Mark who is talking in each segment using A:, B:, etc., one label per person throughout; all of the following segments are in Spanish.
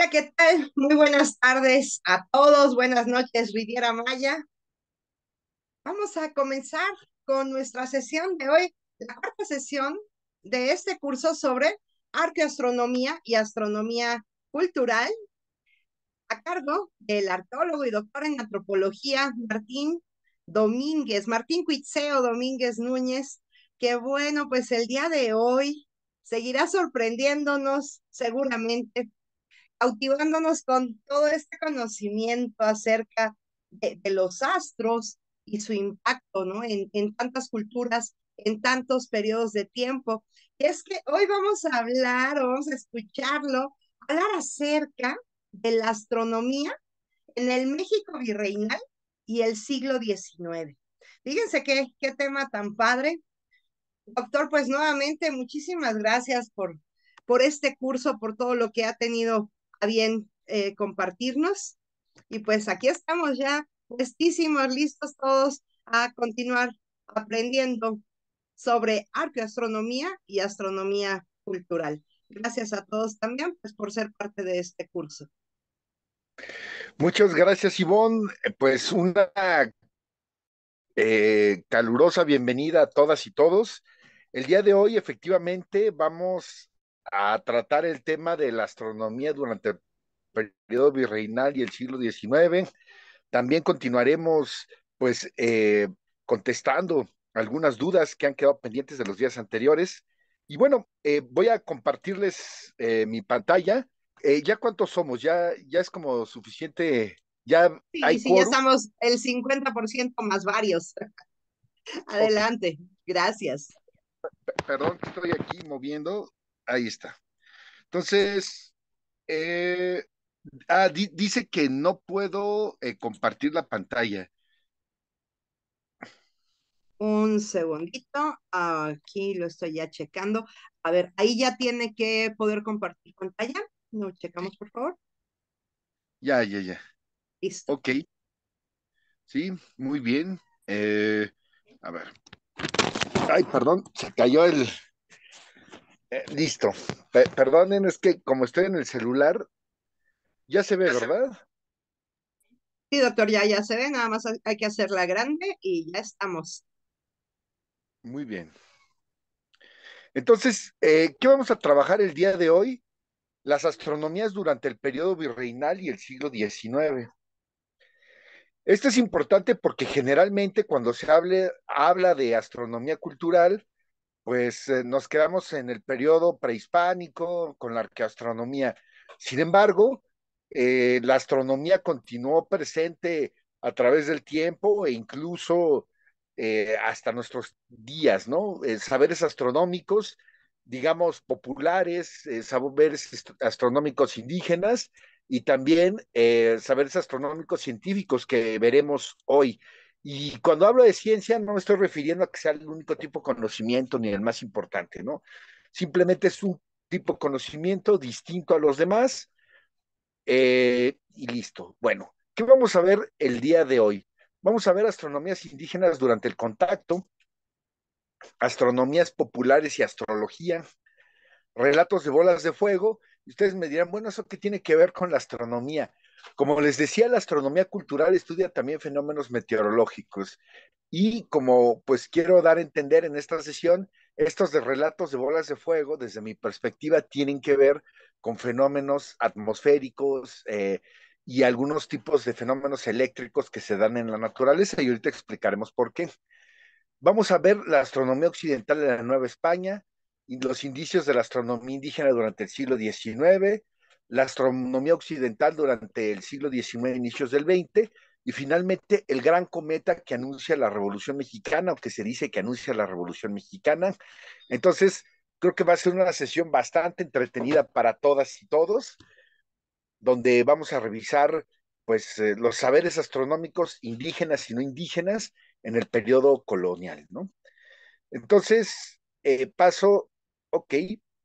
A: Hola, ¿qué tal? Muy buenas tardes a todos. Buenas noches, Riviera Maya. Vamos a comenzar con nuestra sesión de hoy, la cuarta sesión de este curso sobre arqueoastronomía y astronomía cultural a cargo del arqueólogo y doctor en antropología Martín Domínguez, Martín Cuitzeo Domínguez Núñez, que bueno, pues el día de hoy seguirá sorprendiéndonos seguramente cautivándonos con todo este conocimiento acerca de, los astros y su impacto, ¿no? En, en tantas culturas, en tantos periodos de tiempo. Y es que hoy vamos a hablar, o vamos a escucharlo, hablar acerca de la astronomía en el México virreinal y el siglo XIX. Fíjense qué, qué tema tan padre. Doctor, pues nuevamente muchísimas gracias por, por este curso, por todo lo que ha tenido bien eh, compartirnos. Y pues aquí estamos ya puestísimos, listos todos a continuar aprendiendo sobre arqueoastronomía y astronomía cultural. Gracias a todos también pues, por ser parte de este curso.
B: Muchas gracias, Ivonne. Eh, pues una eh, calurosa bienvenida a todas y todos. El día de hoy, efectivamente, vamos a tratar el tema de la astronomía durante el periodo virreinal y el siglo XIX. También continuaremos, pues, eh, contestando algunas dudas que han quedado pendientes de los días anteriores. Y bueno, eh, voy a compartirles eh, mi pantalla. ¿Ya cuántos somos? ¿Ya, ya es como suficiente? ¿Ya sí, sí, ya estamos
A: el 50% más varios. Adelante, gracias.
B: perdón, estoy aquí moviendo. Ahí está. Entonces, eh, ah, dice que no puedo eh, compartir la pantalla.
A: Un segundito, aquí lo estoy ya checando. A ver, ahí ya tiene que poder compartir pantalla. Nos checamos, por favor.
B: Ya, ya, ya. Listo. Ok. Sí, muy bien. Eh, a ver. Ay, perdón, se cayó el, eh, listo. perdonen, es que como estoy en el celular, ya se ve, ¿verdad?
A: Sí, doctor, ya, ya se ve, nada más hay que hacerla grande y ya estamos.
B: Muy bien. Entonces, eh, ¿qué vamos a trabajar el día de hoy? Las astronomías durante el periodo virreinal y el siglo XIX. Esto es importante porque generalmente cuando se habla de astronomía cultural, pues eh, nos quedamos en el periodo prehispánico con la arqueoastronomía. Sin embargo, eh, la astronomía continuó presente a través del tiempo e incluso eh, hasta nuestros días, ¿no? saberes astronómicos, digamos, populares, saberes astronómicos indígenas y también saberes astronómicos científicos que veremos hoy. Y cuando hablo de ciencia no me estoy refiriendo a que sea el único tipo de conocimiento ni el más importante, ¿no? Simplemente es un tipo de conocimiento distinto a los demás eh, y listo. Bueno, ¿qué vamos a ver el día de hoy? Vamos a ver astronomías indígenas durante el contacto, astronomías populares y astrología, relatos de bolas de fuego. Y ustedes me dirán, bueno, ¿eso qué tiene que ver con la astronomía? Como les decía, la astronomía cultural estudia también fenómenos meteorológicos y como pues quiero dar a entender en esta sesión, estos relatos de bolas de fuego, desde mi perspectiva, tienen que ver con fenómenos atmosféricos eh, y algunos tipos de fenómenos eléctricos que se dan en la naturaleza y ahorita explicaremos por qué. Vamos a ver la astronomía occidental de la Nueva España y los indicios de la astronomía indígena durante el siglo XIX, la astronomía occidental durante el siglo XIX, inicios del XX, y finalmente el gran cometa que anuncia la Revolución Mexicana, o que se dice que anuncia la Revolución Mexicana. Entonces, creo que va a ser una sesión bastante entretenida para todas y todos, donde vamos a revisar pues eh, los saberes astronómicos indígenas y no indígenas en el periodo colonial, ¿no? Entonces, eh, paso, ok,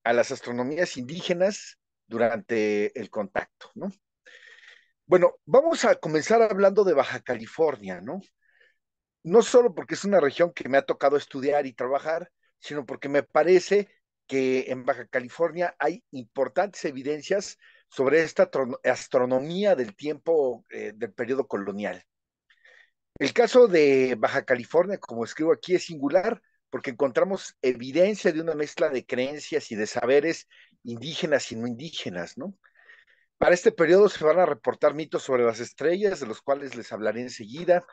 B: a las astronomías indígenas, durante el contacto, ¿no? Bueno, vamos a comenzar hablando de Baja California, ¿no? No solo porque es una región que me ha tocado estudiar y trabajar, sino porque me parece que en Baja California hay importantes evidencias sobre esta astronomía del tiempo eh, del periodo colonial. El caso de Baja California, como escribo aquí, es singular porque encontramos evidencia de una mezcla de creencias y de saberes indígenas y no indígenas, ¿no? Para este periodo se van a reportar mitos sobre las estrellas, de los cuales les hablaré enseguida,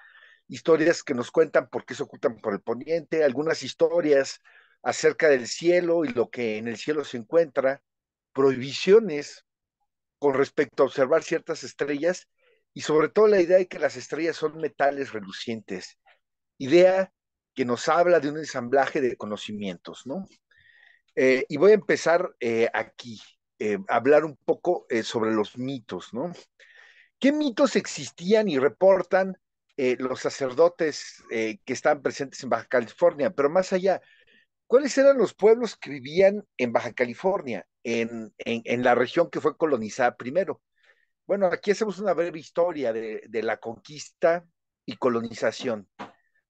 B: historias que nos cuentan por qué se ocultan por el poniente, algunas historias acerca del cielo y lo que en el cielo se encuentra, prohibiciones con respecto a observar ciertas estrellas y sobre todo la idea de que las estrellas son metales relucientes, idea que nos habla de un ensamblaje de conocimientos, ¿no? Eh, y voy a empezar eh, aquí, a eh, hablar un poco sobre los mitos, ¿no? ¿Qué mitos existían y reportan los sacerdotes que están presentes en Baja California? Pero más allá, ¿cuáles eran los pueblos que vivían en Baja California, en, la región que fue colonizada primero? Bueno, aquí hacemos una breve historia de, de la conquista y colonización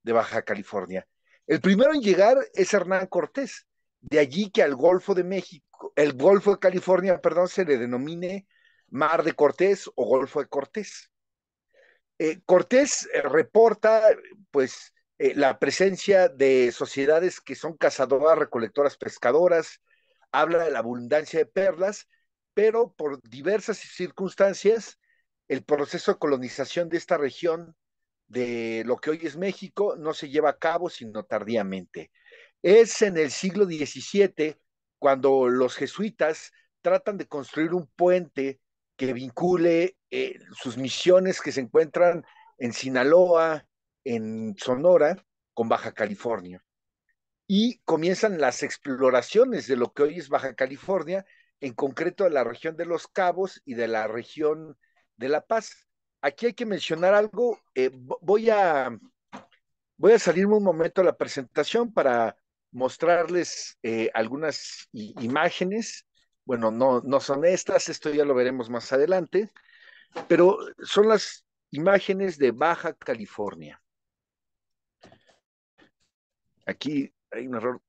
B: de Baja California. El primero en llegar es Hernán Cortés, de allí que al Golfo de México, el Golfo de California, perdón, se le denomine Mar de Cortés o Golfo de Cortés. Eh, Cortés eh, reporta, pues, eh, la presencia de sociedades que son cazadoras, recolectoras, pescadoras, habla de la abundancia de perlas, pero por diversas circunstancias, el proceso de colonización de esta región de lo que hoy es México no se lleva a cabo sino tardíamente. Es en el siglo XVII cuando los jesuitas tratan de construir un puente que vincule eh, sus misiones que se encuentran en Sinaloa, en Sonora, con Baja California. Y comienzan las exploraciones de lo que hoy es Baja California, en concreto de la región de los Cabos y de la región de La Paz aquí hay que mencionar algo. Eh, voy, a, voy a salirme un momento a la presentación para mostrarles eh, algunas imágenes. Bueno, no, no son estas, esto ya lo veremos más adelante, pero son las imágenes de Baja California. Aquí hay un error.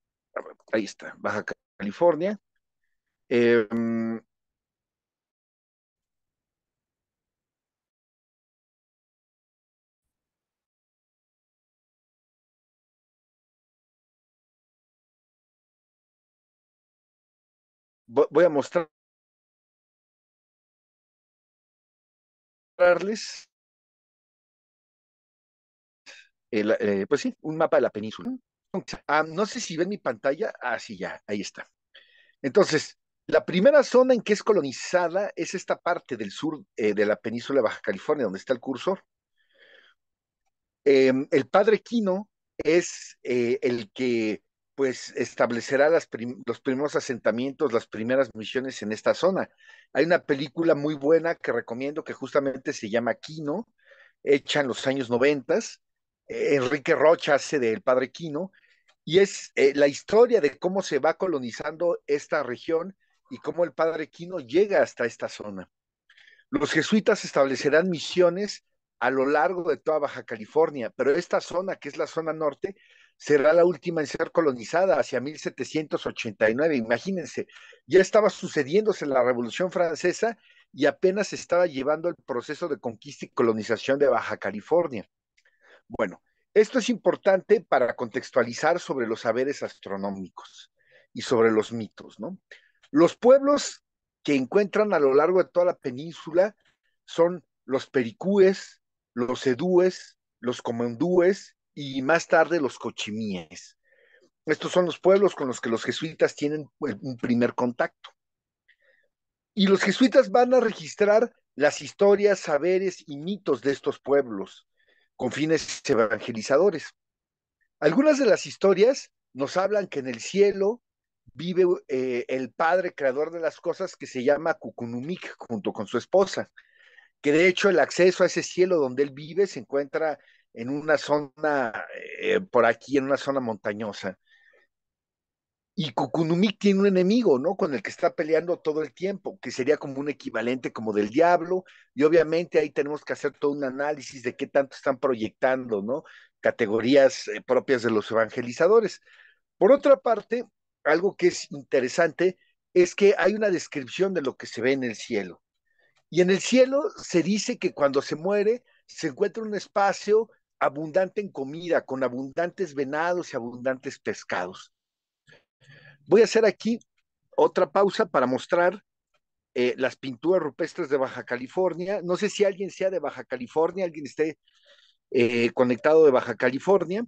B: Ahí está, Baja California. Em, voy a mostrarles, eh, pues sí, un mapa de la península. Ah, no sé si ven mi pantalla, Ah, sí, ya, ahí está. Entonces, la primera zona en que es colonizada es esta parte del sur eh, de la península de Baja California, donde está el cursor. Em, el padre Quino es eh, el que pues establecerá los primeros asentamientos, las primeras misiones en esta zona. Hay una película muy buena que recomiendo que justamente se llama Quino, hecha en los años noventas. Eh, Enrique Rocha hace de el padre Quino y es eh, la historia de cómo se va colonizando esta región y cómo el padre Quino llega hasta esta zona. Los jesuitas establecerán misiones a lo largo de toda Baja California, pero esta zona, que es la zona norte, será la última en ser colonizada hacia 1789. Imagínense, ya estaba sucediéndose la Revolución Francesa y apenas estaba llevando el proceso de conquista y colonización de Baja California. Bueno, esto es importante para contextualizar sobre los saberes astronómicos y sobre los mitos, ¿no? Los pueblos que encuentran a lo largo de toda la península son los pericúes, los edúes, los comendúes y más tarde los cochimíes. Estos son los pueblos con los que los jesuitas tienen pues, un primer contacto. Y los jesuitas van a registrar las historias, saberes y mitos de estos pueblos con fines evangelizadores. Algunas de las historias nos hablan que en el cielo vive eh, el padre creador de las cosas que se llama Cucunumic junto con su esposa, que de hecho el acceso a ese cielo donde él vive se encuentra en una zona, eh, por aquí, en una zona montañosa. Y Cucunumic tiene un enemigo, ¿no? Con el que está peleando todo el tiempo, que sería como un equivalente como del diablo. Y obviamente ahí tenemos que hacer todo un análisis de qué tanto están proyectando, ¿no? Categorías eh, propias de los evangelizadores. Por otra parte, algo que es interesante es que hay una descripción de lo que se ve en el cielo. Y en el cielo se dice que cuando se muere se encuentra un espacio abundante en comida, con abundantes venados y abundantes pescados. Voy a hacer aquí otra pausa para mostrar eh, las pinturas rupestres de Baja California. No sé si alguien sea de Baja California, alguien esté eh, conectado de Baja California,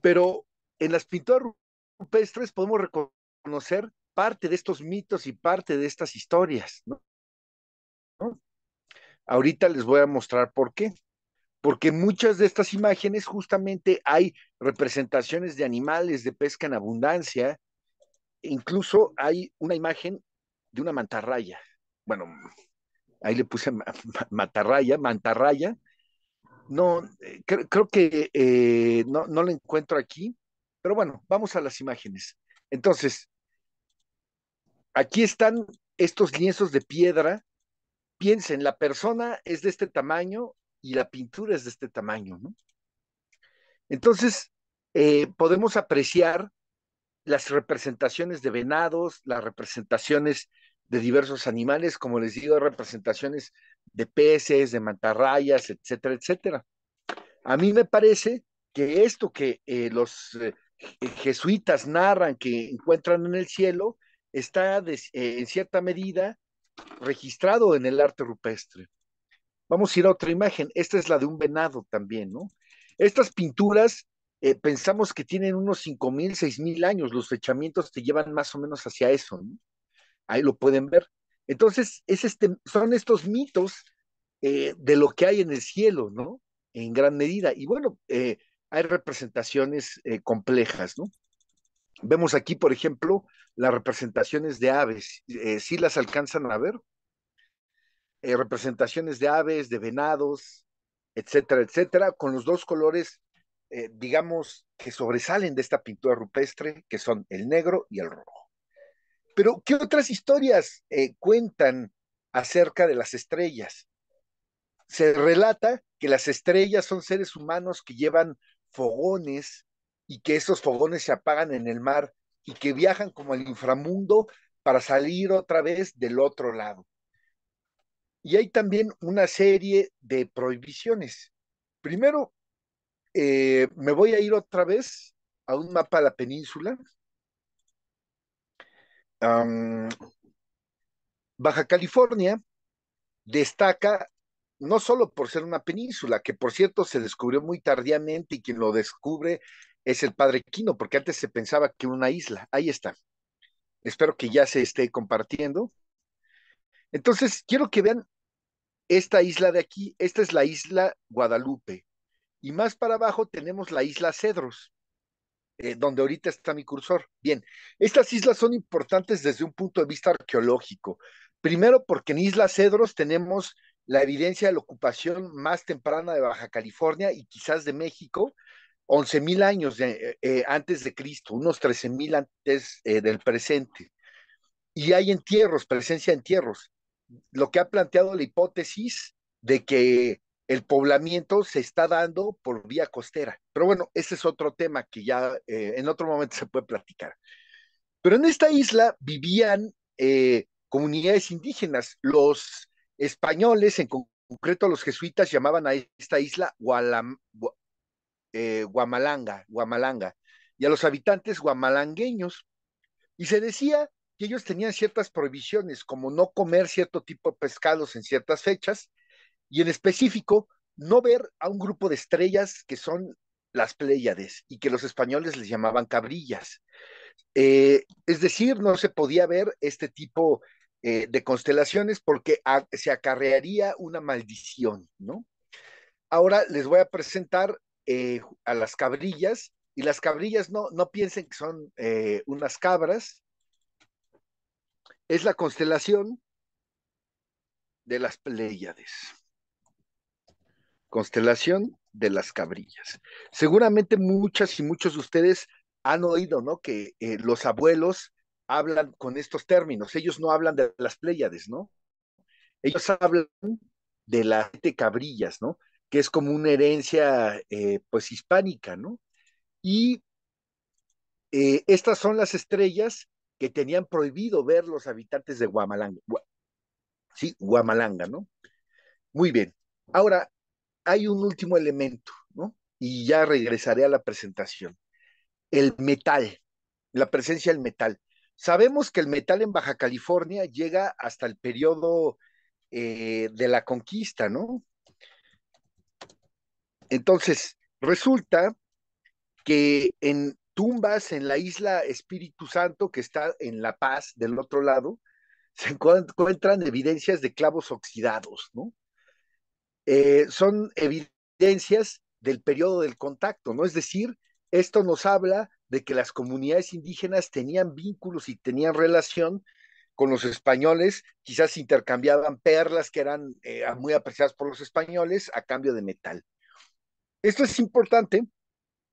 B: pero en las pinturas rupestres podemos reconocer parte de estos mitos y parte de estas historias. Ahorita les voy a mostrar por qué porque muchas de estas imágenes justamente hay representaciones de animales de pesca en abundancia, e incluso hay una imagen de una mantarraya, bueno, ahí le puse mantarraya, matarraya, mantarraya, no, eh, creo que eh, no, no encuentro aquí, pero bueno, vamos a las imágenes. Entonces, aquí están estos lienzos de piedra, piensen, la persona es de este tamaño, y la pintura es de este tamaño, ¿no? Entonces, eh, podemos apreciar las representaciones de venados, las representaciones de diversos animales, como les digo, representaciones de peces, de mantarrayas, etcétera, etcétera. A mí me parece que esto que eh, los eh, jesuitas narran que encuentran en el cielo está en cierta medida registrado en el arte rupestre. Vamos a ir a otra imagen. Esta es la de un venado también, ¿no? Estas pinturas eh, pensamos que tienen unos cinco mil, años. Los fechamientos te llevan más o menos hacia eso, ¿no? Ahí lo pueden ver. Entonces, este, son estos mitos eh, de lo que hay en el cielo, ¿no? En gran medida. Y bueno, eh, hay representaciones complejas, ¿no? Vemos aquí, por ejemplo, las representaciones de aves. ¿Sí las alcanzan a ver? Eh, representaciones de aves, de venados, etcétera, etcétera, con los dos colores, eh, digamos, que sobresalen de esta pintura rupestre, que son el negro y el rojo. Pero, ¿qué otras historias eh, cuentan acerca de las estrellas? Se relata que las estrellas son seres humanos que llevan fogones y que esos fogones se apagan en el mar y que viajan como al inframundo para salir otra vez del otro lado. Y hay también una serie de prohibiciones. Primero, eh, me voy a ir otra vez a un mapa de la península. Baja California destaca no solo por ser una península, que por cierto se descubrió muy tardíamente y quien lo descubre es el padre Quino, porque antes se pensaba que era una isla. Ahí está. Espero que ya se esté compartiendo. Entonces, quiero que vean esta isla de aquí, esta es la isla Guadalupe. Y más para abajo tenemos la isla Cedros, eh, donde ahorita está mi cursor. Bien, estas islas son importantes desde un punto de vista arqueológico. Primero, porque en Isla Cedros tenemos la evidencia de la ocupación más temprana de Baja California y quizás de México, 11.000 años eh, eh, antes de Cristo, unos 13.000 antes del presente. Y hay entierros, presencia de entierros lo que ha planteado la hipótesis de que el poblamiento se está dando por vía costera. Pero bueno, ese es otro tema que ya eh, en otro momento se puede platicar. Pero en esta isla vivían eh, comunidades indígenas. Los españoles, en concreto los jesuitas, llamaban a esta isla eh, Guamalanga, Guamalanga, y a los habitantes guamalangueños. Y se decía que ellos tenían ciertas prohibiciones, como no comer cierto tipo de pescados en ciertas fechas, y en específico, no ver a un grupo de estrellas que son las Pléyades y que los españoles les llamaban cabrillas. Eh, es decir, no se podía ver este tipo eh, de constelaciones porque se acarrearía una maldición, ¿no? Ahora les voy a presentar eh, a las cabrillas y las cabrillas no, no piensen que son unas cabras, es la constelación de las Pléyades. Constelación de las cabrillas. Seguramente muchas y muchos de ustedes han oído, ¿no? Que eh, los abuelos hablan con estos términos. Ellos no hablan de las Pléyades, ¿no? Ellos hablan de las cabrillas, ¿no? Que es como una herencia, eh, pues, hispánica, ¿no? Y eh, estas son las estrellas que tenían prohibido ver los habitantes de Guamalanga. Sí, Guamalanga, ¿no? Muy bien. Ahora, hay un último elemento, ¿no? Y ya regresaré a la presentación. El metal, la presencia del metal. Sabemos que el metal en Baja California llega hasta el periodo eh, de la conquista, ¿no? Entonces, resulta que en tumbas en la isla Espíritu Santo, que está en La Paz, del otro lado, se encuentran evidencias de clavos oxidados, ¿no? Eh, son evidencias del periodo del contacto, ¿no? Es decir, esto nos habla de que las comunidades indígenas tenían vínculos y tenían relación con los españoles, quizás intercambiaban perlas que eran eh, muy apreciadas por los españoles a cambio de metal. Esto es importante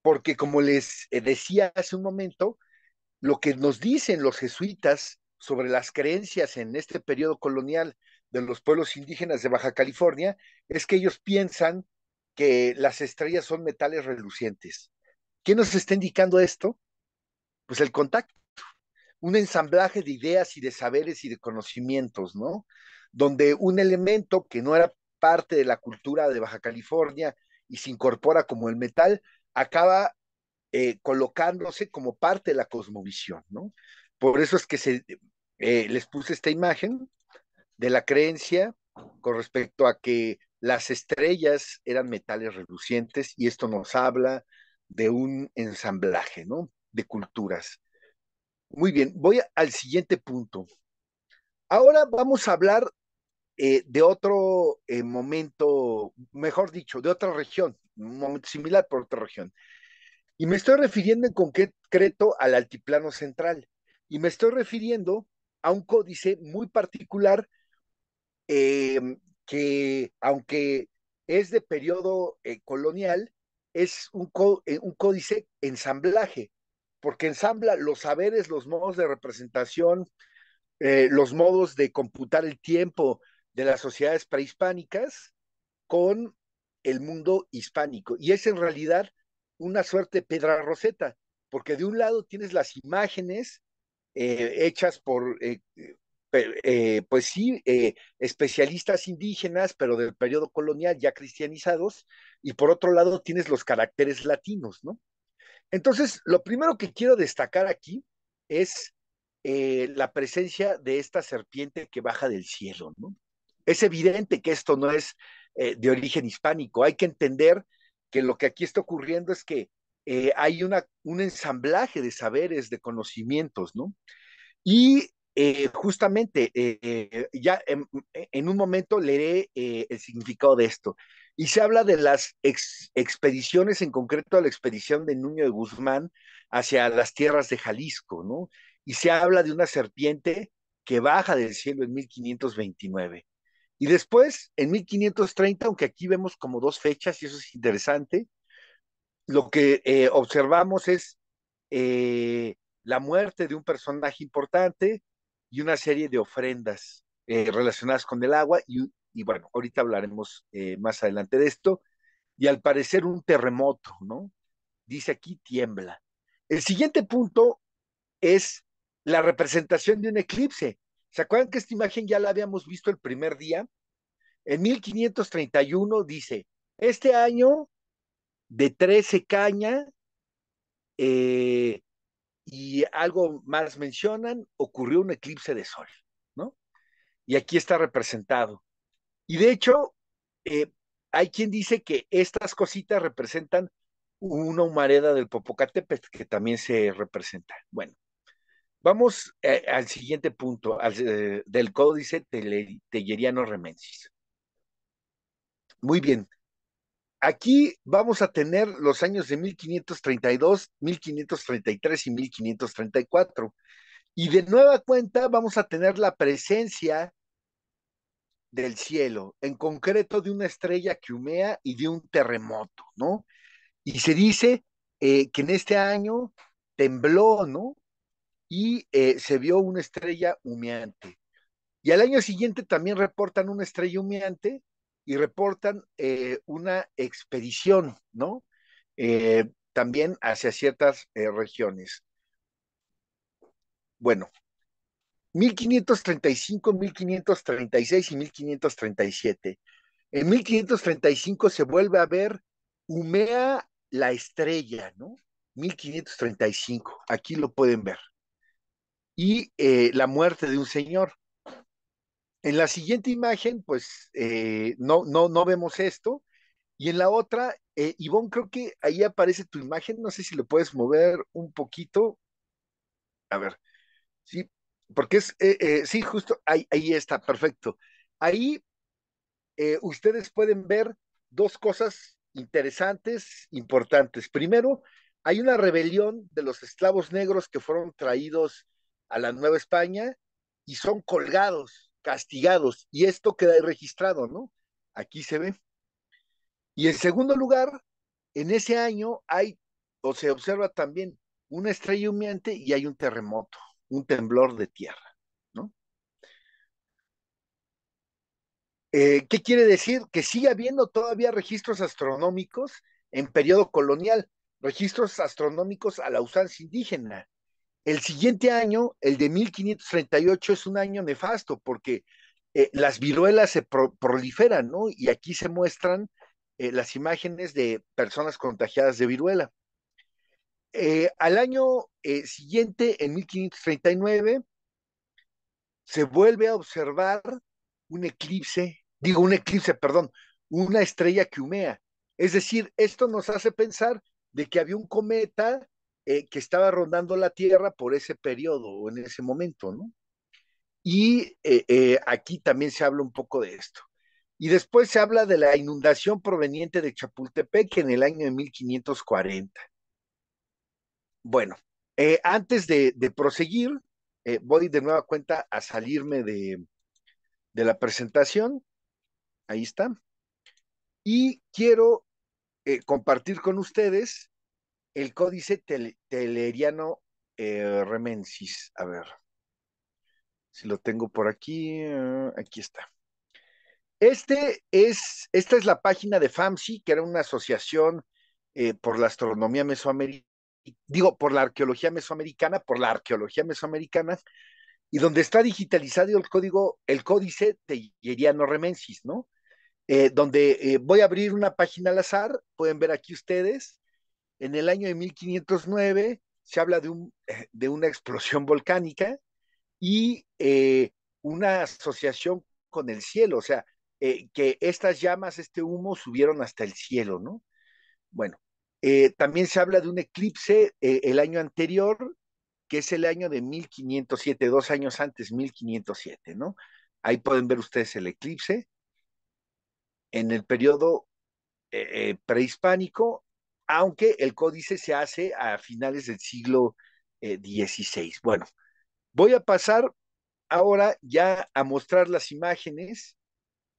B: porque como les eh, decía hace un momento, lo que nos dicen los jesuitas sobre las creencias en este periodo colonial de los pueblos indígenas de Baja California es que ellos piensan que las estrellas son metales relucientes. ¿Qué nos está indicando esto? Pues el contacto, un ensamblaje de ideas y de saberes y de conocimientos, ¿no? Donde un elemento que no era parte de la cultura de Baja California y se incorpora como el metal, acaba eh, colocándose como parte de la cosmovisión, ¿no? Por eso es que se, eh, les puse esta imagen de la creencia con respecto a que las estrellas eran metales relucientes y esto nos habla de un ensamblaje, ¿no? De culturas. Muy bien, voy al siguiente punto. Ahora vamos a hablar eh, de otro momento, mejor dicho, de otra región, similar por otra región. Y me estoy refiriendo en concreto al altiplano central. Y me estoy refiriendo a un códice muy particular em, que, aunque es de periodo eh, colonial, es un, eh, un códice ensamblaje, porque ensambla los saberes, los modos de representación, eh, los modos de computar el tiempo de las sociedades prehispánicas con el mundo hispánico. Y es en realidad una suerte Pedra Roseta, porque de un lado tienes las imágenes eh, hechas por, eh, eh, pues sí, especialistas indígenas, pero del periodo colonial ya cristianizados, y por otro lado tienes los caracteres latinos, ¿no? Entonces, lo primero que quiero destacar aquí es la presencia de esta serpiente que baja del cielo, ¿no? Es evidente que esto no es eh, de origen hispánico. Hay que entender que lo que aquí está ocurriendo es que eh, hay un ensamblaje de saberes, de conocimientos, ¿no? Y eh, justamente, ya en, un momento leeré el significado de esto. Y se habla de las expediciones, en concreto la expedición de Nuño de Guzmán hacia las tierras de Jalisco, ¿no? Y se habla de una serpiente que baja del cielo en 1529. Y después, en 1530, aunque aquí vemos como dos fechas, y eso es interesante, lo que eh, observamos es eh, la muerte de un personaje importante y una serie de ofrendas eh, relacionadas con el agua. Y, y bueno, ahorita hablaremos más adelante de esto. Y al parecer un terremoto, ¿no? Dice aquí tiembla. El siguiente punto es la representación de un eclipse. ¿Se acuerdan que esta imagen ya la habíamos visto el primer día? En 1531 dice, este año de 13 caña eh, y algo más mencionan, ocurrió un eclipse de sol, ¿no? Y aquí está representado. Y de hecho, eh, hay quien dice que estas cositas representan una humareda del Popocatépetl, que también se representa. Bueno, Vamos eh, al siguiente punto, eh, del códice Telleriano Remensis. Muy bien. Aquí vamos a tener los años de 1532, 1533 y 1534. Y de nueva cuenta vamos a tener la presencia del cielo, en concreto de una estrella que humea y de un terremoto, ¿no? Y se dice eh, que en este año tembló, ¿no? y eh, se vio una estrella humeante. Y al año siguiente también reportan una estrella humeante y reportan eh, una expedición, ¿no? Eh, también hacia ciertas regiones. Bueno, 1535, 1536 y 1537. En 1535 se vuelve a ver Humea la estrella, ¿no? 1535, aquí lo pueden ver y eh, la muerte de un señor. En la siguiente imagen, pues eh, no, no, no vemos esto. Y en la otra, eh, Ivonne, creo que ahí aparece tu imagen. No sé si lo puedes mover un poquito. A ver. Sí, porque es, eh, sí, justo ahí, está, perfecto. Ahí ustedes pueden ver dos cosas interesantes, importantes. Primero, hay una rebelión de los esclavos negros que fueron traídos a la Nueva España y son colgados, castigados, y esto queda registrado, ¿no? Aquí se ve. Y en segundo lugar, en ese año hay, o se observa también, una estrella humeante y hay un terremoto, un temblor de tierra, ¿no? Eh, ¿Qué quiere decir? Que sigue habiendo todavía registros astronómicos en periodo colonial, registros astronómicos a la usanza indígena, el siguiente año, el de 1538, es un año nefasto porque eh, las viruelas se proliferan, ¿no? Y aquí se muestran eh, las imágenes de personas contagiadas de viruela. Eh, al año siguiente, en 1539, se vuelve a observar un eclipse, digo un eclipse, perdón, una estrella que humea. Es decir, esto nos hace pensar de que había un cometa eh, que estaba rondando la Tierra por ese periodo o en ese momento, ¿no? Y eh, eh, aquí también se habla un poco de esto. Y después se habla de la inundación proveniente de Chapultepec en el año de 1540. Bueno, antes de, de proseguir, voy de nueva cuenta a salirme de, de la presentación. Ahí está. Y quiero compartir con ustedes el códice teleriano eh, remensis, a ver si lo tengo por aquí, eh, aquí está. Este es, esta es la página de FAMSI, que era una asociación eh, por la astronomía mesoamericana, digo, por la arqueología mesoamericana, por la arqueología mesoamericana, y donde está digitalizado el código, el códice Teleriano Remensis, ¿no? donde voy a abrir una página al azar, pueden ver aquí ustedes, en el año de 1509 se habla de, un, eh, de una explosión volcánica y eh, una asociación con el cielo, o sea, eh, que estas llamas, este humo subieron hasta el cielo, ¿no? Bueno, también se habla de un eclipse el año anterior, que es el año de 1507, dos años antes, 1507, ¿no? Ahí pueden ver ustedes el eclipse. En el periodo prehispánico aunque el códice se hace a finales del siglo XVI. Eh, bueno, voy a pasar ahora ya a mostrar las imágenes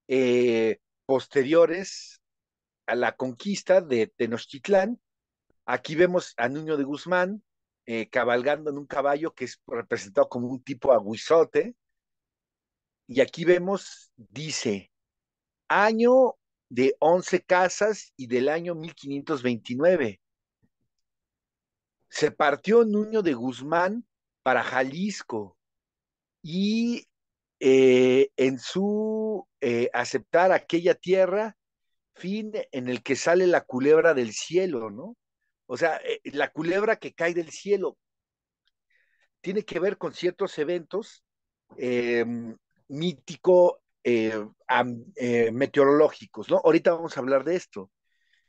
B: eh, posteriores a la conquista de Tenochtitlán. Aquí vemos a Nuño de Guzmán eh, cabalgando en un caballo que es representado como un tipo aguizote. Y aquí vemos, dice, año de once casas y del año 1529. Se partió Nuño de Guzmán para Jalisco y eh, en su eh, aceptar aquella tierra, fin en el que sale la culebra del cielo, ¿no? O sea, eh, la culebra que cae del cielo tiene que ver con ciertos eventos em, mítico eh, eh, meteorológicos, ¿no? Ahorita vamos a hablar de esto.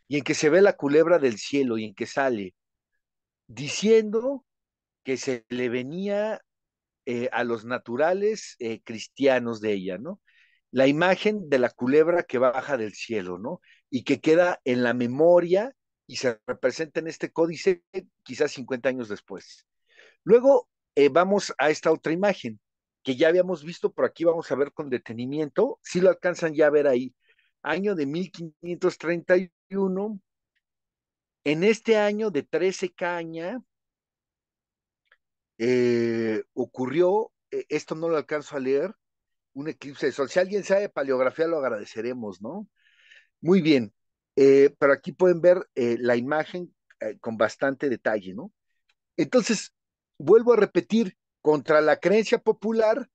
B: Y en que se ve la culebra del cielo y en que sale diciendo que se le venía eh, a los naturales cristianos de ella, ¿no? La imagen de la culebra que baja del cielo, ¿no? Y que queda en la memoria y se representa en este códice quizás 50 años después. Luego vamos a esta otra imagen, que ya habíamos visto, por aquí vamos a ver con detenimiento, si lo alcanzan ya a ver ahí. Año de 1531, en este año de 13 caña, eh, ocurrió, eh, esto no lo alcanzo a leer, un eclipse de sol. Si alguien sabe paleografía, lo agradeceremos, ¿no? Muy bien, eh, pero aquí pueden ver la imagen con bastante detalle, ¿no? Entonces, vuelvo a repetir, contra la creencia popular,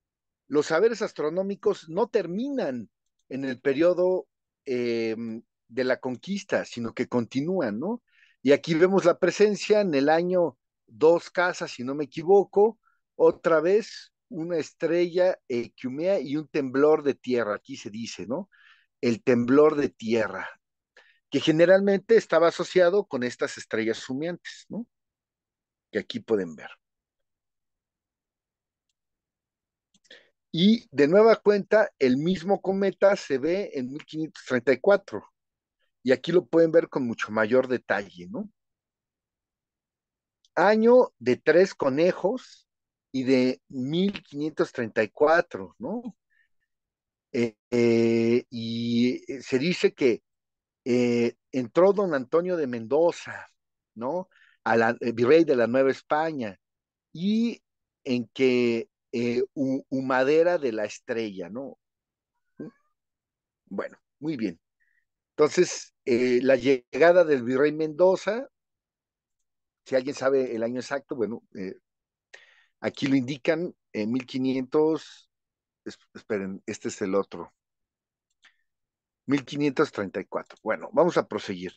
B: los saberes astronómicos no terminan en el periodo em, de la conquista, sino que continúan, ¿no? Y aquí vemos la presencia en el año dos casas, si no me equivoco, otra vez una estrella que humea y un temblor de tierra, aquí se dice, ¿no? El temblor de tierra, que generalmente estaba asociado con estas estrellas humeantes, ¿no? Que aquí pueden ver. Y de nueva cuenta, el mismo cometa se ve en 1534. Y aquí lo pueden ver con mucho mayor detalle, ¿no? Año de tres conejos y de 1534, ¿no? Eh, eh, y eh, se dice que entró don Antonio de Mendoza, ¿no? A la, virrey de la Nueva España, y en que eh, humadera de la estrella, ¿no? ¿Mm? Bueno, muy bien. Entonces, eh, la llegada del virrey Mendoza, si alguien sabe el año exacto, bueno, eh, aquí lo indican, en 1500, esperen, este es el otro, 1534. Bueno, vamos a proseguir.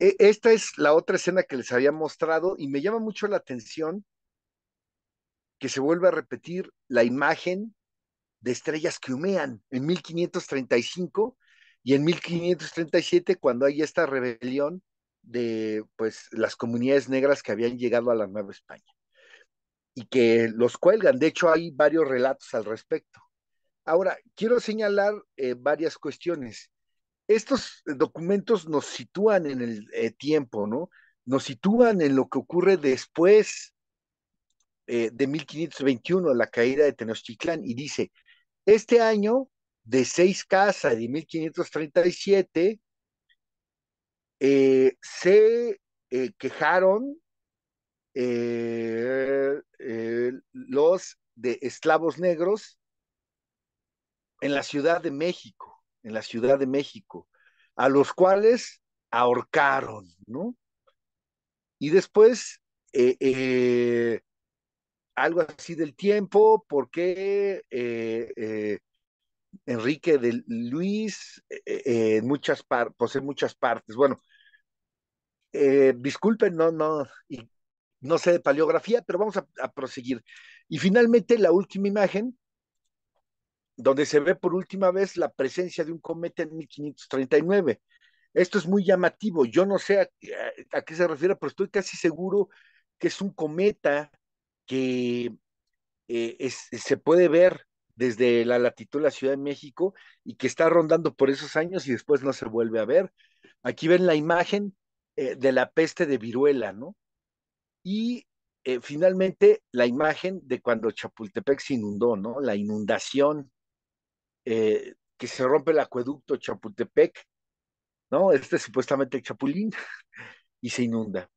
B: E-, esta es la otra escena que les había mostrado y me llama mucho la atención que se vuelve a repetir la imagen de estrellas que humean en 1535 y en 1537 cuando hay esta rebelión de pues las comunidades negras que habían llegado a la Nueva España y que los cuelgan. De hecho, hay varios relatos al respecto. Ahora, quiero señalar eh, varias cuestiones. Estos documentos nos sitúan en el eh, tiempo, ¿no? Nos sitúan en lo que ocurre después eh, de 1521, la caída de Tenochtitlán, y dice, este año de seis casas de 1537, eh, se eh, quejaron los de esclavos negros en la Ciudad de México, en la Ciudad de México, a los cuales ahorcaron, ¿no? Y después eh, eh, algo así del tiempo, porque eh, eh, Enrique de Luis eh, muchas posee pues, muchas partes. Bueno, disculpen, no, no, y no sé de paleografía, pero vamos a, proseguir. Y finalmente la última imagen, donde se ve por última vez la presencia de un cometa en 1539. Esto es muy llamativo. Yo no sé a, qué se refiere, pero estoy casi seguro que es un cometa que eh, se puede ver desde la latitud de la Ciudad de México y que está rondando por esos años y después no se vuelve a ver. Aquí ven la imagen eh, de la peste de viruela, ¿no? Y eh, finalmente la imagen de cuando Chapultepec se inundó, ¿no? La inundación, que se rompe el acueducto Chapultepec, ¿no? Este supuestamente el Chapulín y se inunda.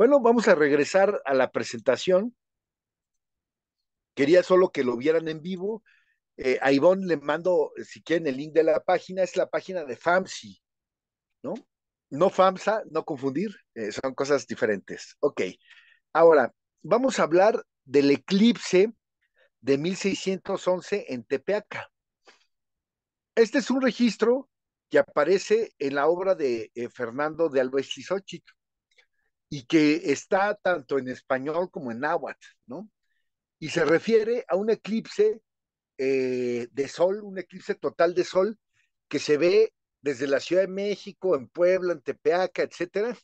B: Bueno, vamos a regresar a la presentación. Quería solo que lo vieran en vivo. Eh, a Ivonne le mando, eh, si quieren, el link de la página. Es la página de FAMSI, ¿no? No FAMSA, no confundir, eh, son cosas diferentes. Ok, ahora vamos a hablar del eclipse de 1611 en Tepeaca. Este es un registro que aparece en la obra de Fernando de Alves y que está tanto en español como en náhuatl, ¿no? Y se refiere a un eclipse eh, de sol, un eclipse total de sol que se ve desde la Ciudad de México, en Puebla, en Tepeaca, etcétera,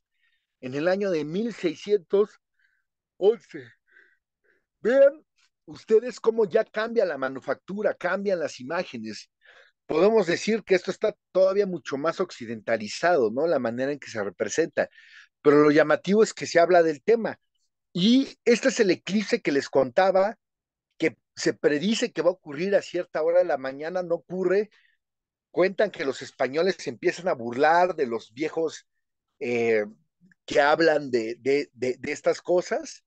B: en el año de 1611. Vean ustedes cómo ya cambia la manufactura, cambian las imágenes. Podemos decir que esto está todavía mucho más occidentalizado, ¿no? La manera en que se representa pero lo llamativo es que se habla del tema. Y este es el eclipse que les contaba, que se predice que va a ocurrir a cierta hora de la mañana, no ocurre. Cuentan que los españoles se empiezan a burlar de los viejos eh, que hablan de, de, estas cosas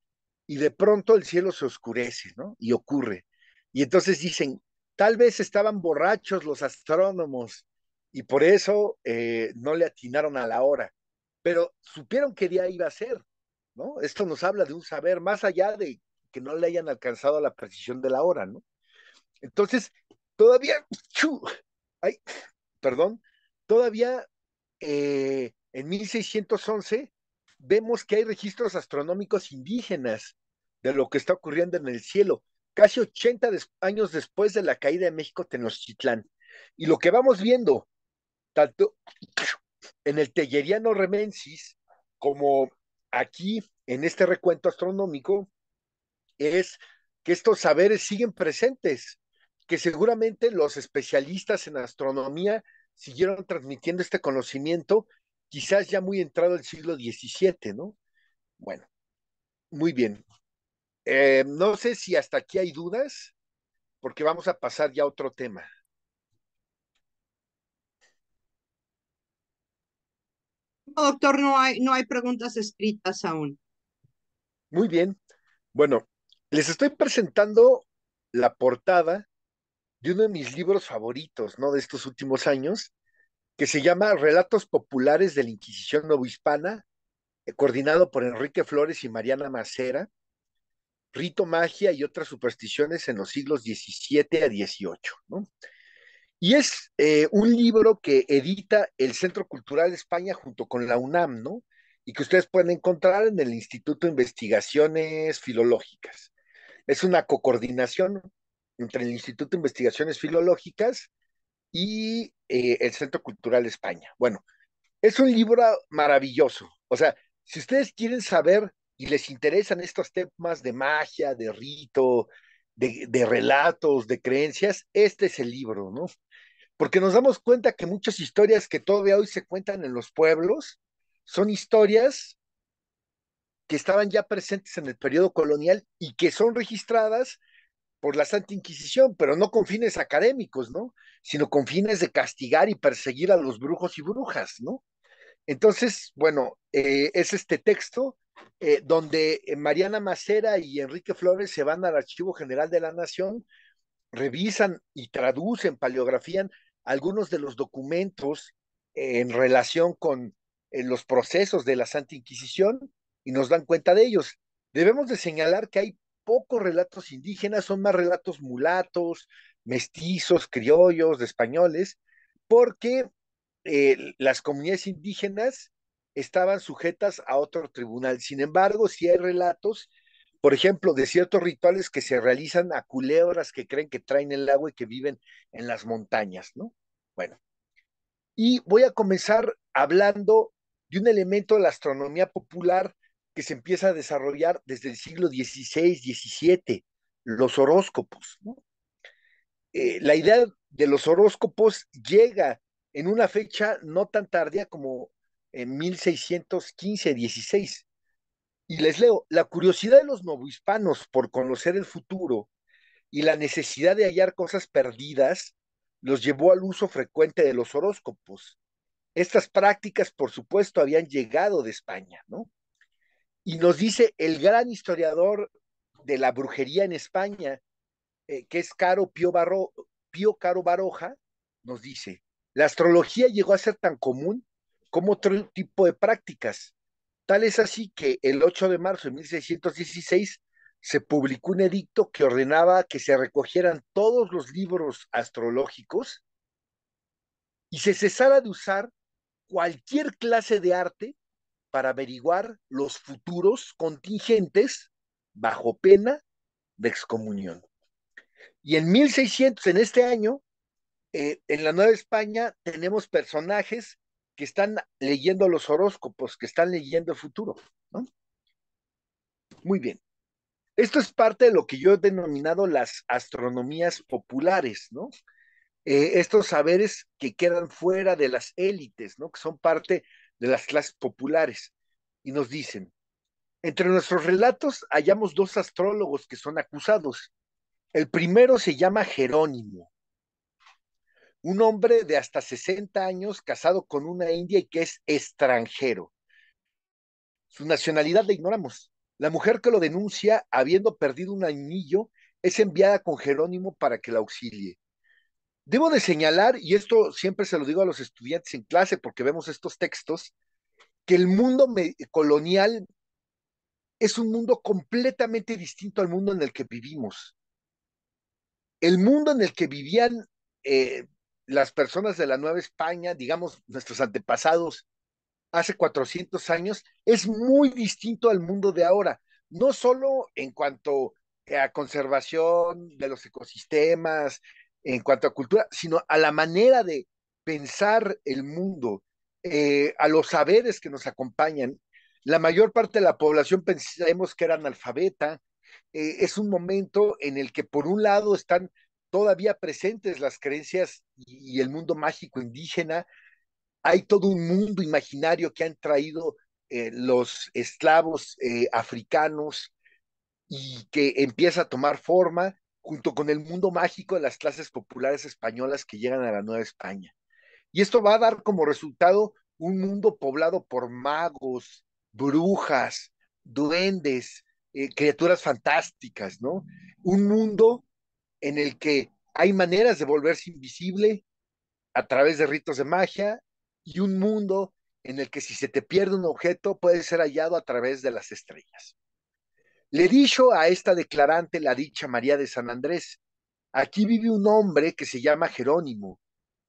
B: y de pronto el cielo se oscurece, ¿no? Y ocurre. Y entonces dicen, tal vez estaban borrachos los astrónomos y por eso eh, no le atinaron a la hora pero supieron qué día iba a ser, ¿no? Esto nos habla de un saber más allá de que no le hayan alcanzado la precisión de la hora, ¿no? Entonces, todavía, ay, perdón, todavía eh, en 1611 vemos que hay registros astronómicos indígenas de lo que está ocurriendo en el cielo, casi 80 años después de la caída de México Tenochtitlán. Y lo que vamos viendo, tanto en el Telleriano Remensis, como aquí en este recuento astronómico, es que estos saberes siguen presentes, que seguramente los especialistas en astronomía siguieron transmitiendo este conocimiento, quizás ya muy entrado el siglo XVII, ¿no? Bueno, muy bien. Eh, no sé si hasta aquí hay dudas, porque vamos a pasar ya a otro
A: tema. doctor, no hay, no hay preguntas escritas aún. Muy bien.
B: Bueno, les estoy presentando la portada de uno de mis libros favoritos, ¿no? De estos últimos años, que se llama Relatos Populares de la Inquisición Novohispana, eh, coordinado por Enrique Flores y Mariana Macera, Rito, Magia y otras supersticiones en los siglos XVII a XVIII, ¿no? Y es eh, un libro que edita el Centro Cultural de España junto con la UNAM, ¿no? Y que ustedes pueden encontrar en el Instituto de Investigaciones Filológicas. Es una co-coordinación entre el Instituto de Investigaciones Filológicas y eh, el Centro Cultural de España. Bueno, es un libro maravilloso. O sea, si ustedes quieren saber y les interesan estos temas de magia, de rito, de, de, relatos, de creencias, este es el libro, ¿no? porque nos damos cuenta que muchas historias que todavía hoy se cuentan en los pueblos son historias que estaban ya presentes en el periodo colonial y que son registradas por la Santa Inquisición, pero no con fines académicos, ¿no? Sino con fines de castigar y perseguir a los brujos y brujas, ¿no? Entonces, bueno, eh, es este texto eh, donde Mariana Macera y Enrique Flores se van al Archivo General de la Nación, revisan y traducen, paleografían algunos de los documentos en relación con eh, los procesos de la Santa Inquisición y nos dan cuenta de ellos. Debemos de señalar que hay pocos relatos indígenas, son más relatos mulatos, mestizos, criollos, de españoles, porque eh, las comunidades indígenas estaban sujetas a otro tribunal. Sin embargo, si hay relatos, por ejemplo, de ciertos rituales que se realizan a culebras que creen que traen el agua y que viven en las montañas, ¿no? Bueno, y voy a comenzar hablando de un elemento de la astronomía popular que se empieza a desarrollar desde el siglo XVI, XVII, los horóscopos. Eh, la idea de los horóscopos llega en una fecha no tan tardía como en 1615-16. Y les leo, la curiosidad de los novohispanos por conocer el futuro y la necesidad de hallar cosas perdidas los llevó al uso frecuente de los horóscopos. Estas prácticas, por supuesto, habían llegado de España, ¿no? Y nos dice el gran historiador de la brujería en España, eh, que es Caro Pío, Barro, Pío Caro Baroja, nos dice, la astrología llegó a ser tan común como otro tipo de prácticas. Tal es así que el 8 de marzo de 1616 se publicó un edicto que ordenaba que se recogieran todos los libros astrológicos y se cesara de usar cualquier clase de arte para averiguar los futuros contingentes bajo pena de excomunión. Y en 1600, en este año, eh, en la Nueva España tenemos personajes que están leyendo los horóscopos, que están leyendo el futuro. Muy bien. Esto es parte de lo que yo he denominado las astronomías populares, ¿no? Eh, estos saberes que quedan fuera de las élites, ¿no? Que son parte de las clases populares. Y nos dicen, entre nuestros relatos hallamos dos astrólogos que son acusados. El primero se llama Jerónimo, un hombre de hasta 60 años casado con una india y que es extranjero. Su nacionalidad la ignoramos. La mujer que lo denuncia, habiendo perdido un anillo, es enviada con Jerónimo para que la auxilie. Debo de señalar, y esto siempre se lo digo a los estudiantes en clase porque vemos estos textos, que el mundo colonial es un mundo completamente distinto al mundo en el que vivimos. El mundo en el que vivían eh, las personas de la Nueva España, digamos, nuestros antepasados, hace 400 años es muy distinto al mundo de ahora, no solo en cuanto a conservación de los ecosistemas, en cuanto a cultura, sino a la manera de pensar el mundo, eh, a los saberes que nos acompañan. La mayor parte de la población pensamos que era analfabeta. Eh, es un momento en el que, por un lado, están todavía presentes las creencias y el mundo mágico indígena, hay todo un mundo imaginario que han traído eh, los esclavos eh, africanos y que empieza a tomar forma junto con el mundo mágico de las clases populares españolas que llegan a la Nueva España. Y esto va a dar como resultado un mundo poblado por magos, brujas, duendes, eh, criaturas fantásticas, ¿no? Un mundo en el que hay maneras de volverse invisible a través de ritos de magia, y un mundo en el que si se te pierde un objeto puede ser hallado a través de las estrellas. Le dicho a esta declarante la dicha María de San Andrés, aquí vive un hombre que se llama Jerónimo,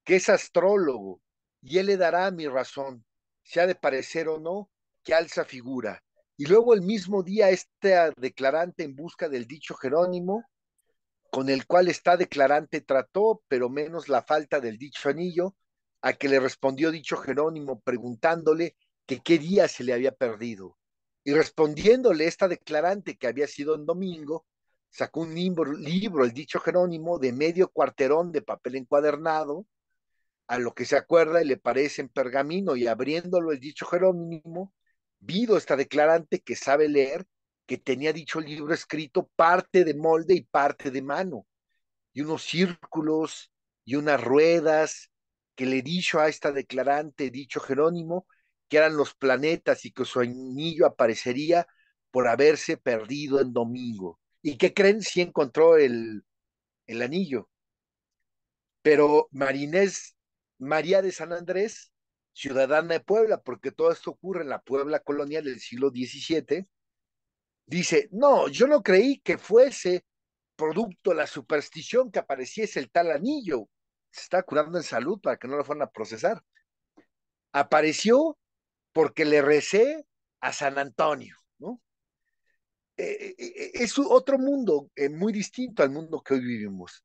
B: que es astrólogo, y él le dará mi razón, sea ha de parecer o no, que alza figura. Y luego el mismo día esta declarante en busca del dicho Jerónimo, con el cual esta declarante trató, pero menos la falta del dicho anillo, a que le respondió dicho Jerónimo preguntándole que qué día se le había perdido. Y respondiéndole esta declarante que había sido en domingo, sacó un libro, el dicho Jerónimo, de medio cuarterón de papel encuadernado, a lo que se acuerda y le parece en pergamino, y abriéndolo el dicho Jerónimo, vido esta declarante que sabe leer, que tenía dicho libro escrito parte de molde y parte de mano, y unos círculos, y unas ruedas, que le dijo a esta declarante, dicho Jerónimo, que eran los planetas y que su anillo aparecería por haberse perdido en domingo. ¿Y qué creen si encontró el, el anillo? Pero Marinés, María de San Andrés, ciudadana de Puebla, porque todo esto ocurre en la Puebla colonial del siglo XVII, dice, no, yo no creí que fuese producto de la superstición que apareciese el tal anillo se estaba curando en salud para que no lo fueran a procesar. Apareció porque le recé a San Antonio, ¿no? E, e, e, es otro mundo eh, muy distinto al mundo que hoy vivimos.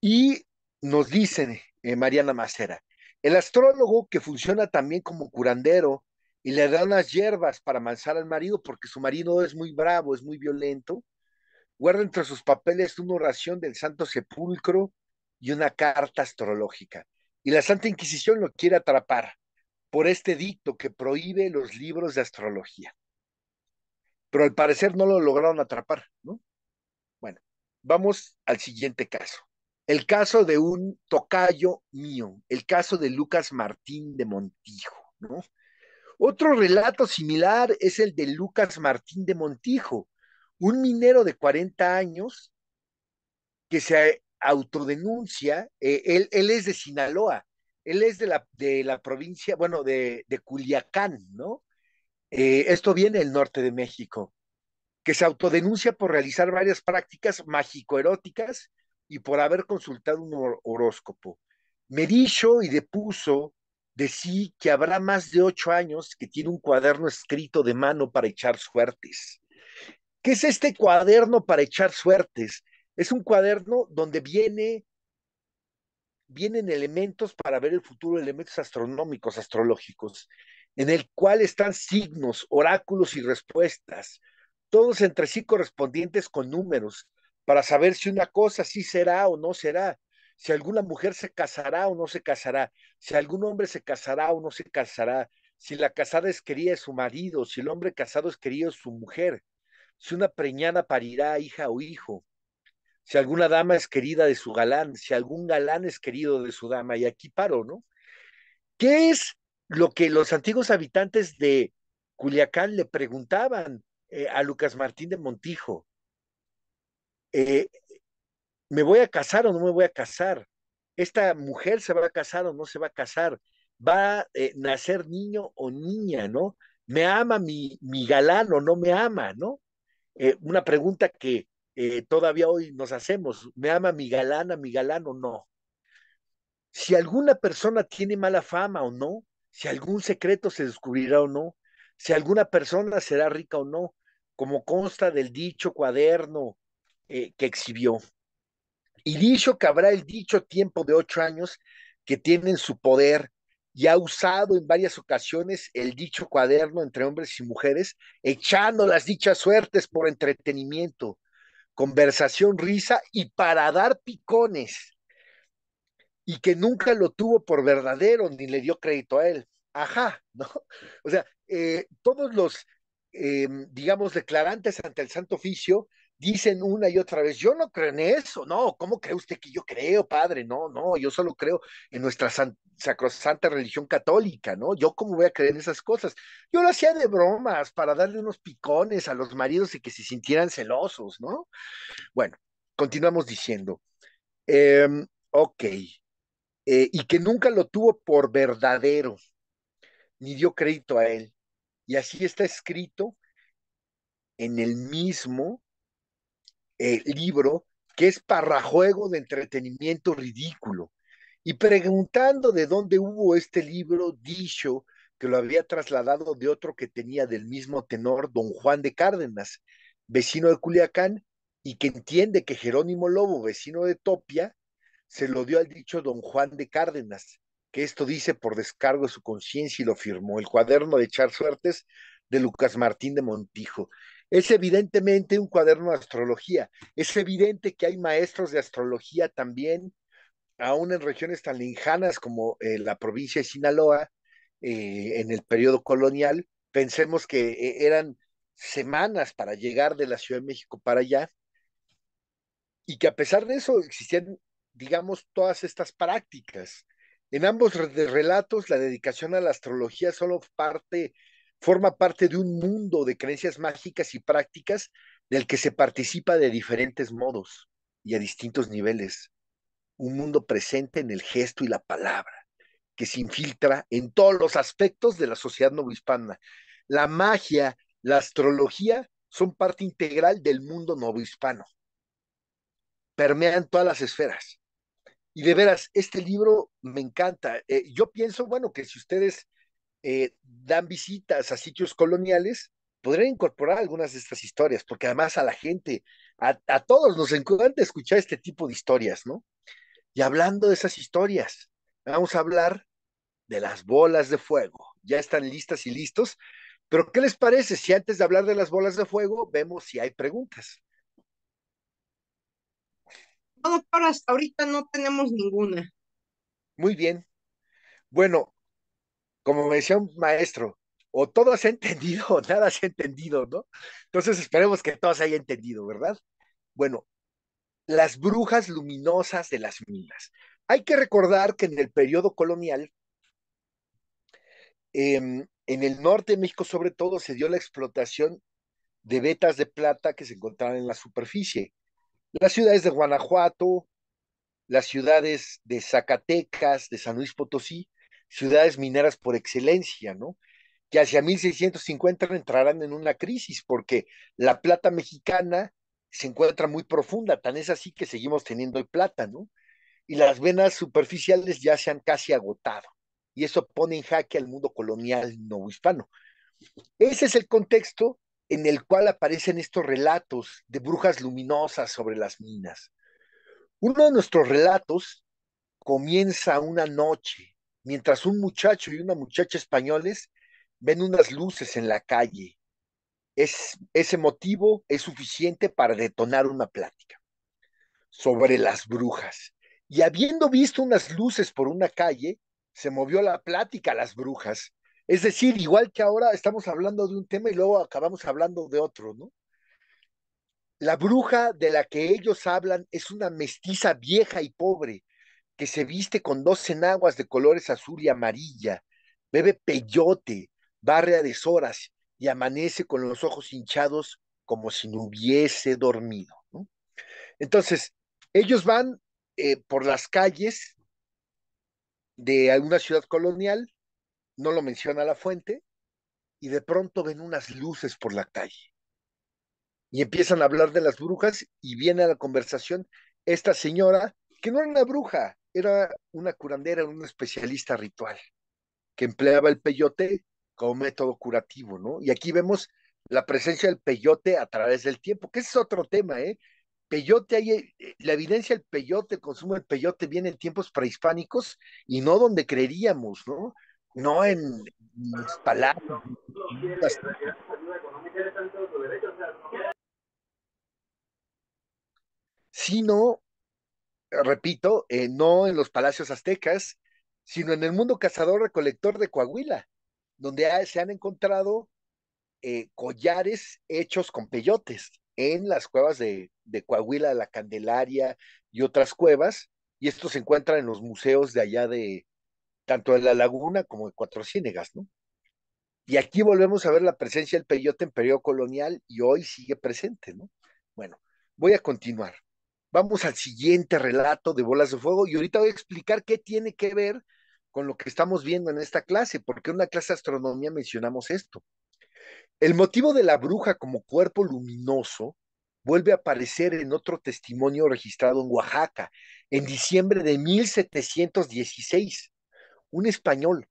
B: Y nos dicen, eh, Mariana Macera, el astrólogo que funciona también como curandero y le da unas hierbas para amansar al marido porque su marido es muy bravo, es muy violento, guarda entre sus papeles una oración del Santo Sepulcro y una carta astrológica. Y la Santa Inquisición lo quiere atrapar por este dicto que prohíbe los libros de astrología. Pero al parecer no lo lograron atrapar, ¿no? Bueno, vamos al siguiente caso. El caso de un tocayo mío, el caso de Lucas Martín de Montijo, ¿no? Otro relato similar es el de Lucas Martín de Montijo, un minero de 40 años que se autodenuncia, eh, él, él, es de Sinaloa, él es de la, de la provincia, bueno, de, de Culiacán, ¿no? Eh, esto viene del norte de México, que se autodenuncia por realizar varias prácticas mágico-eróticas y por haber consultado un horóscopo. Me dijo y depuso de sí que habrá más de ocho años que tiene un cuaderno escrito de mano para echar suertes. ¿Qué es este cuaderno para echar suertes? Es un cuaderno donde viene, vienen elementos para ver el futuro, elementos astronómicos, astrológicos, en el cual están signos, oráculos y respuestas, todos entre sí correspondientes con números, para saber si una cosa sí será o no será, si alguna mujer se casará o no se casará, si algún hombre se casará o no se casará, si la casada es querida de su marido, si el hombre casado es querido de su mujer, si una preñada parirá hija o hijo, si alguna dama es querida de su galán, si algún galán es querido de su dama, y aquí paro, ¿no? ¿Qué es lo que los antiguos habitantes de Culiacán le preguntaban eh, a Lucas Martín de Montijo? Eh, ¿Me voy a casar o no me voy a casar? ¿Esta mujer se va a casar o no se va a casar? ¿Va a eh, nacer niño o niña, no? ¿Me ama mi, mi galán o no me ama, no? una pregunta que eh, todavía hoy nos hacemos, me ama mi galana, mi o no. Si alguna persona tiene mala fama o no, si algún secreto se descubrirá o no, si alguna persona será rica o no, como consta del dicho cuaderno eh, que exhibió. Y dicho que habrá el dicho tiempo de ocho años que tiene en su poder y ha usado en varias ocasiones el dicho cuaderno entre hombres y mujeres, echando las dichas suertes por entretenimiento, conversación, risa y para dar picones. Y que nunca lo tuvo por verdadero ni le dio crédito a él. Ajá, ¿no? O sea, eh, todos los, eh, digamos, declarantes ante el Santo Oficio dicen una y otra vez, yo no creo en eso, no, ¿cómo cree usted que yo creo, padre? No, no, yo solo creo en nuestra sacrosanta religión católica, ¿no? Yo cómo voy a creer en esas cosas. Yo lo hacía de bromas para darle unos picones a los maridos y que se sintieran celosos, ¿no? Bueno, continuamos diciendo, em, ok, eh, y que nunca lo tuvo por verdadero, ni dio crédito a él. Y así está escrito en el mismo eh, libro que es parrajuego de entretenimiento ridículo. Y preguntando de dónde hubo este libro, dicho que lo había trasladado de otro que tenía del mismo tenor, don Juan de Cárdenas, vecino de Culiacán, y que entiende que Jerónimo Lobo, vecino de Topia, se lo dio al dicho don Juan de Cárdenas, que esto dice por descargo de su conciencia y lo firmó el cuaderno de echar suertes de Lucas Martín de Montijo. Es evidentemente un cuaderno de astrología. Es evidente que hay maestros de astrología también, aún en regiones tan lejanas como eh, la provincia de Sinaloa, eh, en el periodo colonial. Pensemos que eh, eran semanas para llegar de la Ciudad de México para allá. Y que a pesar de eso existían, digamos, todas estas prácticas. En ambos relatos, la dedicación a la astrología solo parte forma parte de un mundo de creencias mágicas y prácticas del que se participa de diferentes modos y a distintos niveles. Un mundo presente en el gesto y la palabra, que se infiltra en todos los aspectos de la sociedad novohispana. La magia, la astrología son parte integral del mundo novohispano. Permean todas las esferas. Y de veras, este libro me encanta. Eh, yo pienso, bueno, que si ustedes eh, dan visitas a sitios coloniales, podrían incorporar algunas de estas historias, porque además a la gente, a, a todos nos encanta escuchar este tipo de historias, ¿no? Y hablando de esas historias, vamos a hablar de las bolas de fuego. Ya están listas y listos, pero ¿qué les parece si antes de hablar de las bolas de fuego vemos si hay preguntas?
A: No, doctor, hasta ahorita no tenemos ninguna. Muy bien. Bueno, como me decía un
B: maestro, o todo se ha entendido o nada se ha entendido, ¿no? Entonces esperemos que todo se haya entendido, ¿verdad? Bueno, las brujas luminosas de las minas. Hay que recordar que en el periodo colonial, em, en el norte de México sobre todo, se dio la explotación de vetas de plata que se encontraban en la superficie. Las ciudades de Guanajuato, las ciudades de Zacatecas, de San Luis Potosí, ciudades mineras por excelencia, ¿no? Que hacia 1650 entrarán en una crisis porque la plata mexicana se encuentra muy profunda, tan es así que seguimos teniendo plata ¿no? y las venas superficiales ya se han casi agotado y eso pone en jaque al mundo colonial no hispano. Ese es el contexto en el cual aparecen estos relatos de brujas luminosas sobre las minas. Uno de nuestros relatos comienza una noche mientras un muchacho y una muchacha españoles ven unas luces en la calle. ese motivo es suficiente para detonar una plática sobre las brujas. Y habiendo visto unas luces por una calle, se movió la plática a las brujas. Es decir, igual que ahora estamos hablando de un tema y luego acabamos hablando de otro, ¿no? La bruja de la que ellos hablan es una mestiza vieja y pobre, que se viste con dos enaguas de colores azul y amarilla, bebe peyote, barre a deshoras y amanece con los ojos hinchados como si no hubiese dormido. Entonces, ellos van eh, por las calles de alguna ciudad colonial, no lo menciona la fuente, y de pronto ven unas luces por la calle. Y empiezan a hablar de las brujas y viene a la conversación esta señora que no era una bruja, era una curandera, un especialista ritual, que empleaba el peyote como método curativo, ¿no? Y aquí vemos la presencia del peyote a través del tiempo, que ese es otro tema, ¿eh? Peyote, hay, eh, la evidencia del peyote, el consumo del peyote viene en tiempos prehispánicos y no donde creeríamos, ¿no? No en, en palabras. Sino repito, eh, no en los palacios aztecas, sino en el mundo cazador-recolector de Coahuila, donde se han encontrado eh, collares hechos con peyotes en las cuevas de, Coahuila, La Candelaria y otras cuevas, y esto se encuentra en los museos de allá de tanto de La Laguna como de Cuatro Ciénegas, ¿no? Y aquí volvemos a ver la presencia del peyote en periodo colonial y hoy sigue presente, ¿no? Bueno, voy a continuar. Vamos al siguiente relato de Bolas de Fuego y ahorita voy a explicar qué tiene que ver con lo que estamos viendo en esta clase, porque en una clase de astronomía mencionamos esto. El motivo de la bruja como cuerpo luminoso vuelve a aparecer en otro testimonio registrado en Oaxaca, en diciembre de 1716. Un español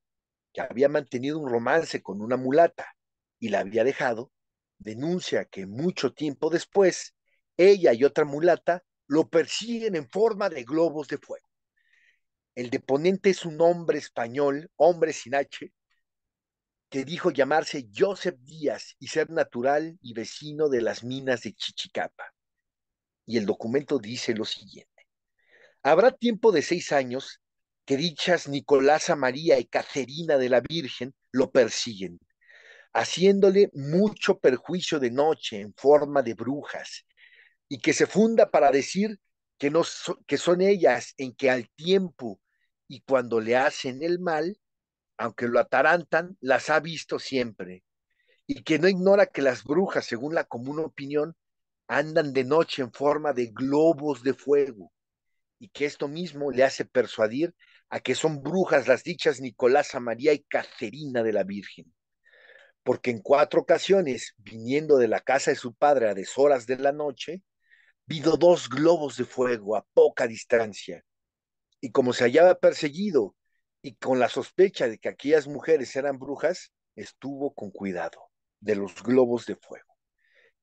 B: que había mantenido un romance con una mulata y la había dejado, denuncia que mucho tiempo después, ella y otra mulata lo persiguen en forma de globos de fuego. El deponente es un hombre español, hombre sin H, que dijo llamarse Joseph Díaz y ser natural y vecino de las minas de Chichicapa. Y el documento dice lo siguiente. Habrá tiempo de seis años que dichas Nicolasa María y Caterina de la Virgen lo persiguen, haciéndole mucho perjuicio de noche en forma de brujas, y que se funda para decir que, no que son ellas en que al tiempo y cuando le hacen el mal, aunque lo atarantan, las ha visto siempre, y que no ignora que las brujas, según la común opinión, andan de noche en forma de globos de fuego, y que esto mismo le hace persuadir a que son brujas las dichas Nicolasa María y Caterina de la Virgen, porque en cuatro ocasiones, viniendo de la casa de su padre a deshoras de la noche, vido dos globos de fuego a poca distancia, y como se hallaba perseguido y con la sospecha de que aquellas mujeres eran brujas, estuvo con cuidado de los globos de fuego.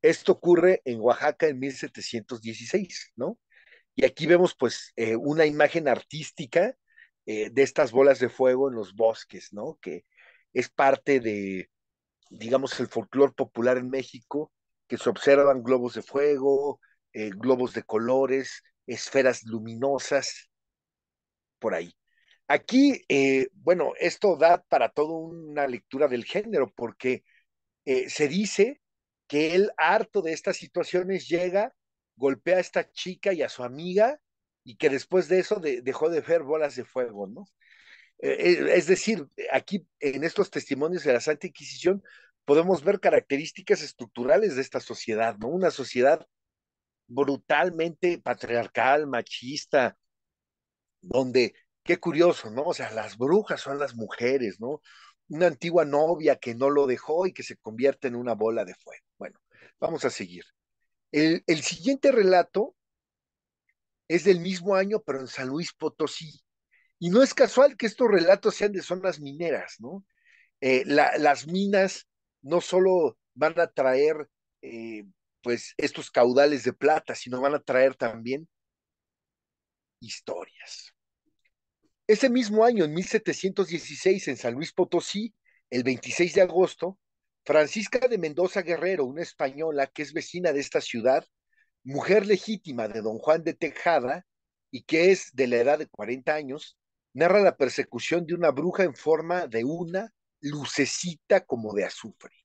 B: Esto ocurre en Oaxaca en 1716, ¿no? Y aquí vemos pues eh, una imagen artística eh, de estas bolas de fuego en los bosques, ¿no? Que es parte de, digamos, el folclore popular en México, que se observan globos de fuego, eh, globos de colores, esferas luminosas, por ahí. Aquí, eh, bueno, esto da para toda una lectura del género, porque eh, se dice que él, harto de estas situaciones, llega, golpea a esta chica y a su amiga, y que después de eso dejó de ver bolas de fuego, ¿no? es decir, aquí en estos testimonios de la Santa Inquisición podemos ver características estructurales de esta sociedad, ¿no? Una sociedad brutalmente patriarcal, machista, donde, qué curioso, ¿no? O sea, las brujas son las mujeres, ¿no? Una antigua novia que no lo dejó y que se convierte en una bola de fuego. Bueno, vamos a seguir. El, el siguiente relato es del mismo año, pero en San Luis Potosí. Y no es casual que estos relatos sean de zonas mineras, ¿no? Eh, las minas no solo van a traer eh, pues estos caudales de plata, sino van a traer también historias. Ese mismo año, en 1716, en San Luis Potosí, el 26 de agosto, Francisca de Mendoza Guerrero, una española que es vecina de esta ciudad, mujer legítima de don Juan de Tejada y que es de la edad de 40 años, narra la persecución de una bruja en forma de una lucecita como de azufre,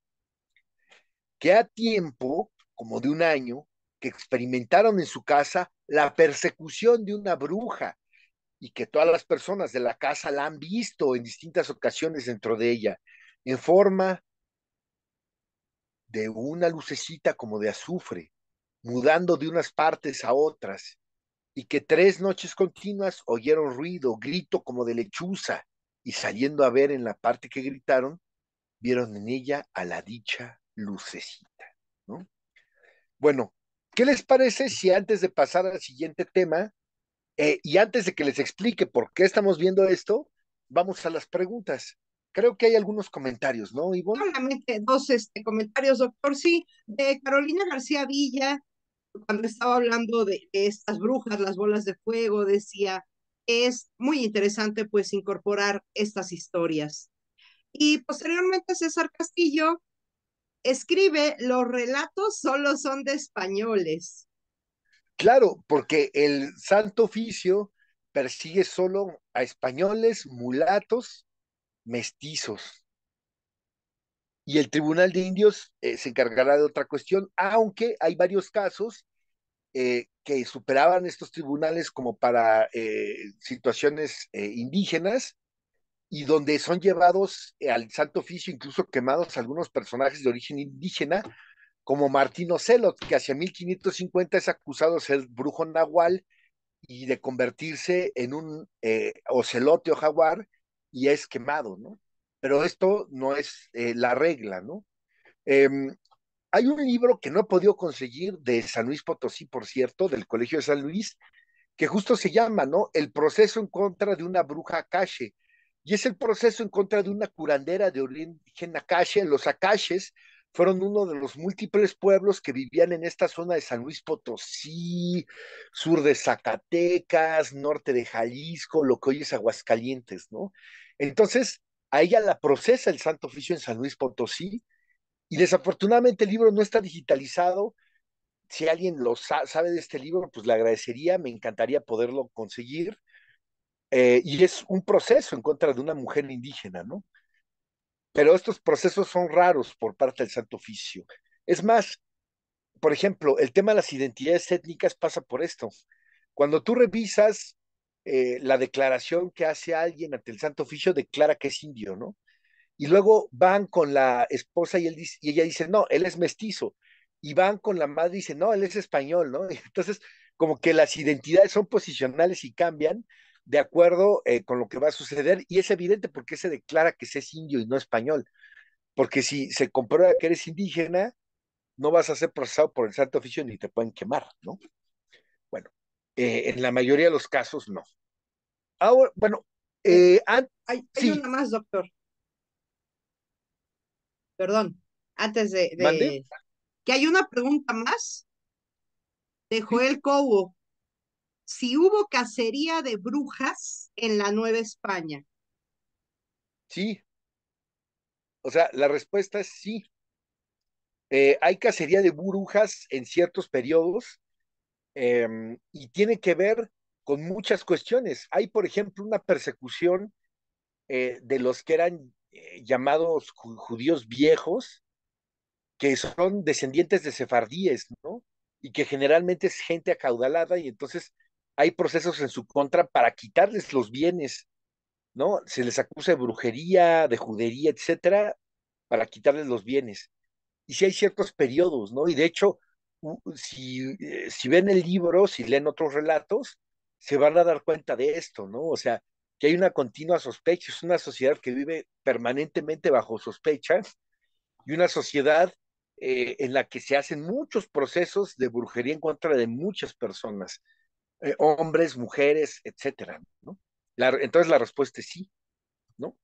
B: que a tiempo como de un año, que experimentaron en su casa la persecución de una bruja y que todas las personas de la casa la han visto en distintas ocasiones dentro de ella, en forma de una lucecita como de azufre, mudando de unas partes a otras, y que tres noches continuas oyeron ruido, grito como de lechuza, y saliendo a ver en la parte que gritaron, vieron en ella a la dicha lucecita, ¿no? Bueno, ¿qué les parece si antes de pasar al siguiente tema eh, y antes de que les explique por qué estamos viendo esto, vamos a las preguntas? Creo que hay algunos comentarios,
A: ¿no, Ivonne? Solamente dos este, comentarios, doctor. Sí, de Carolina García Villa, cuando estaba hablando de, estas brujas, las bolas de fuego, decía, es muy interesante pues incorporar estas historias. Y posteriormente César Castillo Escribe, los relatos solo son de españoles.
B: Claro, porque el santo oficio persigue solo a españoles, mulatos, mestizos. Y el Tribunal de Indios eh, se encargará de otra cuestión, aunque hay varios casos eh, que superaban estos tribunales como para eh, situaciones indígenas, y donde son llevados eh, al Santo Oficio, incluso quemados algunos personajes de origen indígena, como Martín Ocelot, que hacia 1550 es acusado de ser brujo nahual y de convertirse en un eh, ocelote o jaguar y es quemado, ¿no? Pero esto no es eh, la regla, ¿no? Em, hay un libro que no he podido conseguir de San Luis Potosí, por cierto, del Colegio de San Luis, que justo se llama, ¿no? El proceso en contra de una bruja cache, y es el proceso en contra de una curandera de origen acache. Los acaches fueron uno de los múltiples pueblos que vivían en esta zona de San Luis Potosí, sur de Zacatecas, norte de Jalisco, lo que hoy es Aguascalientes, ¿no? Entonces, a ella la procesa el Santo Oficio en San Luis Potosí y desafortunadamente el libro no está digitalizado. Si alguien lo sabe de este libro, pues le agradecería, me encantaría poderlo conseguir eh, y es un proceso en contra de una mujer indígena, ¿no? Pero estos procesos son raros por parte del Santo Oficio. Es más, por ejemplo, el tema de las identidades étnicas pasa por esto. Cuando tú revisas eh, la declaración que hace alguien ante el Santo Oficio, declara que es indio, ¿no? Y luego van con la esposa y, él y ella dice, no, él es mestizo. Y van con la madre y dicen, no, él es español, ¿no? entonces, como que las identidades son posicionales y cambian, de acuerdo eh, con lo que va a suceder y es evidente porque se declara que es indio y no español. Porque si se comprueba que eres indígena, no vas a ser procesado por el Santo Oficio ni te pueden quemar, ¿no? Bueno, eh, en la mayoría de los casos no.
A: Ahora, bueno, eh, hay, una más, doctor. Perdón, antes de, que hay una pregunta más de Joel Cobo si hubo cacería de brujas en la Nueva España.
B: Sí. O sea, la respuesta es sí. Eh, hay cacería de brujas en ciertos periodos em, y tiene que ver con muchas cuestiones. Hay, por ejemplo, una persecución eh, de los que eran eh, llamados judíos viejos, que son descendientes de sefardíes, ¿no? Y que generalmente es gente acaudalada y entonces hay procesos en su contra para quitarles los bienes, ¿no? Se les acusa de brujería, de judería, etcétera, para quitarles los bienes. Y si hay ciertos periodos, ¿no? Y de hecho, eh, si, ven el libro, si leen otros relatos, se van a dar cuenta de esto, ¿no? O sea, que hay una continua sospecha, es una sociedad que vive permanentemente bajo sospecha y una sociedad eh, en la que se hacen muchos procesos de brujería en contra de muchas personas. Eh, hombres, mujeres, etcétera, ¿no? entonces la respuesta es sí, ¿no?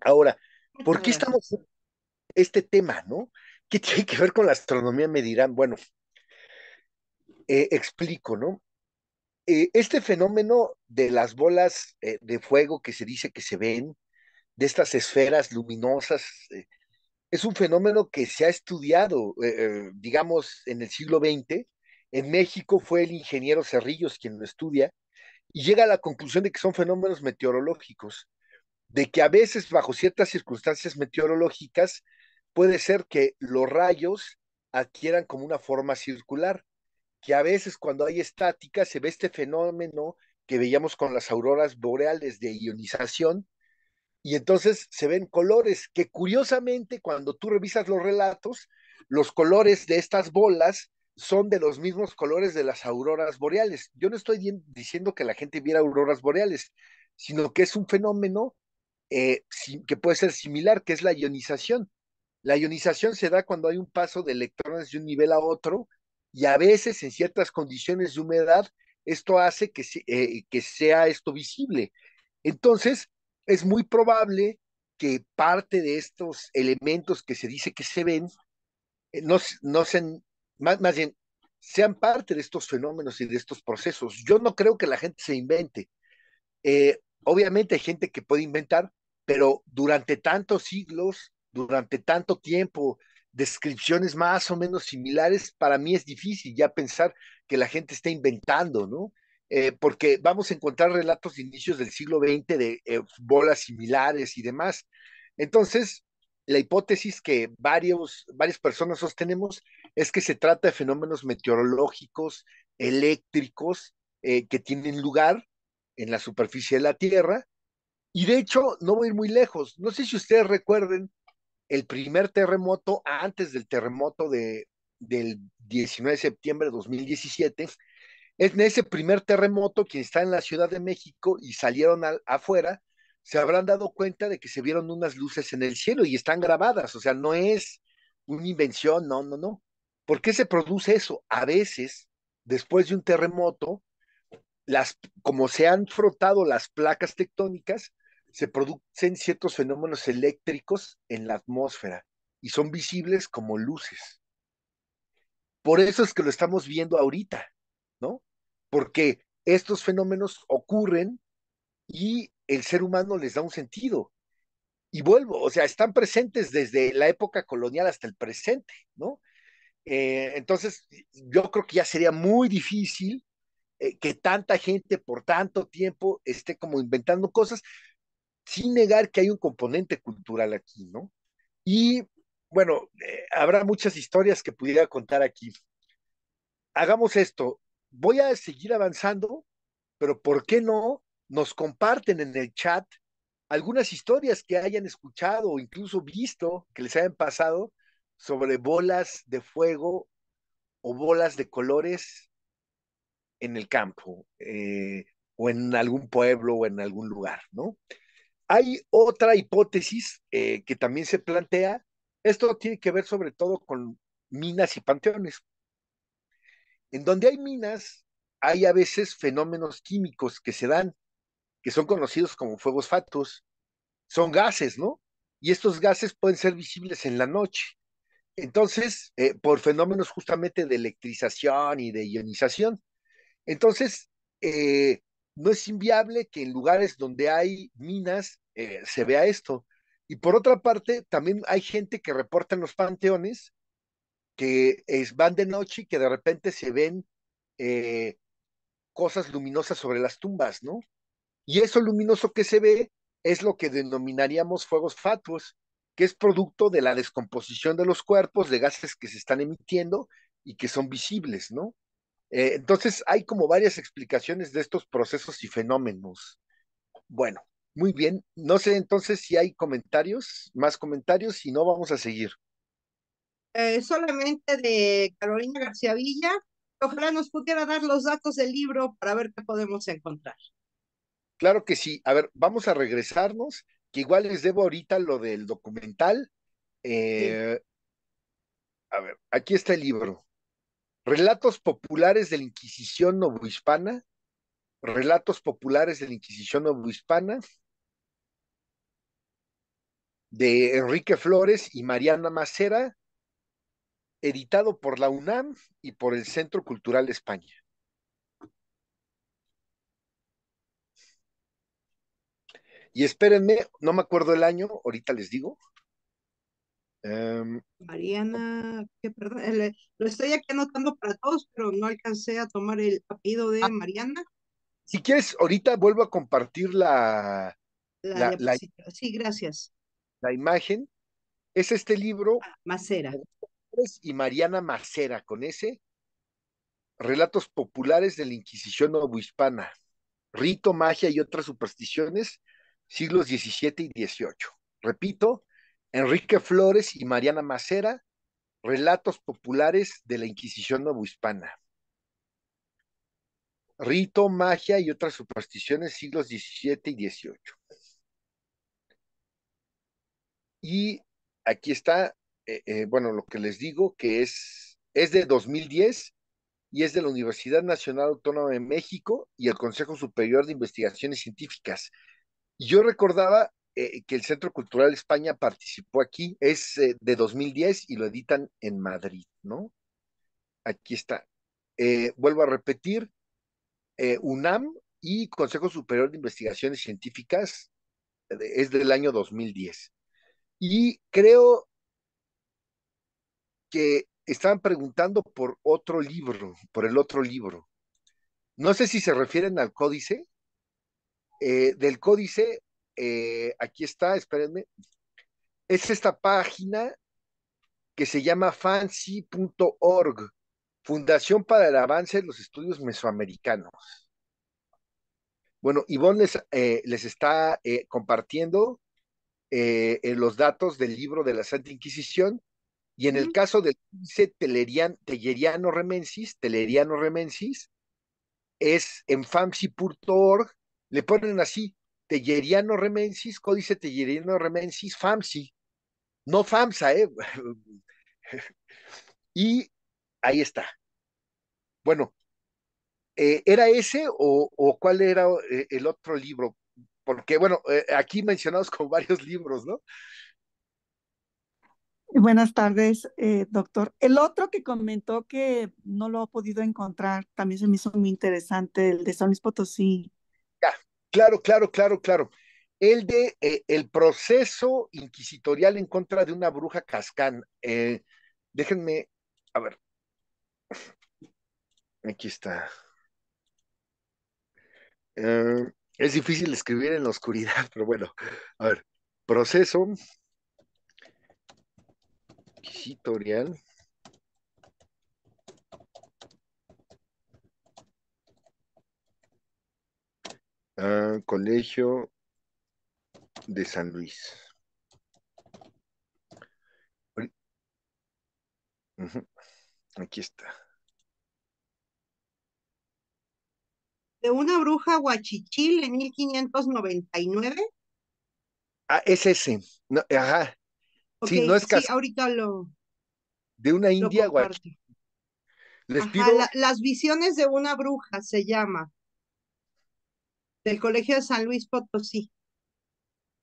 B: Ahora, ¿por qué estamos en este tema, no? ¿Qué tiene que ver con la astronomía? Me dirán, bueno, eh, explico, ¿no? Eh, este fenómeno de las bolas de fuego que se dice que se ven, de estas esferas luminosas, es un fenómeno que se ha estudiado, digamos, en el siglo XX, en México fue el ingeniero Cerrillos quien lo estudia y llega a la conclusión de que son fenómenos meteorológicos, de que a veces bajo ciertas circunstancias meteorológicas puede ser que los rayos adquieran como una forma circular, que a veces cuando hay estática se ve este fenómeno que veíamos con las auroras boreales de ionización, y entonces se ven colores que curiosamente cuando tú revisas los relatos, los colores de estas bolas son de los mismos colores de las auroras boreales. Yo no estoy diciendo que la gente viera auroras boreales, sino que es un fenómeno eh, que puede ser similar, que es la ionización. La ionización se da cuando hay un paso de electrones de un nivel a otro y a veces en ciertas condiciones de humedad esto hace que, eh, que sea esto visible. Entonces, es muy probable que parte de estos elementos que se dice que se ven eh, no, no, se, más, bien, sean parte de estos fenómenos y de estos procesos. Yo no creo que la gente se invente. Eh, obviamente hay gente que puede inventar, pero durante tantos siglos, durante tanto tiempo, descripciones más o menos similares, para mí es difícil ya pensar que la gente está inventando, ¿no? Eh, porque vamos a encontrar relatos de inicios del siglo XX de eh, bolas similares y demás. Entonces, la hipótesis que varios, varias personas sostenemos es que se trata de fenómenos meteorológicos, eléctricos, eh, que tienen lugar en la superficie de la Tierra. Y de hecho, no voy a ir muy lejos. No sé si ustedes recuerden el primer terremoto antes del terremoto de, del 19 de septiembre de 2017. Es en ese primer terremoto quien está en la Ciudad de México y salieron al, afuera se habrán dado cuenta de que se vieron unas luces en el cielo y están grabadas, o sea, no es una invención, no, no, no. ¿Por qué se produce eso? A veces, después de un terremoto, las, como se han frotado las placas tectónicas, se producen ciertos fenómenos eléctricos en la atmósfera y son visibles como luces. Por eso es que lo estamos viendo ahorita, ¿no? Porque estos fenómenos ocurren y el ser humano les da un sentido. Y vuelvo, o sea, están presentes desde la época colonial hasta el presente, ¿no? Eh, entonces, yo creo que ya sería muy difícil eh, que tanta gente por tanto tiempo esté como inventando cosas, sin negar que hay un componente cultural aquí, ¿no? Y bueno, eh, habrá muchas historias que pudiera contar aquí. Hagamos esto, voy a seguir avanzando, pero ¿por qué no nos comparten en el chat algunas historias que hayan escuchado o incluso visto que les hayan pasado sobre bolas de fuego o bolas de colores en el campo eh, o en algún pueblo o en algún lugar, ¿no? Hay otra hipótesis eh, que también se plantea. Esto tiene que ver sobre todo con minas y panteones. En donde hay minas, hay a veces fenómenos químicos que se dan que son conocidos como fuegos fatuos, son gases, ¿no? Y estos gases pueden ser visibles en la noche. Entonces, eh, por fenómenos justamente de electrización y de ionización. Entonces, eh, no es inviable que en lugares donde hay minas eh, se vea esto. Y por otra parte, también hay gente que reporta en los panteones que es, van de noche y que de repente se ven cosas luminosas sobre las tumbas, ¿no? Y eso luminoso que se ve es lo que denominaríamos fuegos fatuos, que es producto de la descomposición de los cuerpos, de gases que se están emitiendo y que son visibles, ¿no? Eh, entonces, hay como varias explicaciones de estos procesos y fenómenos. Bueno, muy bien. No sé entonces si hay comentarios, más comentarios, si no, vamos a seguir.
A: Eh, solamente de Carolina García Villa. Ojalá nos pudiera dar los datos del libro para ver qué podemos encontrar.
B: Claro que sí. A ver, vamos a regresarnos, que igual les debo ahorita lo del documental. Eh, a ver, aquí está el libro. Relatos populares de la Inquisición Novohispana. Relatos populares de la Inquisición Novohispana. De Enrique Flores y Mariana Macera. Editado por la UNAM y por el Centro Cultural de España. Y espérenme, no me acuerdo el año, ahorita les digo.
A: Em, Mariana, eh, lo estoy aquí anotando para todos, pero no alcancé a tomar el apellido de ah. Mariana. Si quieres, ahorita vuelvo a compartir la, la, sí, gracias. La imagen.
B: Es este libro. Ah, Macera. Y Mariana Macera, con ese. Relatos populares de la Inquisición novohispana. Rito, magia y otras supersticiones siglos XVII y XVIII. Repito, Enrique Flores y Mariana Macera, Relatos Populares de la Inquisición Novohispana. Rito, magia y otras supersticiones, siglos XVII y XVIII. Y aquí está, eh, eh, bueno, lo que les digo, que es, es de 2010 y es de la Universidad Nacional Autónoma de México y el Consejo Superior de Investigaciones Científicas. Yo recordaba eh, que el Centro Cultural España participó aquí, es eh, de 2010 y lo editan en Madrid, ¿no? Aquí está. Eh, vuelvo a repetir, UNAM y Consejo Superior de Investigaciones Científicas es del año 2010. Y creo que estaban preguntando por otro libro, por el otro libro. No sé si se refieren al códice, eh, del códice, eh, aquí está, espérenme, es esta página que se llama fancy.org, Fundación para el Avance de los Estudios Mesoamericanos. Bueno, Ivonne les, eh, está compartiendo los datos del libro de la Santa Inquisición y en el caso del códice Telleriano Remensis, Teleriano Remensis, es en fancy.org le ponen así, Telleriano Remensis, Códice Telleriano Remensis, FAMSI, no FAMSA, ¿eh? y ahí está. Bueno, eh, ¿era ese o, cuál era eh, el otro libro? Porque, bueno, eh, aquí mencionados con varios libros, ¿no?
A: Buenas tardes, doctor. El otro que comentó que no lo ha podido encontrar, también se me hizo muy interesante, el de San Luis Potosí, claro,
B: claro, claro, claro. El de eh, el proceso inquisitorial en contra de una bruja cascán. Eh, déjenme, a ver. Aquí está. Eh, es difícil escribir en la oscuridad, pero bueno, a ver. Proceso inquisitorial Colegio de San Luis. Aquí está.
A: De una bruja guachichil en 1599.
B: Ah, es ese. nueve ajá. sí, no es casi. ahorita lo. De una india guachichil. Les pido...
A: las visiones de una bruja se llama del Colegio de San Luis Potosí.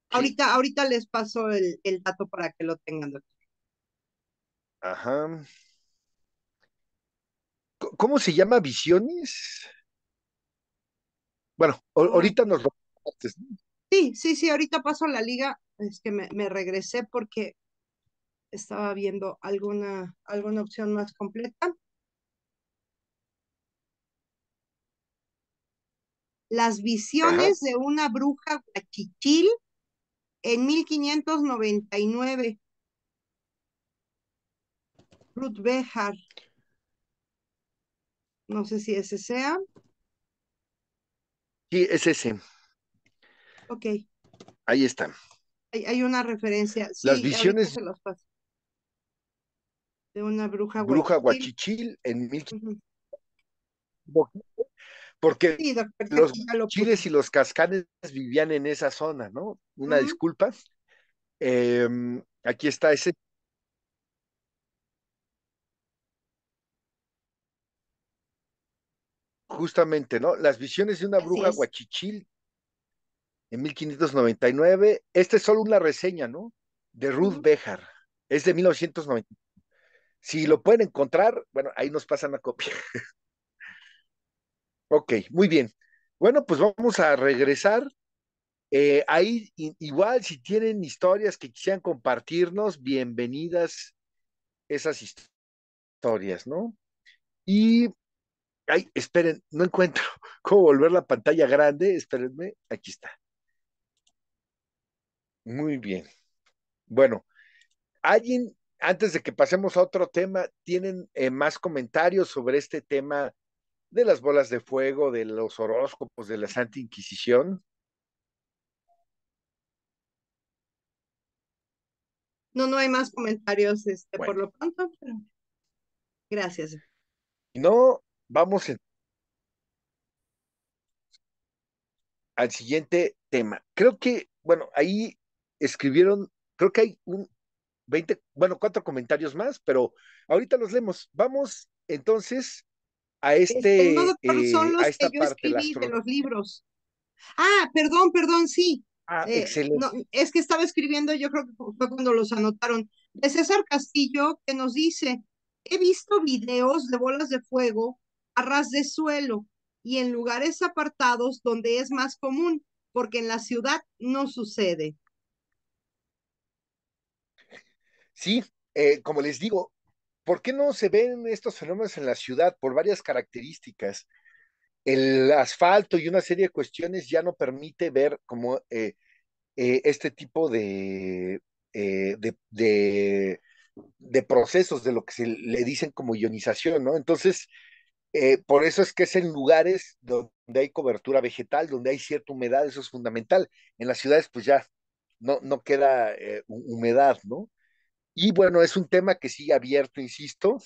A: Ahorita, ahorita les paso el, dato para que lo tengan,
B: Ajá. ¿Cómo se llama Visiones? Bueno, ahorita nos
A: Sí, sí, sí, ahorita paso la liga. Es que me, me regresé porque estaba viendo alguna, alguna opción más completa. las visiones de una bruja guachichil en 1599. Ruth Behar. No sé si ese sea.
B: Sí, es ese. Ok. Ahí está.
A: Hay, hay una referencia. las visiones. De una bruja guachichil. Bruja
B: guachichil en 1599. Porque los chiles y los cascanes vivían en esa zona, ¿no? Una disculpa. Em, aquí está ese. Justamente, ¿no? Las visiones de una bruja guachichil en 1599. Esta es solo una reseña, ¿no? De Ruth Bejar. Es de 1990. Si lo pueden encontrar, bueno, ahí nos pasan la copia. Ok, muy bien. Bueno, pues vamos a regresar. Eh, ahí igual si tienen historias que quisieran compartirnos, bienvenidas esas historias, ¿no? Y, ay, esperen, no encuentro cómo volver la pantalla grande, espérenme, aquí está. Muy bien. Bueno, alguien, antes de que pasemos a otro tema, ¿tienen eh, más comentarios sobre este tema de las bolas de fuego, de los horóscopos, de la Santa Inquisición?
A: No, no hay más comentarios este, por lo pronto. Gracias.
B: No, vamos al siguiente tema. Creo que, bueno, ahí escribieron, creo que hay un 20, bueno, cuatro comentarios más, pero ahorita los leemos. Vamos entonces a este, este son eh, los que yo escribí de los
A: libros. Ah, perdón, perdón, sí. Ah, eh, excelente. es que estaba escribiendo, yo creo que fue cuando los anotaron. De César Castillo que nos dice, he visto videos de bolas de fuego a ras de suelo y en lugares apartados donde es más común, porque en la ciudad no sucede.
B: Sí, eh, como les digo, ¿Por qué no se ven estos fenómenos en la ciudad? Por varias características. El asfalto y una serie de cuestiones ya no permite ver como eh, eh, este tipo eh, de, de, de, procesos, de lo que se le dicen como ionización, ¿no? Entonces, por eso es que es en lugares donde hay cobertura vegetal, donde hay cierta humedad, eso es fundamental. En las ciudades, pues ya no, no queda humedad, ¿no? Y bueno, es un tema que sigue abierto, insisto.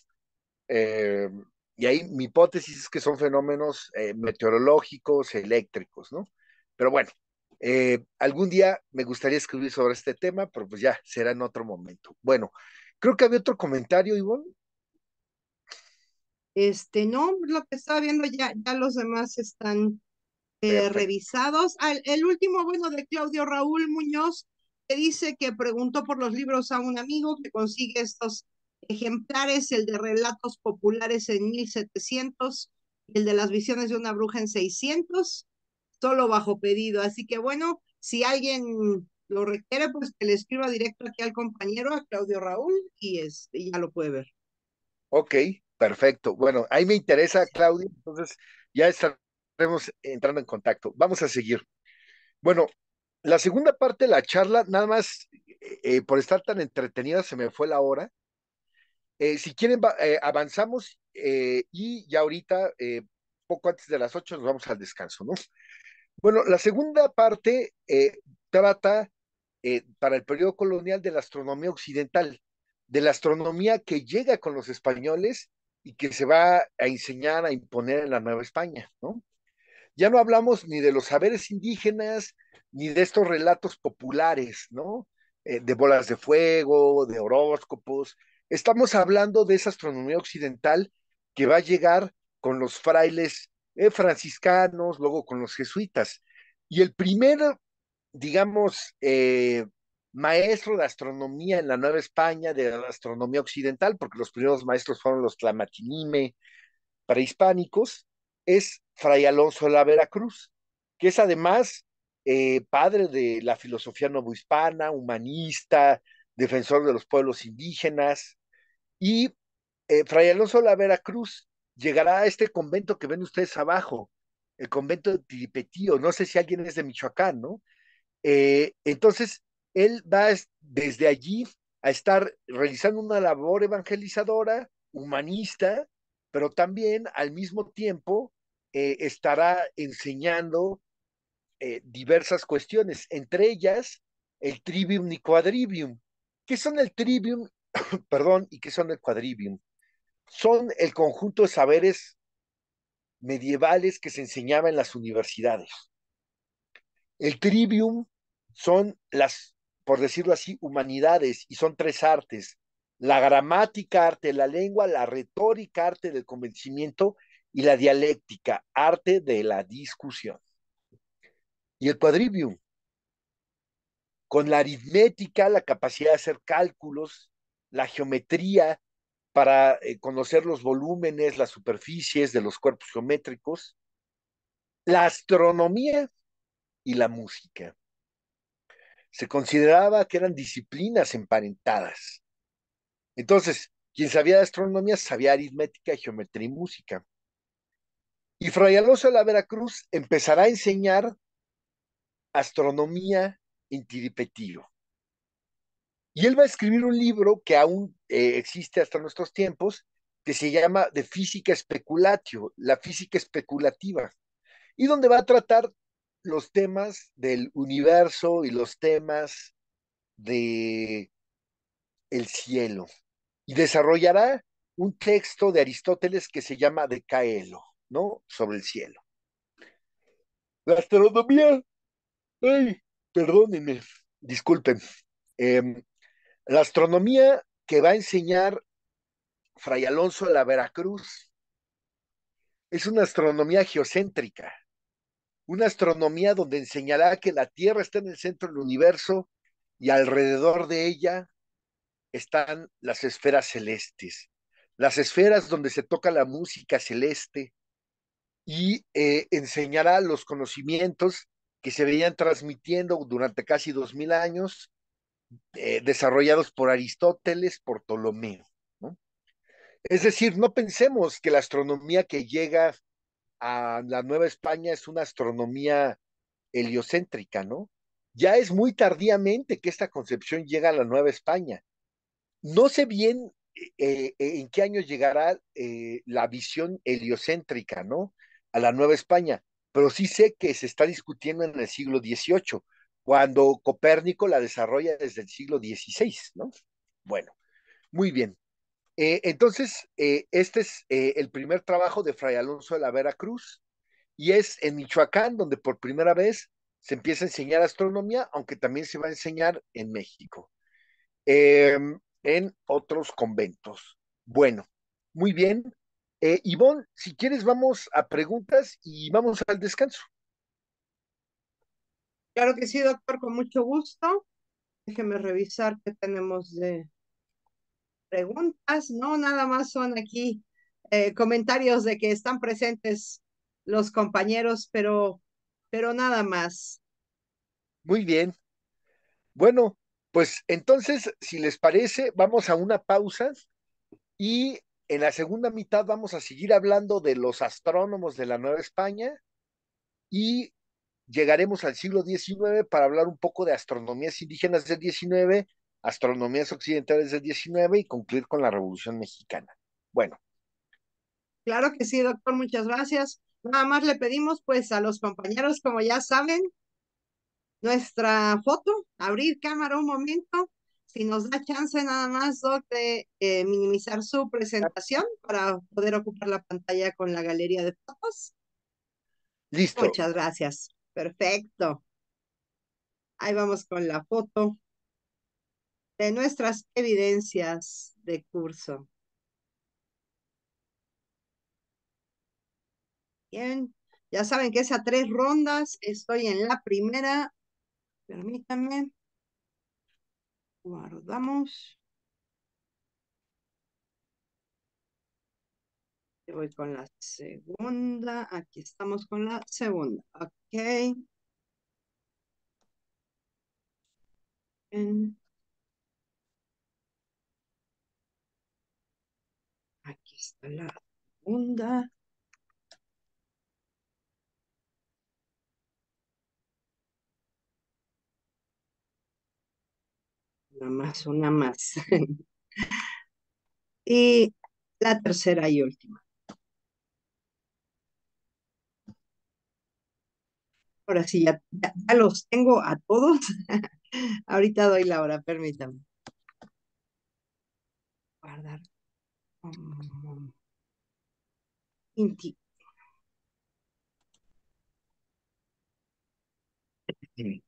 B: Eh, y ahí mi hipótesis es que son fenómenos eh, meteorológicos, eléctricos, ¿no? Pero bueno, eh, algún día me gustaría escribir sobre este tema, pero pues ya será en otro momento. Bueno, creo que había otro comentario, Ivonne.
A: Este, no, lo que estaba viendo ya, ya los demás están revisados. el último, bueno, de Claudio Raúl Muñoz, dice que preguntó por los libros a un amigo que consigue estos ejemplares, el de relatos populares en 1700 y el de las visiones de una bruja en 600, solo bajo pedido. Así que bueno, si alguien lo requiere, pues que le escriba directo aquí al compañero, a Claudio Raúl, y, y este, ya lo puede ver.
B: Ok, perfecto. Bueno, ahí me interesa, Claudio, entonces ya estaremos entrando en contacto. Vamos a seguir. Bueno, la segunda parte de la charla, nada más eh, eh, por estar tan entretenida, se me fue la hora. Eh, si quieren, avanzamos y ya ahorita, poco antes de las ocho, nos vamos al descanso, ¿no? Bueno, la segunda parte trata para el periodo colonial de la astronomía occidental, de la astronomía que llega con los españoles y que se va a enseñar, a imponer en la Nueva España, ¿no? Ya no hablamos ni de los saberes indígenas, ni de estos relatos populares, ¿no? Eh, de bolas de fuego, de horóscopos. Estamos hablando de esa astronomía occidental que va a llegar con los frailes eh, franciscanos, luego con los jesuitas. Y el primer, digamos, eh, maestro de astronomía en la Nueva España, de la astronomía occidental, porque los primeros maestros fueron los Tlamatinime prehispánicos, es Fray Alonso de la Veracruz, que es además eh, padre de la filosofía novohispana, humanista, defensor de los pueblos indígenas. Y eh, Fray Alonso de la Veracruz llegará a este convento que ven ustedes abajo, el convento de Tiripetío, no sé si alguien es de Michoacán, ¿no? Eh, entonces, él va desde allí a estar realizando una labor evangelizadora, humanista, pero también al mismo tiempo eh, estará enseñando eh, diversas cuestiones, entre ellas el trivium y quadrivium. ¿Qué son el trivium, perdón, y qué son el quadrivium? Son el conjunto de saberes medievales que se enseñaba en las universidades. El trivium son las, por decirlo así, humanidades y son tres artes. La gramática, arte de la lengua, la retórica, arte del convencimiento y la dialéctica, arte de la discusión. Y el quadrivium, con la aritmética, la capacidad de hacer cálculos, la geometría para eh, conocer los volúmenes, las superficies de los cuerpos geométricos, la astronomía y la música. Se consideraba que eran disciplinas emparentadas. Entonces, quien sabía de astronomía sabía aritmética, geometría y música. Y Fray Alonso de la Veracruz empezará a enseñar astronomía en Tiripetiro. Y él va a escribir un libro que aún eh, existe hasta nuestros tiempos, que se llama De Física Especulatio, la física especulativa, y donde va a tratar los temas del universo y los temas de el cielo. Y desarrollará un texto de Aristóteles que se llama Caelo. ¿no? Sobre el cielo. La astronomía, ay, perdónenme, disculpen. Em, la astronomía que va a enseñar Fray Alonso de la Veracruz es una astronomía geocéntrica, una astronomía donde enseñará que la Tierra está en el centro del universo y alrededor de ella están las esferas celestes, las esferas donde se toca la música celeste, y eh, enseñará los conocimientos que se venían transmitiendo durante casi dos mil años, eh, desarrollados por Aristóteles, por Ptolomeo. Es decir, no pensemos que la astronomía que llega a la Nueva España es una astronomía heliocéntrica, ¿no? Ya es muy tardíamente que esta concepción llega a la Nueva España. No sé bien eh, en qué año llegará la visión heliocéntrica, ¿no? a la Nueva España, pero sí sé que se está discutiendo en el siglo XVIII, cuando Copérnico la desarrolla desde el siglo XVI, ¿no? Bueno, muy bien. Eh, entonces, eh, este es eh, el primer trabajo de Fray Alonso de la Veracruz y es en Michoacán donde por primera vez se empieza a enseñar astronomía, aunque también se va a enseñar en México, em, en otros conventos. Bueno, muy bien. Eh, Ivonne, si quieres,
A: vamos a preguntas y vamos al descanso. Claro que sí, doctor, con mucho gusto. Déjeme revisar qué tenemos de preguntas. No, nada más son aquí eh, comentarios de que están presentes los compañeros, pero, pero nada más. Muy bien.
B: Bueno, pues entonces, si les parece, vamos a una pausa y en la segunda mitad vamos a seguir hablando de los astrónomos de la Nueva España y llegaremos al siglo XIX para hablar un poco de astronomías indígenas del XIX, astronomías occidentales del XIX y concluir con la Revolución Mexicana. Bueno.
A: Claro que sí, doctor, muchas gracias. Nada más le pedimos pues a los compañeros, como ya saben, nuestra foto, abrir cámara un momento si nos da chance nada más, Doc, de eh, minimizar su presentación para poder ocupar la pantalla con la galería de fotos. Listo. Muchas gracias. Perfecto. Ahí vamos con la foto de nuestras evidencias de curso. Bien, ya saben que es a tres rondas. Estoy en la primera. Permítanme. Guardamos. Yo voy con la segunda. Aquí estamos con la segunda. Ok.
B: Aquí está la
A: segunda. Una más, una más. y la tercera y última. Ahora sí, ya, los tengo a todos. Ahorita doy la hora, permítame. Guardar. inti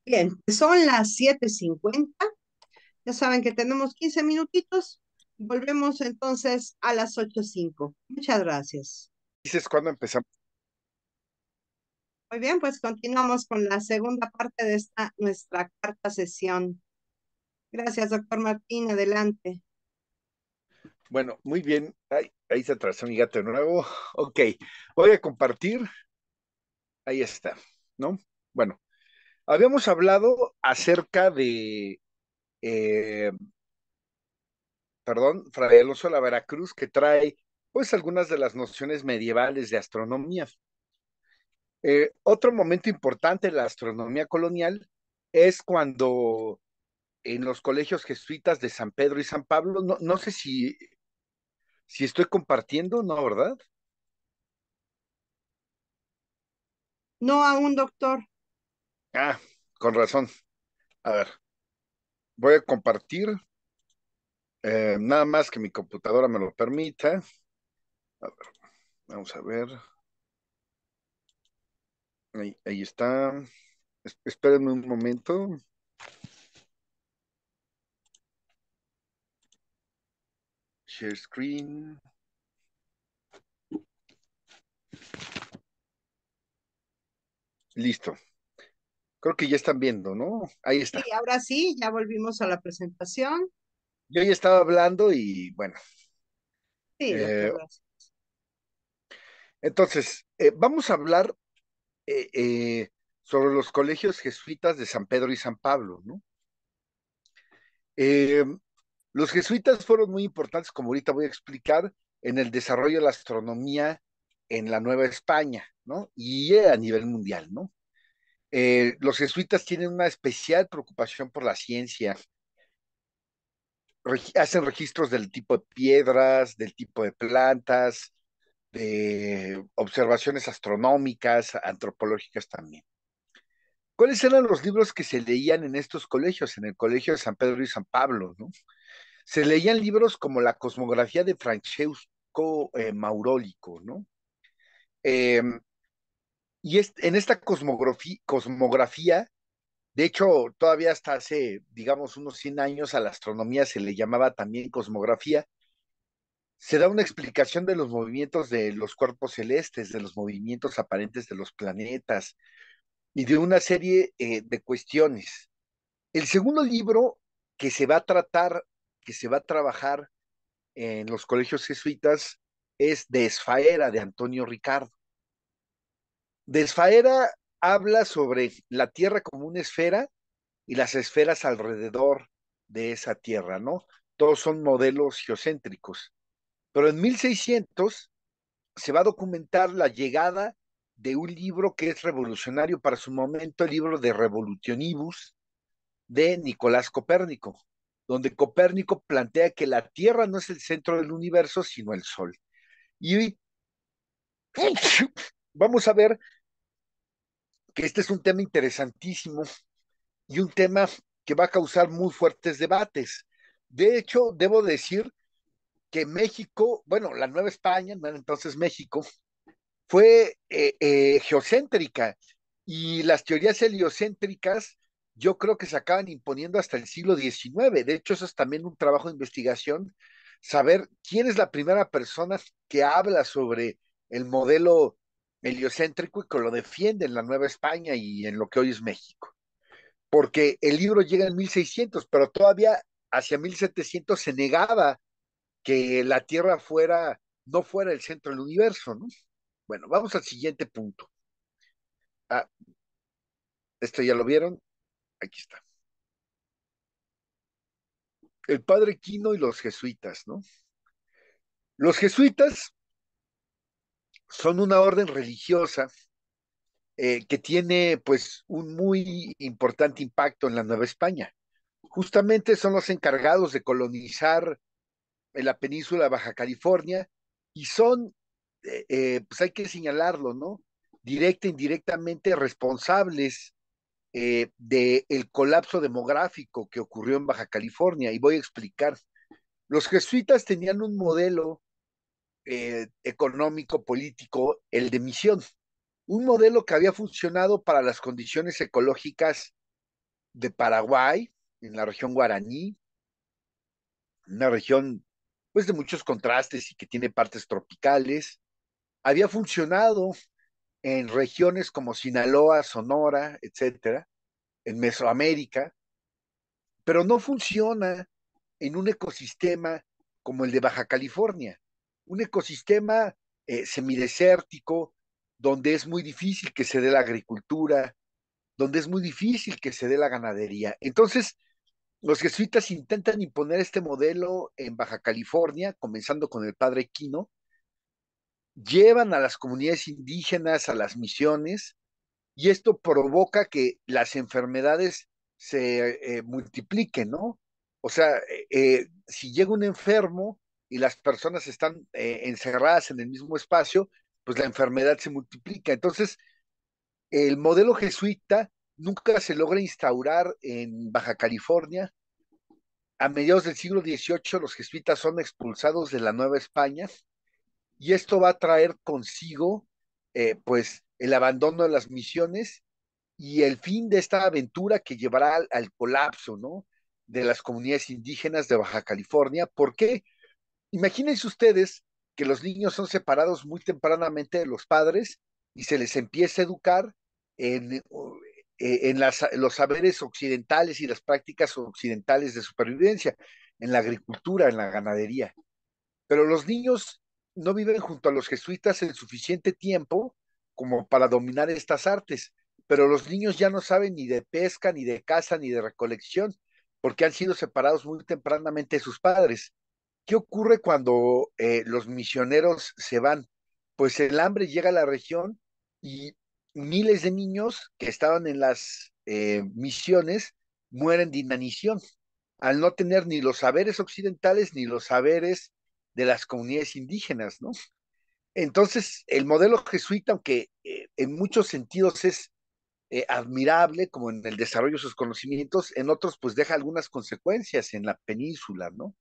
A: Bien, son las siete 7.50 ya saben que tenemos 15 minutitos. Volvemos entonces a las 8.05. Muchas gracias.
B: Dices cuándo empezamos.
A: Muy bien, pues continuamos con la segunda parte de esta nuestra cuarta sesión. Gracias, doctor Martín. Adelante.
B: Bueno, muy bien. ahí se atrasó mi gato de nuevo. Ok, voy a compartir. Ahí está, ¿no? Bueno, habíamos hablado acerca de eh, perdón, Fray Alonso de la Veracruz, que trae pues algunas de las nociones medievales de astronomía. Eh, otro momento importante de la astronomía colonial es cuando en los colegios jesuitas de San Pedro y San Pablo, no, no sé si, si estoy compartiendo, ¿no, verdad? No, aún, doctor. Ah, con razón. A ver voy a compartir, eh, nada más que mi computadora me lo permita. vamos a ver. Ahí, ahí está. espérenme un momento. Share screen. Listo. Creo que ya están viendo, ¿no? Ahí está.
A: Sí, ahora sí, ya volvimos a la presentación.
B: Yo ya estaba hablando y bueno. Sí, eh, entonces, eh, vamos a hablar eh, sobre los colegios jesuitas de San Pedro y San Pablo, ¿no? los jesuitas fueron muy importantes, como ahorita voy a explicar, en el desarrollo de la astronomía en la Nueva España, ¿no? Y a nivel mundial, ¿no? Eh, los jesuitas tienen una especial preocupación por la ciencia. hacen registros del tipo de piedras, del tipo de plantas, de observaciones astronómicas, antropológicas también. ¿Cuáles eran los libros que se leían en estos colegios, en el colegio de San Pedro y San Pablo? ¿no? Se leían libros como la cosmografía de Francesco eh, Maurólico, ¿no? Em, y en esta cosmografía, de hecho, todavía hasta hace, digamos, unos 100 años a la astronomía se le llamaba también cosmografía, se da una explicación de los movimientos de los cuerpos celestes, de los movimientos aparentes de los planetas y de una serie eh, de cuestiones. El segundo libro que se va a tratar, que se va a trabajar en los colegios jesuitas, es de Esfaera, de Antonio Ricardo. Desfaera habla sobre la tierra como una esfera y las esferas alrededor de esa tierra, ¿no? Todos son modelos geocéntricos. Pero en 1600 se va a documentar la llegada de un libro que es revolucionario para su momento, el libro de Revolutionibus de Nicolás Copérnico, donde Copérnico plantea que la Tierra no es el centro del universo, sino el Sol. Y vamos a ver este es un tema interesantísimo y un tema que va a causar muy fuertes debates. De hecho, debo decir que México, bueno, la Nueva España, entonces México, fue eh, eh, geocéntrica y las teorías heliocéntricas yo creo que se acaban imponiendo hasta el siglo XIX. De hecho, eso es también un trabajo de investigación, saber quién es la primera persona que habla sobre el modelo heliocéntrico y que lo defiende en la Nueva España y en lo que hoy es México. Porque el libro llega en 1600, pero todavía hacia 1700 se negaba que la Tierra fuera, no fuera el centro del universo, ¿no? Bueno, vamos al siguiente punto. Ah, esto ya lo vieron. Aquí está. El padre Quino y los jesuitas, ¿no? Los jesuitas son una orden religiosa eh, que tiene pues un muy importante impacto en la Nueva España. Justamente son los encargados de colonizar eh, la península de Baja California y son, eh, pues hay que señalarlo, ¿no? Directa e indirectamente responsables del colapso demográfico que ocurrió en Baja California y voy a explicar. Los jesuitas tenían un modelo eh, económico, político, el de misión. Un modelo que había funcionado para las condiciones ecológicas de Paraguay, en la región guaraní, una región pues de muchos contrastes y que tiene partes tropicales. Había funcionado en regiones como Sinaloa, Sonora, etcétera, en Mesoamérica, pero no funciona en un ecosistema como el de Baja California, un ecosistema eh, semidesértico, donde es muy difícil que se dé la agricultura, donde es muy difícil que se dé la ganadería. Entonces, los jesuitas intentan imponer este modelo en Baja California, comenzando con el padre Quino, llevan a las comunidades indígenas, a las misiones, y esto provoca que las enfermedades se eh, multipliquen, ¿no? O sea, eh, si llega un enfermo, y las personas están eh, encerradas en el mismo espacio, pues la enfermedad se multiplica. Entonces, el modelo jesuita nunca se logra instaurar en Baja California. A mediados del siglo XVIII los jesuitas son expulsados de la Nueva España y esto va a traer consigo eh, pues el abandono de las misiones y el fin de esta aventura que llevará al, al colapso, ¿no? De las comunidades indígenas de Baja California. ¿Por qué? Imagínense ustedes que los niños son separados muy tempranamente de los padres y se les empieza a educar en, eh, los saberes occidentales y las prácticas occidentales de supervivencia, en la agricultura, en la ganadería. Pero los niños no viven junto a los jesuitas el suficiente tiempo como para dominar estas artes, pero los niños ya no saben ni de pesca, ni de caza, ni de recolección, porque han sido separados muy tempranamente de sus padres. ¿Qué ocurre cuando eh, los misioneros se van? Pues el hambre llega a la región y miles de niños que estaban en las eh, misiones mueren de inanición al no tener ni los saberes occidentales ni los saberes de las comunidades indígenas, ¿no? Entonces, el modelo jesuita, aunque eh, en muchos sentidos es admirable, como en el desarrollo de sus conocimientos, en otros pues deja algunas consecuencias en la península, ¿no?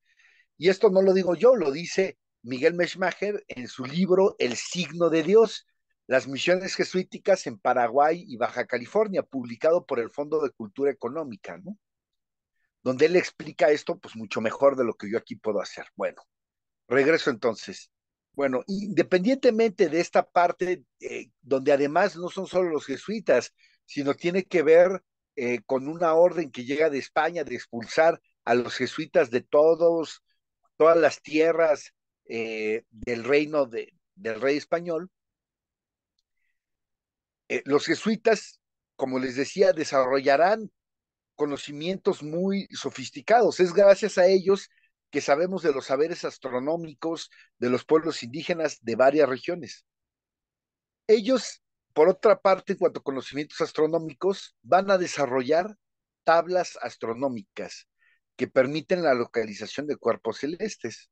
B: Y esto no lo digo yo, lo dice Miguel Meschmacher en su libro El signo de Dios, las misiones jesuíticas en Paraguay y Baja California, publicado por el Fondo de Cultura Económica, ¿no? Donde él explica esto, pues mucho mejor de lo que yo aquí puedo hacer. Bueno, regreso entonces. Bueno, independientemente de esta parte, eh, donde además no son solo los jesuitas, sino tiene que ver eh, con una orden que llega de España de expulsar a los jesuitas de todos todas las tierras eh, del reino del rey español. Eh, los jesuitas, como les decía, desarrollarán conocimientos muy sofisticados. Es gracias a ellos que sabemos de los saberes astronómicos de los pueblos indígenas de varias regiones. Ellos, por otra parte, en cuanto a conocimientos astronómicos, van a desarrollar tablas astronómicas que permiten la localización de cuerpos celestes.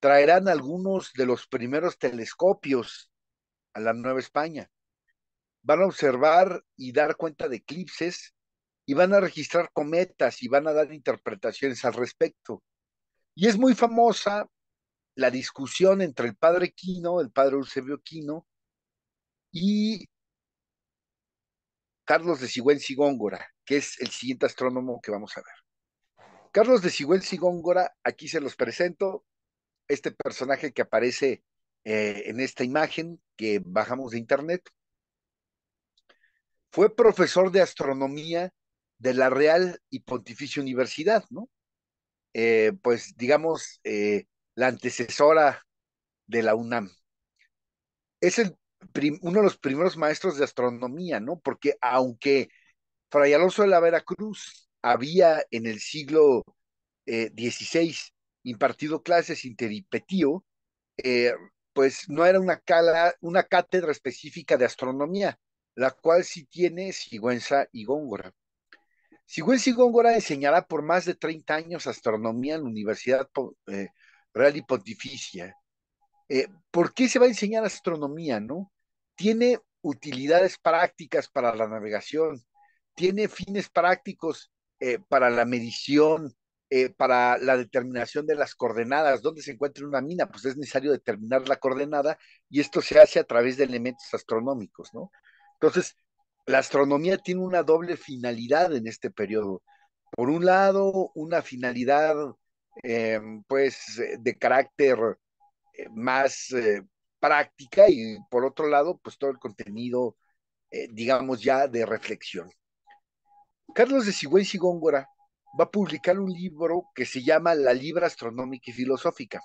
B: Traerán algunos de los primeros telescopios a la Nueva España. Van a observar y dar cuenta de eclipses y van a registrar cometas y van a dar interpretaciones al respecto. Y es muy famosa la discusión entre el padre Quino, el padre Eusebio Quino, y Carlos de Sigüenza y Góngora, que es el siguiente astrónomo que vamos a ver. Carlos de Sigüenza y Góngora, aquí se los presento, este personaje que aparece eh, en esta imagen que bajamos de internet. Fue profesor de astronomía de la Real y Pontificia Universidad, ¿no? Eh, pues digamos, eh, la antecesora de la UNAM. Es uno de los primeros maestros de astronomía, ¿no? Porque aunque Fray Alonso de la Veracruz había en el siglo XVI eh, impartido clases interipetío, eh, pues no era una, una cátedra específica de astronomía, la cual sí tiene Sigüenza y Góngora. Sigüenza y Góngora enseñará por más de 30 años astronomía en la Universidad eh, Real y Pontificia. ¿Por qué se va a enseñar astronomía, no? Tiene utilidades prácticas para la navegación, tiene fines prácticos eh, para la medición, eh, para la determinación de las coordenadas, dónde se encuentra una mina, pues es necesario determinar la coordenada y esto se hace a través de elementos astronómicos, ¿no? Entonces, la astronomía tiene una doble finalidad en este periodo. Por un lado, una finalidad, em, pues, eh, de carácter más práctica y por otro lado, pues todo el contenido, digamos, ya de reflexión. Carlos de Sigüenza y Góngora va a publicar un libro que se llama La Libra Astronómica y Filosófica.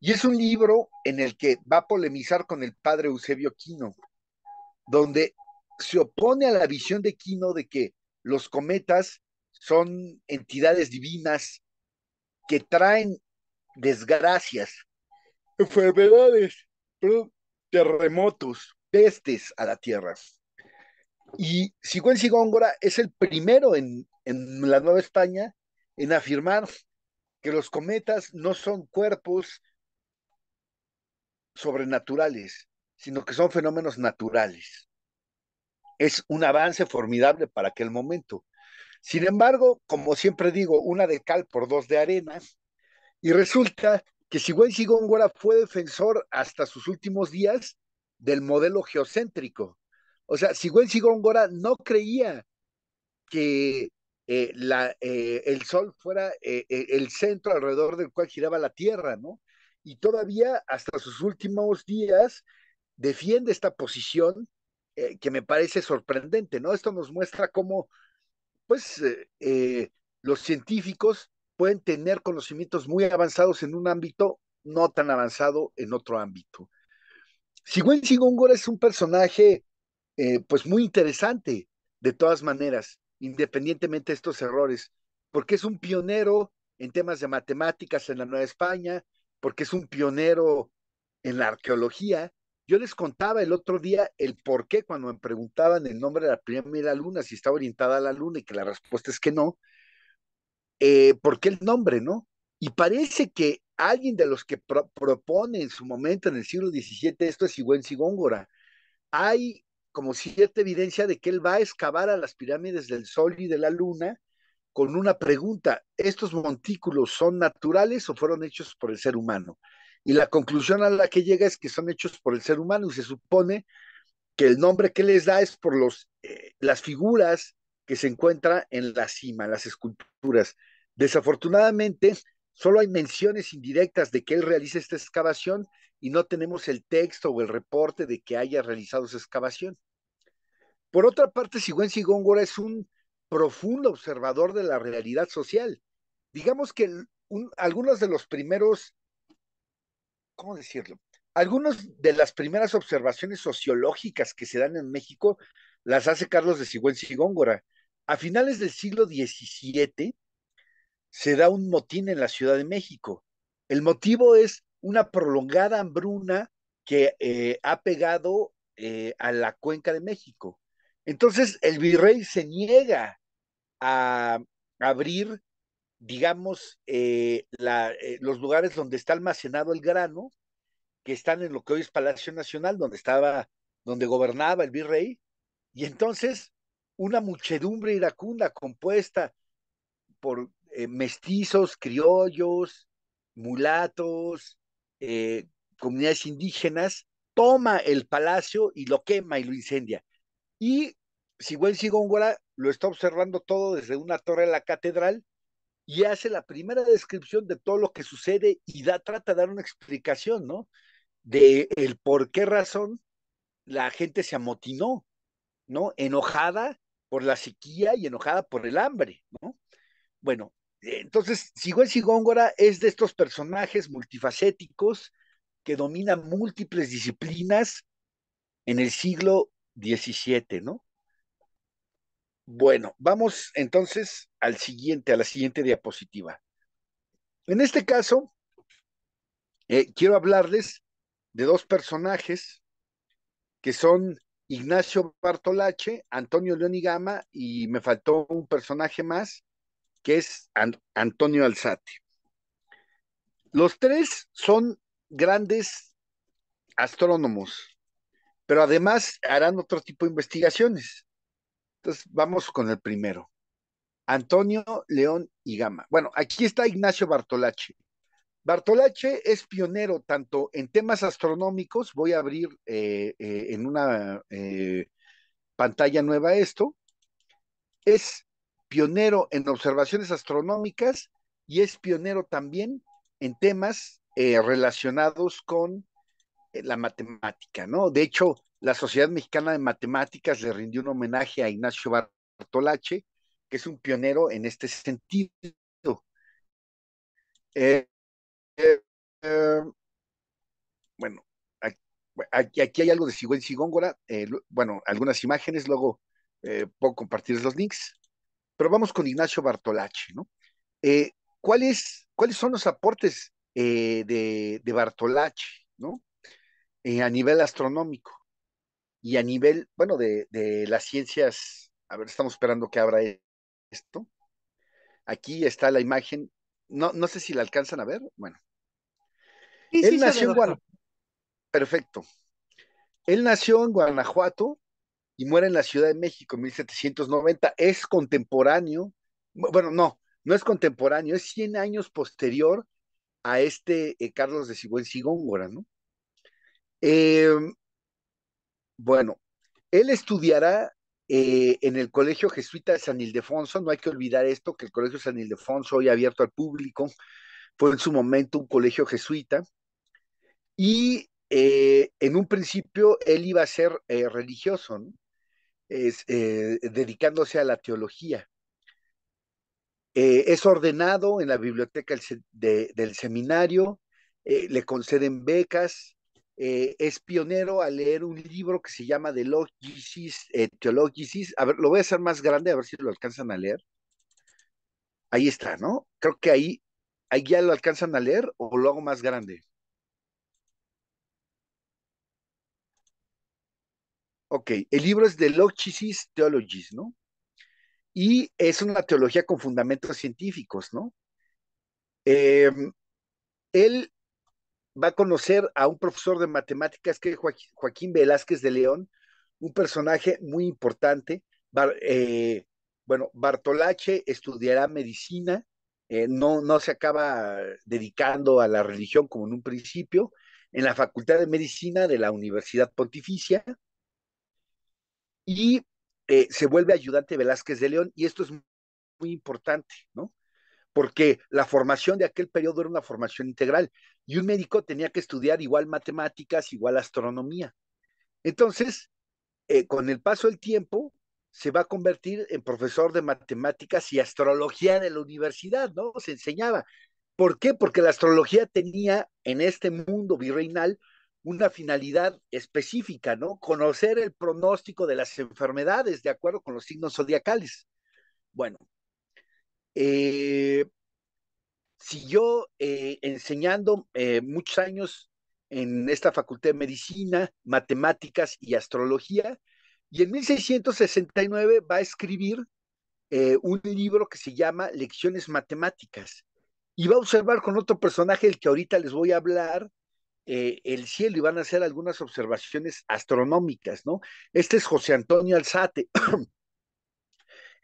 B: Y es un libro en el que va a polemizar con el padre Eusebio Quino, donde se opone a la visión de Quino de que los cometas son entidades divinas que traen desgracias, enfermedades, terremotos, pestes a la Tierra. Y Sigüenza y es el primero en, la Nueva España en afirmar que los cometas no son cuerpos sobrenaturales, sino que son fenómenos naturales. Es un avance formidable para aquel momento. Sin embargo, como siempre digo, una de cal por dos de arena, y resulta que Sigüenza y fue defensor hasta sus últimos días del modelo geocéntrico, o sea, Sigüenza y no creía que eh, la, eh, el sol fuera eh, el centro alrededor del cual giraba la Tierra, ¿no? Y todavía hasta sus últimos días defiende esta posición que me parece sorprendente, ¿no? Esto nos muestra cómo, pues, los científicos pueden tener conocimientos muy avanzados en un ámbito, no tan avanzado en otro ámbito. Sigüenza Góngora es un personaje eh, pues muy interesante de todas maneras, independientemente de estos errores, porque es un pionero en temas de matemáticas en la Nueva España, porque es un pionero en la arqueología. Yo les contaba el otro día el por qué cuando me preguntaban el nombre de la primera luna, si está orientada a la luna y que la respuesta es que no, eh, ¿por qué el nombre, no? Y parece que alguien de los que propone en su momento, en el siglo XVII, esto es Sigüenza y Góngora. Hay como cierta evidencia de que él va a excavar a las pirámides del Sol y de la Luna con una pregunta, ¿estos montículos son naturales o fueron hechos por el ser humano? Y la conclusión a la que llega es que son hechos por el ser humano y se supone que el nombre que les da es por los, eh, las figuras que se encuentran en la cima, las esculturas. Desafortunadamente, solo hay menciones indirectas de que él realiza esta excavación y no tenemos el texto o el reporte de que haya realizado esa excavación. Por otra parte, Sigüenza Góngora es un profundo observador de la realidad social. Digamos que algunos de los primeros, ¿cómo decirlo? Algunas de las primeras observaciones sociológicas que se dan en México las hace Carlos de Sigüenza Góngora. A finales del siglo XVII se da un motín en la Ciudad de México. El motivo es una prolongada hambruna que eh, ha pegado eh, a la cuenca de México. Entonces, el virrey se niega a abrir, digamos, eh, eh, los lugares donde está almacenado el grano, que están en lo que hoy es Palacio Nacional, donde estaba, donde gobernaba el virrey, y entonces una muchedumbre iracunda compuesta por eh, mestizos, criollos, mulatos, comunidades indígenas, toma el palacio y lo quema y lo incendia. Y Sigüen Sigóngora lo está observando todo desde una torre de la catedral y hace la primera descripción de todo lo que sucede y da, trata de dar una explicación, ¿no? De el por qué razón la gente se amotinó, ¿no? Enojada por la sequía y enojada por el hambre, ¿no? Bueno, entonces, Sigüel Sigóngora es de estos personajes multifacéticos que dominan múltiples disciplinas en el siglo 17, ¿no? Bueno, vamos entonces al siguiente, a la siguiente diapositiva. En este caso, eh, quiero hablarles de dos personajes que son Ignacio Bartolache, Antonio León y Gama, y me faltó un personaje más, que es Antonio Alzate. Los tres son grandes astrónomos pero además harán otro tipo de investigaciones. Entonces, vamos con el primero. Antonio León y Gama. Bueno, aquí está Ignacio Bartolache. Bartolache es pionero tanto en temas astronómicos, voy a abrir eh, eh, en una eh, pantalla nueva esto, es pionero en observaciones astronómicas y es pionero también en temas relacionados con la matemática, ¿no? De hecho, la Sociedad Mexicana de Matemáticas le rindió un homenaje a Ignacio Bartolache, que es un pionero en este sentido. Eh, eh, eh, bueno, aquí, hay algo de Sigüenza y Góngora, bueno, algunas imágenes, luego puedo compartir los links, pero vamos con Ignacio Bartolache, ¿no? ¿Cuáles son los aportes de, de Bartolache, ¿no? Eh, a nivel astronómico y a nivel, bueno, de, las ciencias, a ver, estamos esperando que abra esto. Aquí está la imagen, no, no sé si la alcanzan a ver, bueno. Él nació en Guanajuato. Perfecto. Él nació en Guanajuato y muere en la Ciudad de México en 1790. Es contemporáneo, bueno, no, no es contemporáneo, es 100 años posterior a este eh, Carlos de y Sigóngora, ¿no? Em, bueno, él estudiará eh, en el Colegio Jesuita de San Ildefonso. No hay que olvidar esto, que el Colegio San Ildefonso, hoy abierto al público, fue en su momento un colegio jesuita. Y eh, en un principio él iba a ser eh, religioso, dedicándose a la teología. es ordenado en la biblioteca del seminario, le conceden becas, eh, es pionero a leer un libro que se llama The eh, Theologicis. A ver, lo voy a hacer más grande, a ver si lo alcanzan a leer. Ahí está, ¿no? Creo que ahí, ahí ya lo alcanzan a leer o lo hago más grande. Ok, el libro es The Logicis ¿no? Y es una teología con fundamentos científicos, ¿no? Em, él va a conocer a un profesor de matemáticas que es Joaquín Velázquez de León, un personaje muy importante. Eh, bueno, Bartolache estudiará medicina, eh, no, no se acaba dedicando a la religión como en un principio, en la Facultad de Medicina de la Universidad Pontificia, y eh, se vuelve ayudante Velázquez de León, y esto es muy importante, ¿no? porque la formación de aquel periodo era una formación integral y un médico tenía que estudiar igual matemáticas, igual astronomía. Entonces, eh, con el paso del tiempo, se va a convertir en profesor de matemáticas y astrología de la universidad, ¿no? Se enseñaba. ¿Por qué? Porque la astrología tenía en este mundo virreinal una finalidad específica, ¿no? Conocer el pronóstico de las enfermedades de acuerdo con los signos zodiacales. Bueno, eh, siguió eh, enseñando eh, muchos años en esta facultad de medicina, matemáticas y astrología, y en 1669 va a escribir un libro que se llama Lecciones Matemáticas, y va a observar con otro personaje, el que ahorita les voy a hablar, el cielo, y van a hacer algunas observaciones astronómicas, ¿no? Este es José Antonio Alzate.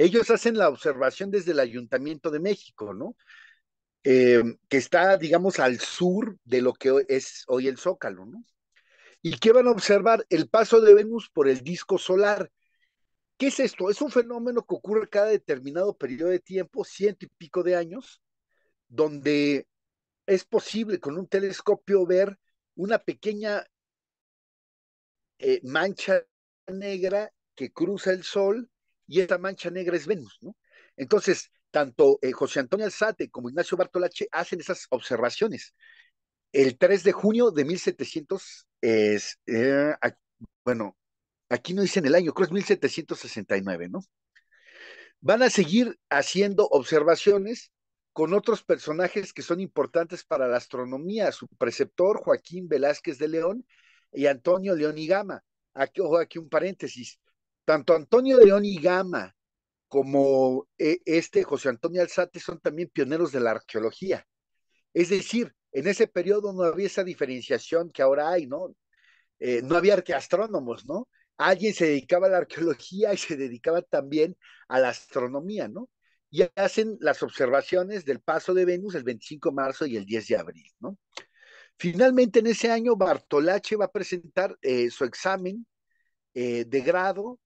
B: Ellos hacen la observación desde el Ayuntamiento de México, ¿no? Eh, que está, digamos, al sur de lo que es hoy el Zócalo, ¿no? ¿Y qué van a observar? El paso de Venus por el disco solar. ¿Qué es esto? Es un fenómeno que ocurre cada determinado periodo de tiempo, ciento y pico de años, donde es posible con un telescopio ver una pequeña eh, mancha negra que cruza el Sol y esta mancha negra es Venus, ¿no? Entonces, tanto eh, José Antonio Alzate como Ignacio Bartolache hacen esas observaciones. El 3 de junio de 1700 es, eh, bueno, aquí no dicen el año, creo que es 1769, ¿no? Van a seguir haciendo observaciones con otros personajes que son importantes para la astronomía, su preceptor Joaquín Velázquez de León y Antonio León y Gama. Aquí, ojo, aquí un paréntesis tanto Antonio León y Gama como e, este José Antonio Alzate son también pioneros de la arqueología. Es decir, en ese periodo no había esa diferenciación que ahora hay, ¿no? Eh, no había arqueastrónomos, ¿no? Alguien se dedicaba a la arqueología y se dedicaba también a la astronomía, ¿no? Y hacen las observaciones del paso de Venus el 25 de marzo y el 10 de abril, ¿no? Finalmente, en ese año, Bartolache va a presentar eh, su examen eh, de grado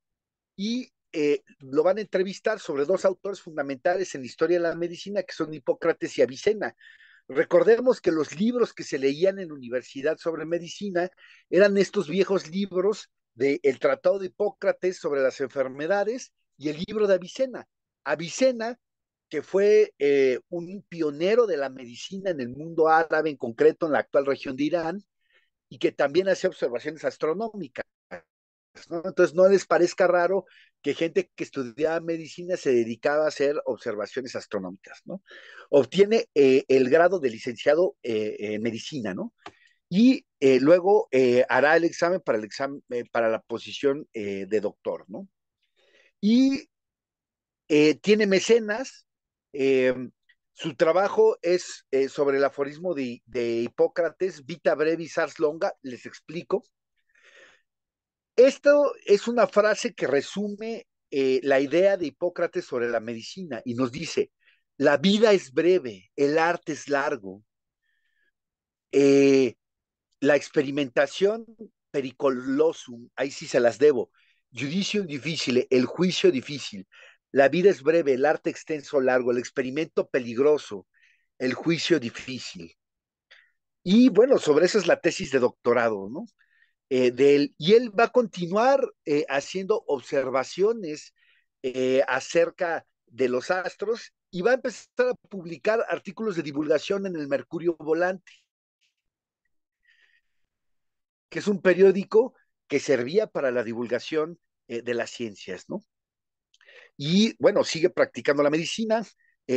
B: y eh, lo van a entrevistar sobre dos autores fundamentales en la historia de la medicina, que son Hipócrates y Avicena. Recordemos que los libros que se leían en la universidad sobre medicina eran estos viejos libros del Tratado de Hipócrates sobre las enfermedades y el libro de Avicena. Avicena, que fue eh, un pionero de la medicina en el mundo árabe, en concreto en la actual región de Irán, y que también hacía observaciones astronómicas. Pues, Entonces, no les parezca raro que gente que estudiaba medicina se dedicaba a hacer observaciones astronómicas, Obtiene eh, el grado de licenciado eh, en medicina, Y eh, luego hará el examen para la posición de doctor, ¿no? Y tiene mecenas. su trabajo es sobre el aforismo de, Hipócrates, Vita brevis ars longa, les explico esto es una frase que resume eh, la idea de Hipócrates sobre la medicina y nos dice, la vida es breve, el arte es largo, eh, la experimentación pericolosum, ahí sí se las debo, judicium difícil, el juicio difícil, la vida es breve, el arte extenso largo, el experimento peligroso, el juicio difícil. Y bueno, sobre eso es la tesis de doctorado, ¿no? Eh, y él va a continuar eh, haciendo observaciones eh, acerca de los astros y va a empezar a publicar artículos de divulgación en el Mercurio Volante, que es un periódico que servía para la divulgación de las ciencias, ¿no? Y bueno, sigue practicando la medicina,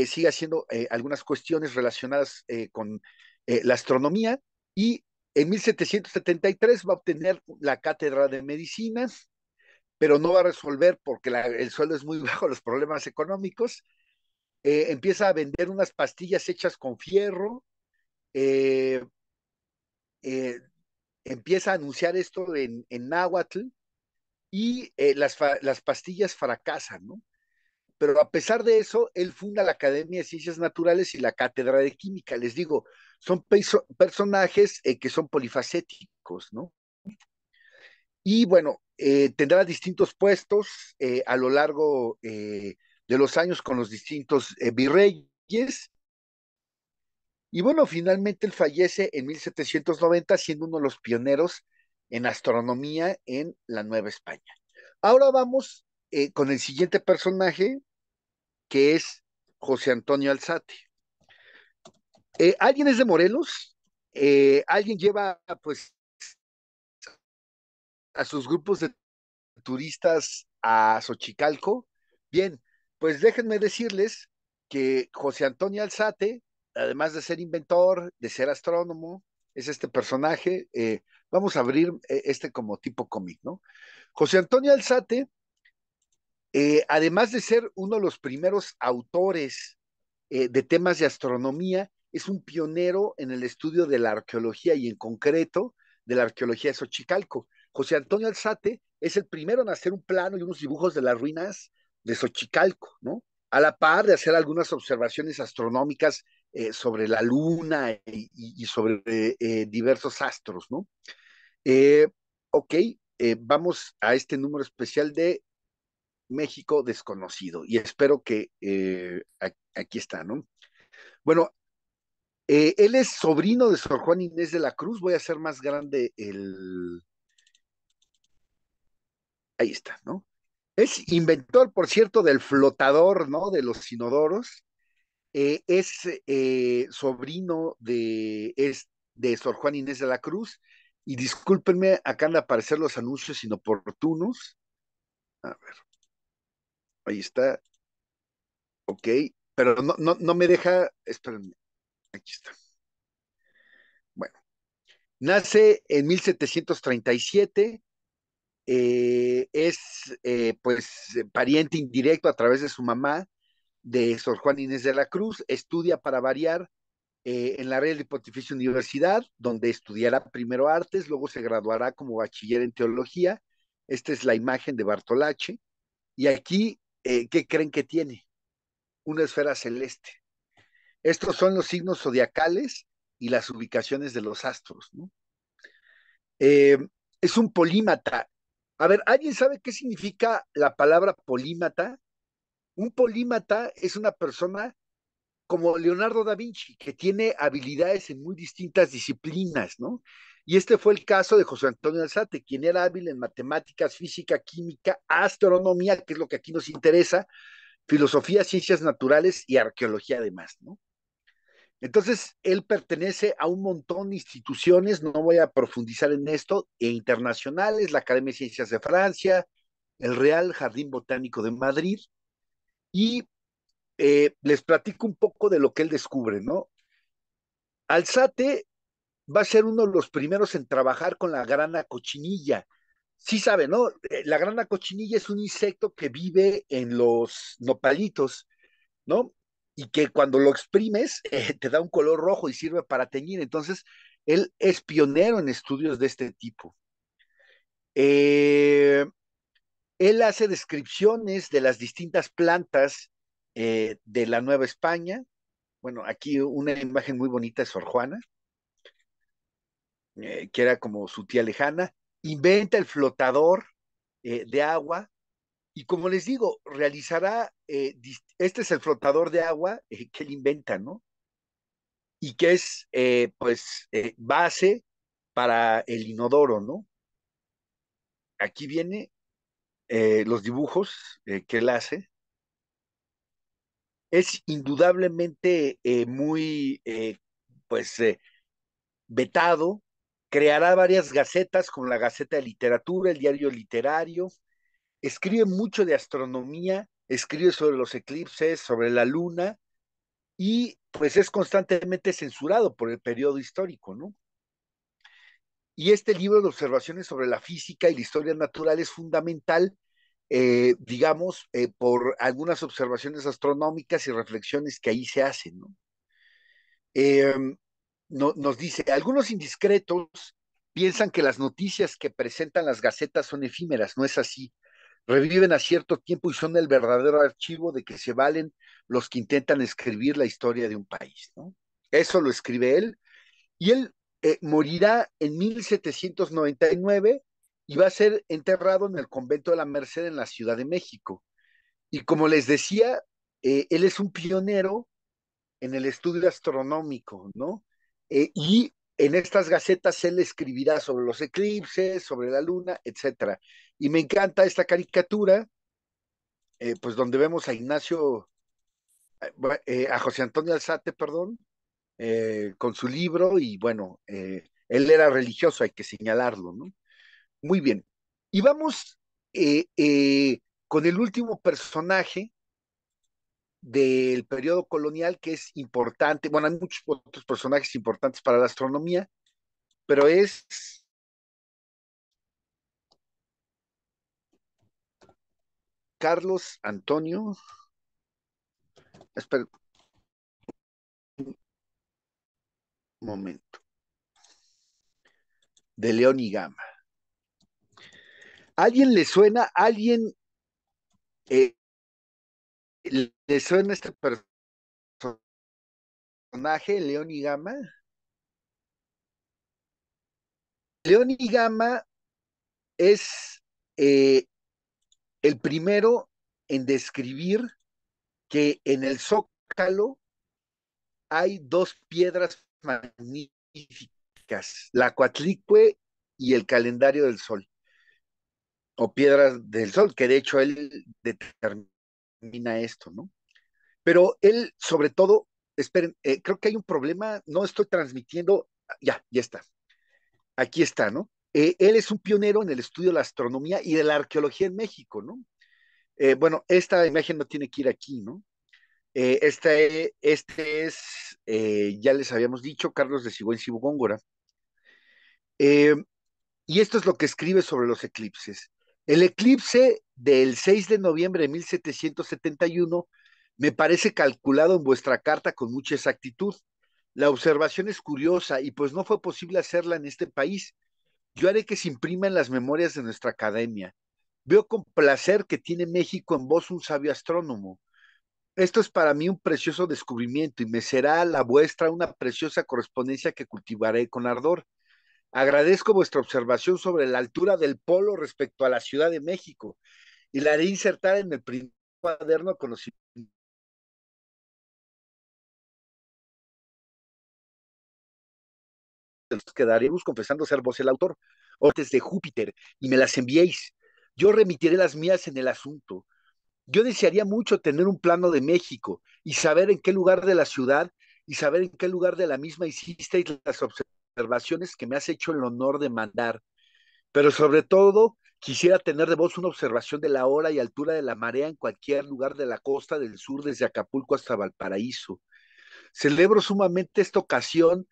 B: sigue haciendo algunas cuestiones relacionadas con la astronomía y en 1773 va a obtener la cátedra de medicinas, pero no va a resolver porque el suelo es muy bajo, los problemas económicos. Eh, empieza a vender unas pastillas hechas con fierro. Eh, eh, empieza a anunciar esto en, en náhuatl y las, las pastillas fracasan, ¿no? Pero a pesar de eso, él funda la Academia de Ciencias Naturales y la Cátedra de Química. Les digo, son personajes eh, que son polifacéticos, ¿no? Y bueno, eh, tendrá distintos puestos eh, a lo largo de los años con los distintos virreyes. Y bueno, finalmente él fallece en 1790 siendo uno de los pioneros en astronomía en la Nueva España. Ahora vamos con el siguiente personaje, que es José Antonio Alzate. Eh, ¿Alguien es de Morelos? Eh, ¿Alguien lleva, pues, a sus grupos de turistas a Xochicalco? Bien, pues déjenme decirles que José Antonio Alzate, además de ser inventor, de ser astrónomo, es este personaje. Eh, vamos a abrir este como tipo cómic, ¿no? José Antonio Alzate, además de ser uno de los primeros autores de temas de astronomía, es un pionero en el estudio de la arqueología y en concreto de la arqueología de Xochicalco. José Antonio Alzate es el primero en hacer un plano y unos dibujos de las ruinas de Xochicalco, ¿no? A la par de hacer algunas observaciones astronómicas eh, sobre la luna y, sobre eh, eh, diversos astros, ¿no? ok, vamos a este número especial de México desconocido y espero que aquí está, ¿no? Bueno, eh, él es sobrino de Sor Juan Inés de la Cruz. Voy a hacer más grande el. Ahí está, ¿no? Es inventor, por cierto, del flotador, ¿no? De los inodoros. Eh, es eh, sobrino de, es de Sor Juan Inés de la Cruz. Y discúlpenme, acá han de aparecer los anuncios inoportunos. A ver. Ahí está. Ok, pero no, no, no me deja. Espérenme. Aquí está. Bueno, nace en 1737, eh, es eh, pues pariente indirecto a través de su mamá, de Sor Juan Inés de la Cruz, estudia para variar eh, en la Real y Pontificia Universidad, donde estudiará primero artes, luego se graduará como bachiller en teología. Esta es la imagen de Bartolache. Y aquí, ¿qué creen que tiene? Una esfera celeste. Estos son los signos zodiacales y las ubicaciones de los astros. ¿no? Eh, es un polímata. A ver, ¿alguien sabe qué significa la palabra polímata? Un polímata es una persona como Leonardo da Vinci, que tiene habilidades en muy distintas disciplinas, ¿no? Y este fue el caso de José Antonio Alzate, quien era hábil en matemáticas, física, química, astronomía, que es lo que aquí nos interesa, filosofía, ciencias naturales y arqueología además, ¿no? Entonces, él pertenece a un montón de instituciones, no voy a profundizar en esto, e internacionales, la Academia de Ciencias de Francia, el Real Jardín Botánico de Madrid, y eh, les platico un poco de lo que él descubre, ¿no? Alzate va a ser uno de los primeros en trabajar con la grana cochinilla. Sí sabe, ¿no? Eh, la grana cochinilla es un insecto que vive en los nopalitos, ¿no? y que cuando lo exprimes eh, te da un color rojo y sirve para teñir. Entonces, él es pionero en estudios de este tipo. Eh, él hace descripciones de las distintas plantas eh, de la Nueva España. Bueno, aquí una imagen muy bonita es Sor Juana, que era como su tía lejana. Inventa el flotador de agua y como les digo, realizará, eh, este es el flotador de agua eh, que él inventa, ¿no? Y que es, eh, pues, base para el inodoro, ¿no? Aquí viene los dibujos que él hace. Es indudablemente muy, pues, vetado. Creará varias gacetas, como la Gaceta de Literatura, el Diario Literario, escribe mucho de astronomía, escribe sobre los eclipses, sobre la luna, y pues es constantemente censurado por el periodo histórico, ¿no? Y este libro de observaciones sobre la física y la historia natural es fundamental, eh, digamos, eh, por algunas observaciones astronómicas y reflexiones que ahí se hacen, em, no, nos dice, algunos indiscretos piensan que las noticias que presentan las gacetas son efímeras, no es así reviven a cierto tiempo y son el verdadero archivo de que se valen los que intentan escribir la historia de un país. ¿no? Eso lo escribe él y él eh, morirá en 1799 y va a ser enterrado en el convento de la Merced en la Ciudad de México. Y como les decía, eh, él es un pionero en el estudio astronómico, ¿no? Eh, y en estas gacetas él escribirá sobre los eclipses, sobre la luna, etcétera. Y me encanta esta caricatura, eh, pues donde vemos a Ignacio, eh, eh, a José Antonio Alzate, perdón, con su libro, y bueno, él era religioso, hay que señalarlo, ¿no? Muy bien. Y vamos con el último personaje, del periodo colonial que es importante. Bueno, hay muchos otros personajes importantes para la astronomía, pero es... Carlos Antonio. Espera. Un momento. De León y Gama. ¿Alguien le suena? ¿Alguien eh, ¿Le suena este personaje, León y Gama? León y Gama es eh, el primero en describir que en el Zócalo hay dos piedras magníficas, la Coatlicue y el calendario del sol, o piedras del sol, que de hecho él determina termina esto, ¿no? Pero él, sobre todo, esperen, eh, creo que hay un problema, no estoy transmitiendo, ah, ya, ya está. Aquí está, ¿no? Eh, él es un pionero en el estudio de la astronomía y de la arqueología en México, ¿no? Eh, bueno, esta imagen no tiene que ir aquí, ¿no? E, este, es, ya les habíamos dicho, Carlos de Sigüenza Góngora. y esto es lo que escribe sobre los eclipses. El eclipse del 6 de noviembre de 1771 me parece calculado en vuestra carta con mucha exactitud. La observación es curiosa y pues no fue posible hacerla en este país. Yo haré que se imprima en las memorias de nuestra academia. Veo con placer que tiene México en vos un sabio astrónomo. Esto es para mí un precioso descubrimiento y me será la vuestra una preciosa correspondencia que cultivaré con ardor. Agradezco vuestra observación sobre la altura del polo respecto a la Ciudad de México y la haré insertar en el primer cuaderno conocimiento. quedaremos confesando ser vos el autor, ortes de Júpiter, y me las enviéis. Yo remitiré las mías en el asunto. Yo desearía mucho tener un plano de México y saber en qué lugar de la ciudad y saber en qué lugar de la misma hicisteis las observaciones que me has hecho el honor de mandar. Pero sobre todo, Quisiera tener de vos una observación de la hora y altura de la marea en cualquier lugar de la costa del sur, desde Acapulco hasta Valparaíso. Celebro sumamente esta ocasión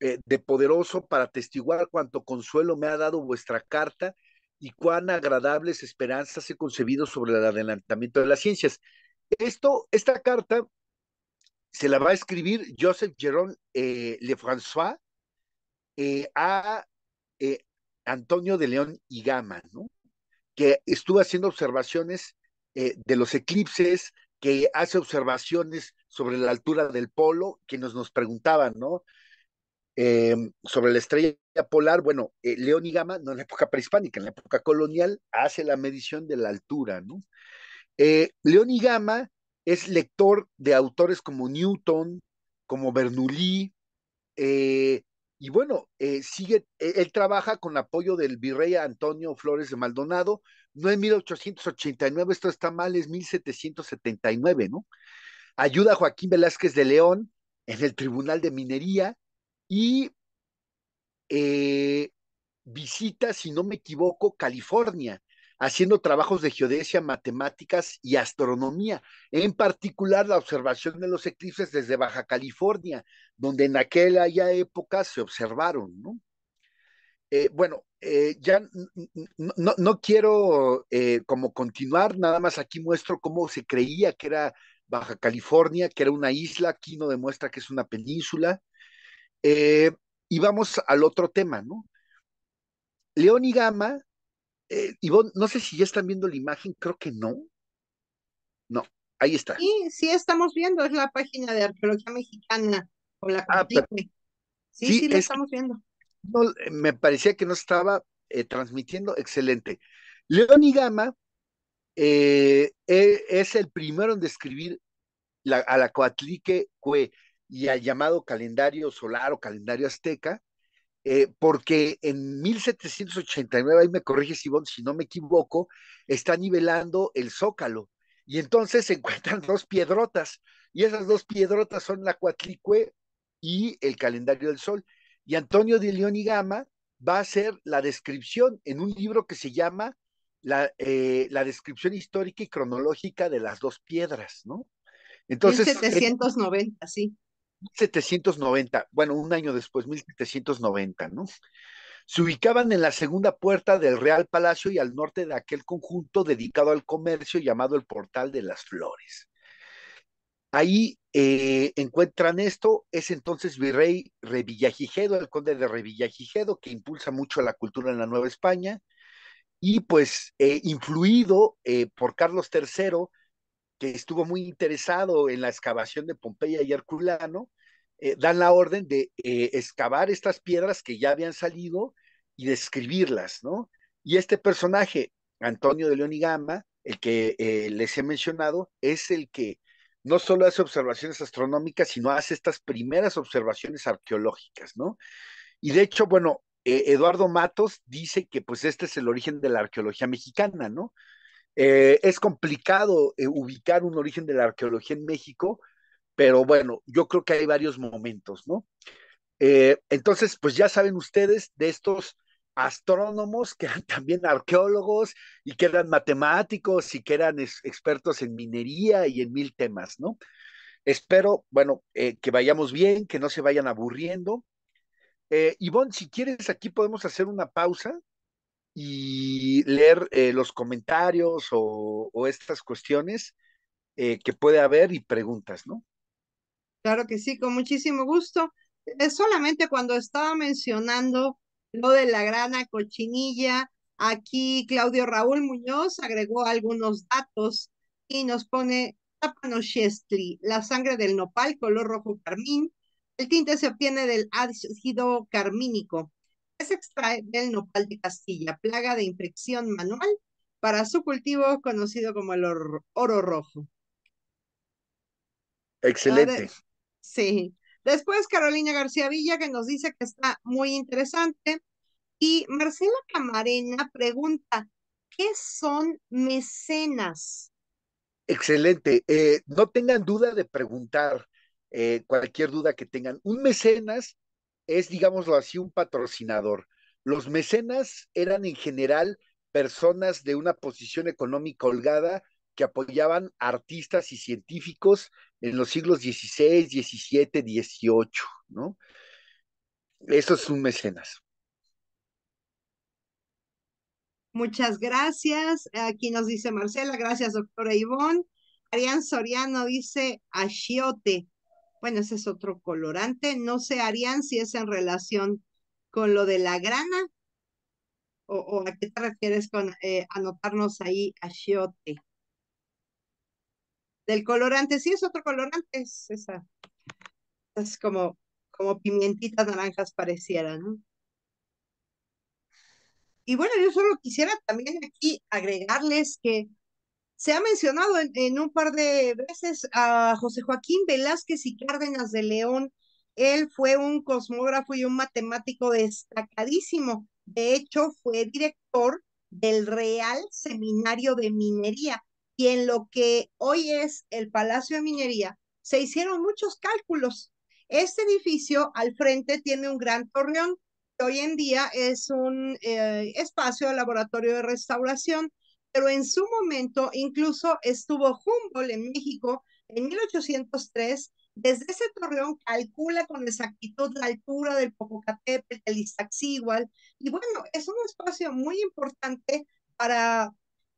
B: eh, de poderoso para testiguar cuánto consuelo me ha dado vuestra carta y cuán agradables esperanzas he concebido sobre el adelantamiento de las ciencias. Esto, esta carta se la va a escribir Joseph Jérôme eh, Lefrancois eh, a Antonio de León y Gama, ¿no? que estuvo haciendo observaciones eh, de los eclipses, que hace observaciones sobre la altura del polo, que nos preguntaban, ¿no? Eh, sobre la estrella polar, bueno, eh, León y Gama, no en la época prehispánica, en la época colonial, hace la medición de la altura, ¿no? León y Gama es lector de autores como Newton, como Bernoulli, eh, y bueno, eh, sigue, eh, él trabaja con apoyo del virrey Antonio Flores de Maldonado, no en 1889, esto está mal, es 1779, ¿no? Ayuda a Joaquín Velázquez de León en el Tribunal de Minería y eh, visita, si no me equivoco, California, haciendo trabajos de geodesia, matemáticas y astronomía, en particular la observación de los eclipses desde Baja California, donde en aquella época se observaron, ¿no? Eh, bueno, eh, ya no, quiero eh, como continuar, nada más aquí muestro cómo se creía que era Baja California, que era una isla, aquí no demuestra que es una península. y vamos al otro tema, ¿no? León y Gama eh, Ivonne, no sé si ya están viendo la imagen, creo que no. No, ahí está. Sí,
A: sí estamos viendo, es la página de Arqueología Mexicana o la ah, Sí, sí, la estamos viendo.
B: Eh, me parecía que no estaba eh, transmitiendo, excelente. León y Gama e, es el primero en describir la, a la Coatlique Cue y al llamado calendario solar o calendario azteca, eh, porque en 1789, ahí me corrige Sibón, si no me equivoco, está nivelando el zócalo y entonces se encuentran dos piedrotas y esas dos piedrotas son la Cuatlicue y el calendario del sol. Y Antonio de León y Gama va a hacer la descripción en un libro que se llama la, eh, la descripción histórica y cronológica de las dos piedras, ¿no? Entonces. 1790, sí. 1790, bueno, un año después, 1790, ¿no? Se ubicaban en la segunda puerta del Real Palacio y al norte de aquel conjunto dedicado al comercio llamado el Portal de las Flores. Ahí eh, encuentran esto, es entonces virrey Revillagigedo, el conde de Revillagigedo, que impulsa mucho la cultura en la Nueva España, y pues eh, influido eh, por Carlos III, que estuvo muy interesado en la excavación de Pompeya y Herculano, eh, dan la orden de eh, excavar estas piedras que ya habían salido y describirlas, ¿no? Y este personaje, Antonio de León Gama, el que eh, les he mencionado, es el que no solo hace observaciones astronómicas, sino hace estas primeras observaciones arqueológicas, ¿no? Y de hecho, bueno, Eduardo Matos dice que pues este es el origen de la arqueología mexicana, ¿no? Eh, es complicado eh, ubicar un origen de la arqueología en México, pero bueno, yo creo que hay varios momentos, ¿no? Eh, entonces, pues ya saben ustedes de estos astrónomos que eran también arqueólogos y que eran matemáticos y que eran expertos en minería y en mil temas, ¿no? Espero, bueno, que vayamos bien, que no se vayan aburriendo. Ivonne, si quieres, aquí podemos hacer una pausa y leer eh, los comentarios o, estas cuestiones eh, que puede haber y preguntas, ¿no?
A: Claro que sí, con muchísimo gusto. Es eh, solamente cuando estaba mencionando lo de la grana cochinilla, aquí Claudio Raúl Muñoz agregó algunos datos y nos pone la sangre del nopal color rojo carmín. El tinte se obtiene del ácido carmínico se extrae del nopal de Castilla, plaga de infección manual para su cultivo conocido como el oro, rojo.
B: Excelente.
A: sí. Después Carolina García Villa que nos dice que está muy interesante. Y Marcela Camarena pregunta, ¿qué son mecenas?
B: Excelente. Eh, no tengan duda de preguntar eh, cualquier duda que tengan. Un mecenas es, digámoslo así, un patrocinador. Los mecenas eran en general personas de una posición económica holgada que apoyaban artistas y científicos en los siglos XVI, XVII, XVIII, ¿no? Eso son mecenas.
A: Muchas gracias. Aquí nos dice Marcela, gracias doctora Ivonne. Arián Soriano dice Ashiote. Bueno, ese es otro colorante. No sé, harían si es en relación con lo de la grana. ¿O, a qué te refieres con eh, anotarnos ahí a achiote? Del colorante, sí es otro colorante, es esa. Es como, como pimientitas naranjas pareciera, ¿no? Y bueno, yo solo quisiera también aquí agregarles que se ha mencionado en, un par de veces a José Joaquín Velázquez y Cárdenas de León. Él fue un cosmógrafo y un matemático destacadísimo. De hecho, fue director del Real Seminario de Minería y en lo que hoy es el Palacio de Minería se hicieron muchos cálculos. Este edificio al frente tiene un gran torreón que hoy en día es un eh, espacio de laboratorio de restauración pero en su momento incluso estuvo Humboldt en México en 1803. Desde ese torreón calcula con exactitud la altura del Popocatépetl, el Iztaccíhuatl, y bueno, es un espacio muy importante para,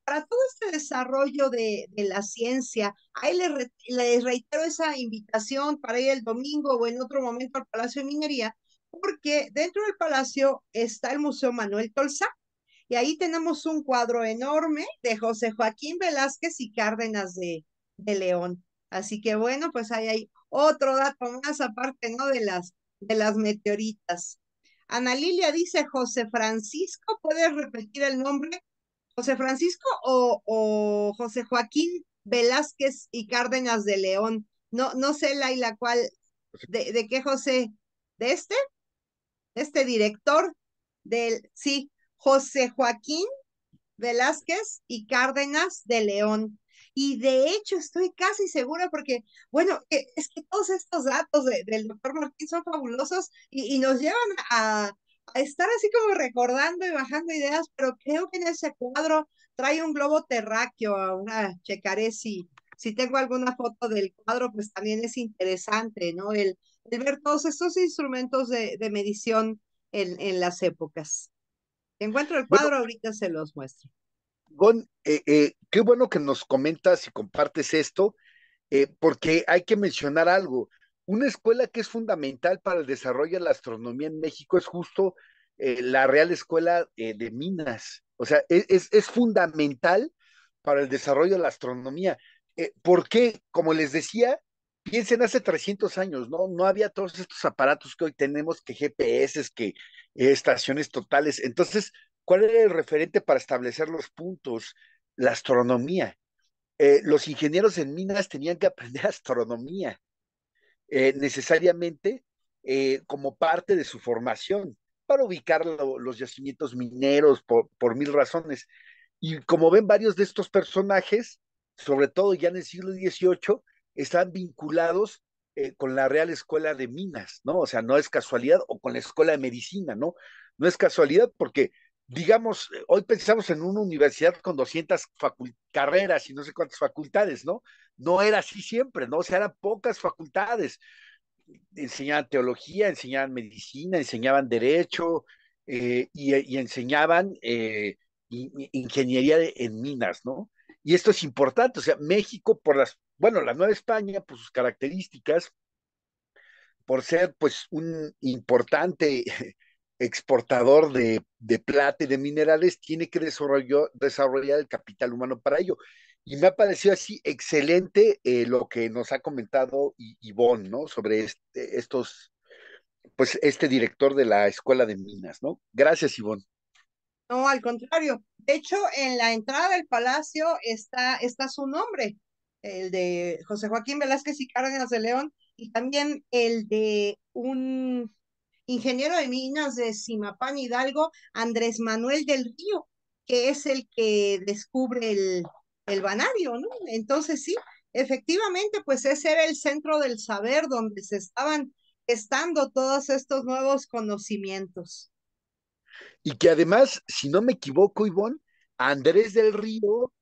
A: para todo este desarrollo de, la ciencia. Ahí les, reitero esa invitación para ir el domingo o en otro momento al Palacio de Minería, porque dentro del palacio está el Museo Manuel Tolsa, y ahí tenemos un cuadro enorme de José Joaquín Velázquez y Cárdenas de, de León. Así que bueno, pues ahí hay otro dato más aparte, ¿no? De las, de las meteoritas. Ana Lilia dice, José Francisco, ¿puedes repetir el nombre? José Francisco o, o José Joaquín Velázquez y Cárdenas de León. No, no sé, la cual de, de qué José, de este, de este director, del, sí, José Joaquín Velázquez y Cárdenas de León. Y de hecho estoy casi segura porque, bueno, e, es que todos estos datos del doctor Martín son fabulosos y, nos llevan a, estar así como recordando y bajando ideas, pero creo que en ese cuadro trae un globo terráqueo, ahora checaré si, si tengo alguna foto del cuadro, pues también es interesante, ¿no? El, ver todos estos instrumentos de, medición en, en las épocas encuentro el cuadro, ahorita se los muestro.
B: Gon, eh, eh, qué bueno que nos comentas y compartes esto, eh, porque hay que mencionar algo. Una escuela que es fundamental para el desarrollo de la astronomía en México es justo la Real Escuela de Minas. O sea, e, es, es, fundamental para el desarrollo de la astronomía. ¿Por qué? como les decía, piensen hace 300 años, ¿no? No había todos estos aparatos que hoy tenemos, que GPS, que eh, estaciones totales. Entonces, ¿cuál era el referente para establecer los puntos? La astronomía. Eh, los ingenieros en minas tenían que aprender astronomía eh, necesariamente como parte de su formación para ubicar los yacimientos mineros por, por mil razones. Y como ven varios de estos personajes, sobre todo ya en el siglo XVIII, están vinculados eh, con la Real Escuela de Minas, ¿no? O sea, no es casualidad, o con la Escuela de Medicina, ¿no? No es casualidad porque, digamos, eh, hoy pensamos en una universidad con 200 carreras y no sé cuántas facultades, ¿no? No era así siempre, ¿no? O sea, eran pocas facultades. Enseñaban teología, enseñaban medicina, enseñaban derecho eh, y, enseñaban ingeniería en minas, ¿no? Y esto es importante, o sea, México por las bueno, la Nueva España, por pues, sus características, por ser pues un importante exportador de, plata y de minerales, tiene que desarrollar, el capital humano para ello. Y me ha parecido así excelente eh, lo que nos ha comentado Ivonne, ¿no? Sobre este, estos, pues este director de la Escuela de Minas, ¿no? Gracias, Ivonne.
A: No, al contrario. De hecho, en la entrada del palacio está, está su nombre, el de José Joaquín Velázquez y Cárdenas de León, y también el de un ingeniero de minas de Simapán Hidalgo, Andrés Manuel del Río, que es el que descubre el, el banario, ¿no? Entonces sí, efectivamente, pues ese era el centro del saber donde se estaban estando todos estos nuevos conocimientos.
B: Y que además, si no me equivoco, Ivonne, Andrés del Río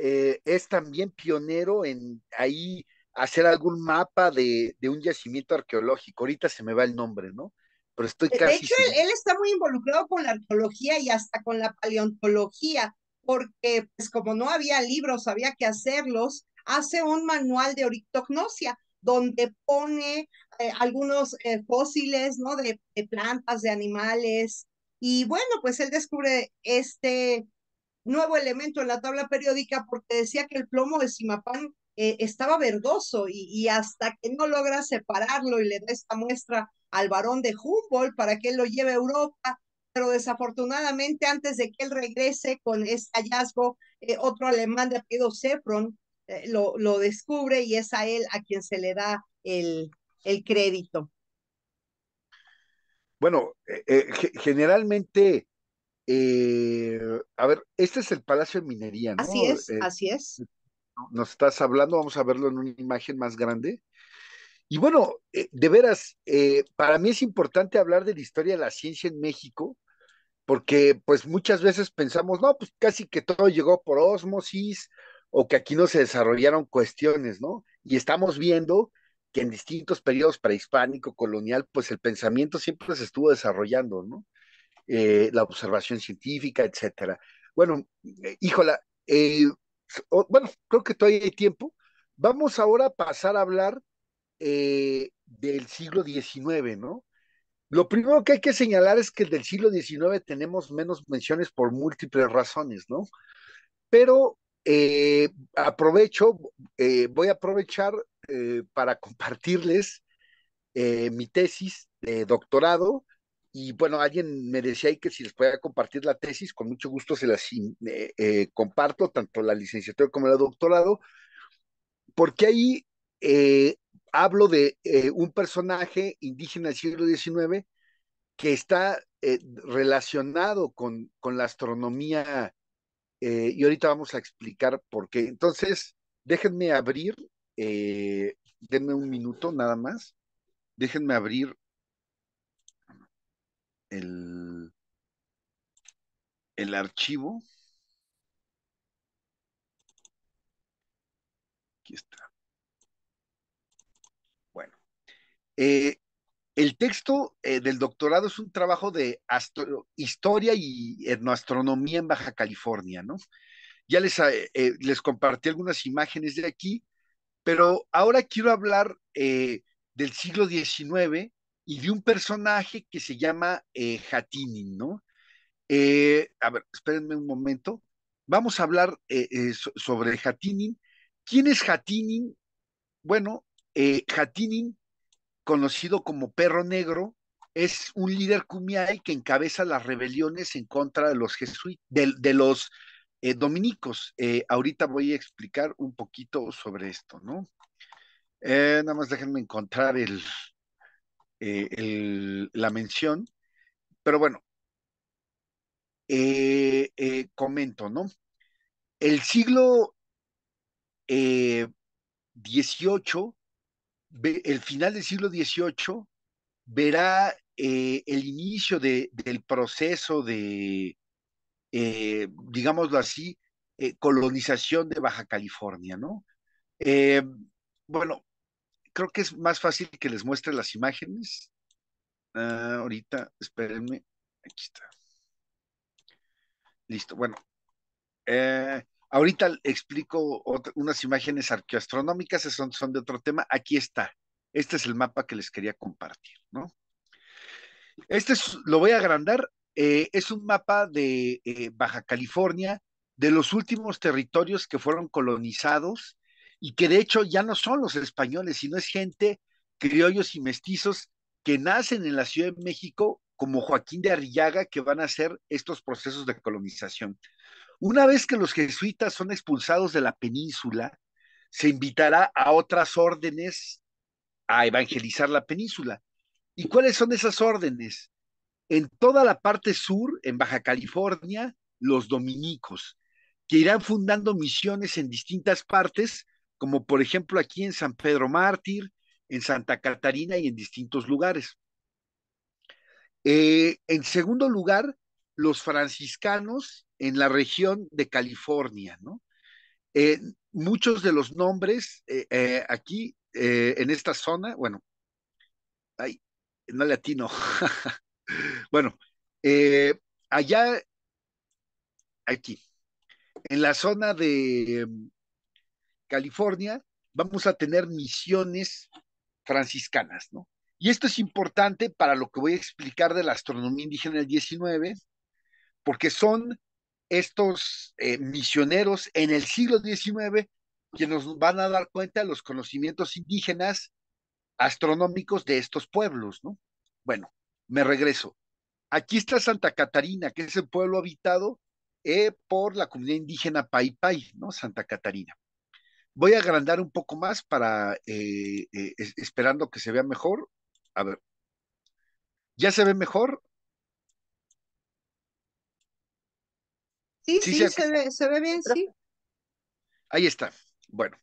B: eh, es también pionero en ahí hacer algún mapa de, un yacimiento arqueológico. Ahorita se me va el nombre, ¿no? Pero estoy casi. De hecho,
A: él, está muy involucrado con la arqueología y hasta con la paleontología, porque, pues, como no había libros, había que hacerlos, hace un manual de orictognosia donde pone eh, algunos eh, fósiles, ¿no? de plantas, de animales. Y bueno, pues él descubre este nuevo elemento en la tabla periódica porque decía que el plomo de Simapán eh, estaba verdoso y, hasta que no logra separarlo y le da esta muestra al varón de Humboldt para que él lo lleve a Europa, pero desafortunadamente antes de que él regrese con este hallazgo, eh, otro alemán de apellido Sefron eh, lo, lo, descubre y es a él a quien se le da el, el crédito.
B: Bueno, generalmente eh, a ver, este es el Palacio de Minería, ¿no? Así es, eh, así es. Nos estás hablando, vamos a verlo en una imagen más grande. Y bueno, eh, de veras, para mí es importante hablar de la historia de la ciencia en México, porque pues muchas veces pensamos, no, pues casi que todo llegó por osmosis o que aquí no se desarrollaron cuestiones, ¿no? Y estamos viendo que en distintos periodos prehispánico, colonial, pues el pensamiento siempre se estuvo desarrollando, ¿no? Eh, la observación científica, etcétera. Bueno, eh, híjola, eh, bueno, creo que todavía hay tiempo. Vamos ahora a pasar a hablar del siglo XIX, ¿no? Lo primero que hay que señalar es que del siglo XIX tenemos menos menciones por múltiples razones, ¿no? Pero aprovecho, voy a aprovechar para compartirles mi tesis de doctorado y bueno, alguien me decía ahí que si les podía compartir la tesis, con mucho gusto se las eh, eh, comparto, tanto la licenciatura como el doctorado, porque ahí eh, hablo de un personaje indígena del siglo XIX que está relacionado con, con, la astronomía y ahorita vamos a explicar por qué. Entonces, déjenme abrir, denme un minuto nada más, déjenme abrir el, archivo. Aquí está. Bueno. Eh, el texto eh, del doctorado es un trabajo de historia y etnoastronomía en Baja California, ¿no? Ya les, eh, les compartí algunas imágenes de aquí, pero ahora quiero hablar del siglo XIX y de un personaje que se llama eh, Jatinin, ¿no? Eh, a ver, espérenme un momento. Vamos a hablar eh, sobre Jatinin. ¿Quién es Jatinin? Bueno, Jatinin, conocido como Perro Negro, es un líder kumiai que encabeza las rebeliones en contra de los jesuitas, de, los dominicos. ahorita voy a explicar un poquito sobre esto, ¿no? nada más déjenme encontrar el, eh, la mención, pero bueno, eh, eh, comento, ¿no? El siglo XVIII, el final del siglo XVIII, verá el inicio del proceso de, digámoslo así, colonización de Baja California, ¿no? bueno, creo que es más fácil que les muestre las imágenes. Ah, ahorita, espérenme. Aquí está. Listo. Bueno, eh, ahorita explico unas imágenes arqueoastronómicas, son, son de otro tema. Aquí está. Este es el mapa que les quería compartir, ¿no? Este es, lo voy a agrandar. Eh, es un mapa de eh, Baja California, de los últimos territorios que fueron colonizados y que de hecho ya no son los españoles, sino es gente, criollos y mestizos, que nacen en la Ciudad de México, como Joaquín de Arrillaga, que van a hacer estos procesos de colonización. Una vez que los jesuitas son expulsados de la península, se invitará a otras órdenes a evangelizar la península. ¿Y cuáles son esas órdenes? En toda la parte sur, en Baja California, los dominicos, que irán fundando misiones en distintas partes como por ejemplo aquí en San Pedro Mártir, en Santa Catarina y en distintos lugares. Eh, en segundo lugar, los franciscanos en la región de California, ¿no? Eh, muchos de los nombres eh, aquí, en esta zona, bueno, ay, no latino, bueno, allá, aquí, en la zona de em, California, vamos a tener misiones franciscanas, ¿no? Y esto es importante para lo que voy a explicar de la astronomía indígena del 19, porque son estos eh, misioneros en el siglo XIX que nos van a dar cuenta de los conocimientos indígenas astronómicos de estos pueblos, ¿no? Bueno, me regreso. Aquí está Santa Catarina, que es el pueblo habitado eh, por la comunidad indígena Pai Pai, ¿no? Santa Catarina. Voy a agrandar un poco más para, eh, eh, esperando que se vea mejor. A ver, ¿ya se ve mejor?
A: Sí, sí, se... ve, se ve bien, sí.
B: Ahí está. Bueno,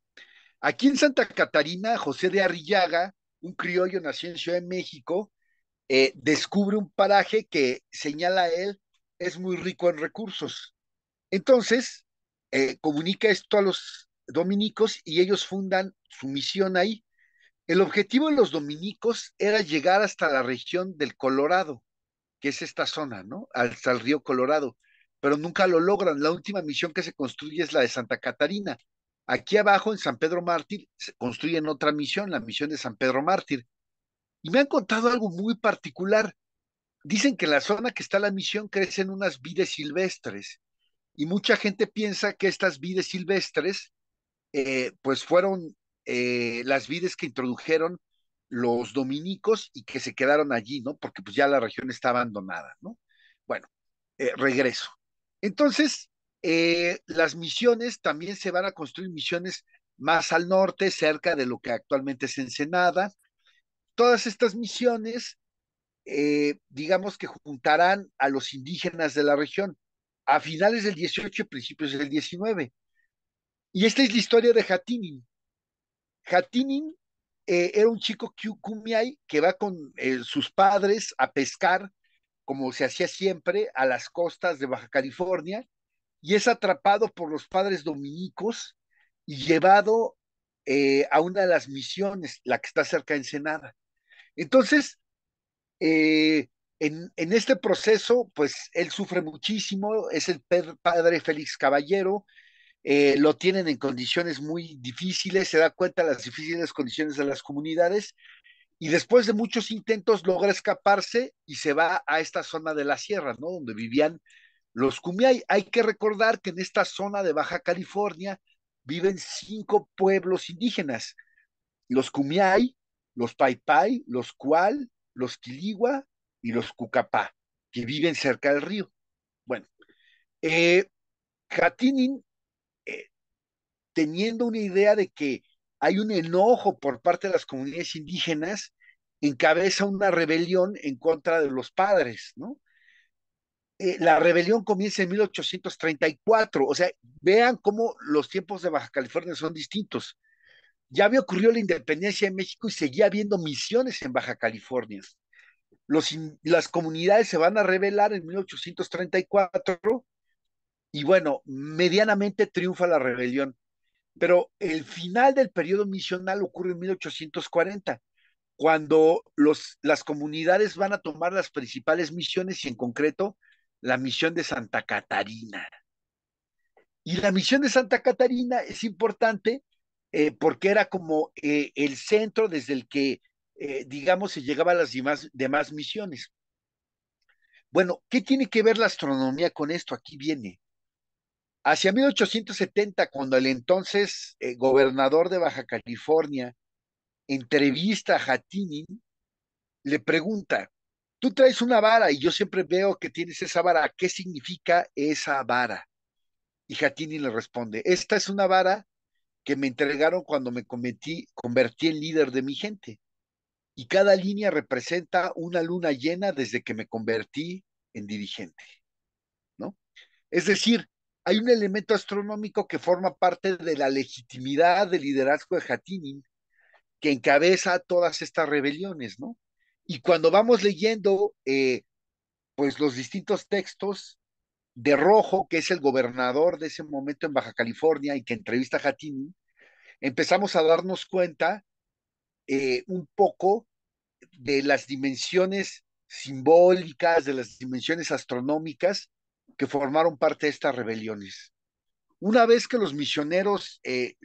B: aquí en Santa Catarina, José de Arrillaga, un criollo nacido en Ciudad de México, eh, descubre un paraje que, señala él, es muy rico en recursos. Entonces, comunica esto a los dominicos y ellos fundan su misión ahí. El objetivo de los dominicos era llegar hasta la región del Colorado, que es esta zona, ¿no? Hasta el río Colorado, pero nunca lo logran. La última misión que se construye es la de Santa Catarina. Aquí abajo, en San Pedro Mártir, se construyen otra misión, la misión de San Pedro Mártir. Y me han contado algo muy particular. Dicen que en la zona que está la misión crecen unas vides silvestres y mucha gente piensa que estas vides silvestres eh, pues fueron eh, las vides que introdujeron los dominicos y que se quedaron allí, ¿no? Porque pues ya la región está abandonada, ¿no? Bueno, eh, regreso. Entonces, las misiones también se van a construir misiones más al norte, cerca de lo que actualmente es Ensenada. Todas estas misiones, digamos que juntarán a los indígenas de la región a finales del 18, principios del 19 y esta es la historia de Hatinin. Hatinin eh, era un chico que va con eh, sus padres a pescar, como se hacía siempre, a las costas de Baja California, y es atrapado por los padres dominicos y llevado eh, a una de las misiones, la que está cerca de Ensenada. Entonces, en, en, este proceso, pues él sufre muchísimo, es el padre Félix Caballero, eh, lo tienen en condiciones muy difíciles, se da cuenta de las difíciles condiciones de las comunidades y después de muchos intentos logra escaparse y se va a esta zona de las sierras ¿no? Donde vivían los Cumiay, Hay que recordar que en esta zona de Baja California viven cinco pueblos indígenas, los cumiai los Paipai, los Cual, los Quiligua y los Cucapá, que viven cerca del río. Bueno, eh, teniendo una idea de que hay un enojo por parte de las comunidades indígenas, encabeza una rebelión en contra de los padres, ¿no? Eh, la rebelión comienza en 1834, o sea, vean cómo los tiempos de Baja California son distintos. Ya había ocurrido la independencia de México y seguía habiendo misiones en Baja California. las comunidades se van a rebelar en 1834 y bueno, medianamente triunfa la rebelión. Pero el final del periodo misional ocurre en 1840, cuando las comunidades van a tomar las principales misiones y en concreto la misión de Santa Catarina. Y la misión de Santa Catarina es importante eh, porque era como eh, el centro desde el que, eh, digamos, se llegaba a las demás misiones. Bueno, ¿qué tiene que ver la astronomía con esto? Aquí viene. Hacia 1870, cuando el entonces eh, gobernador de Baja California entrevista a Hatini, le pregunta, tú traes una vara y yo siempre veo que tienes esa vara, ¿qué significa esa vara? Y Hatini le responde, esta es una vara que me entregaron cuando me convertí en líder de mi gente. Y cada línea representa una luna llena desde que me convertí en dirigente. ¿No? Es decir, hay un elemento astronómico que forma parte de la legitimidad del liderazgo de Hatinin, que encabeza todas estas rebeliones, ¿no? Y cuando vamos leyendo, eh, pues los distintos textos de Rojo, que es el gobernador de ese momento en Baja California y que entrevista a Hatinin, empezamos a darnos cuenta eh, un poco de las dimensiones simbólicas, de las dimensiones astronómicas que formaron parte de estas rebeliones. Una vez que los misioneros eh,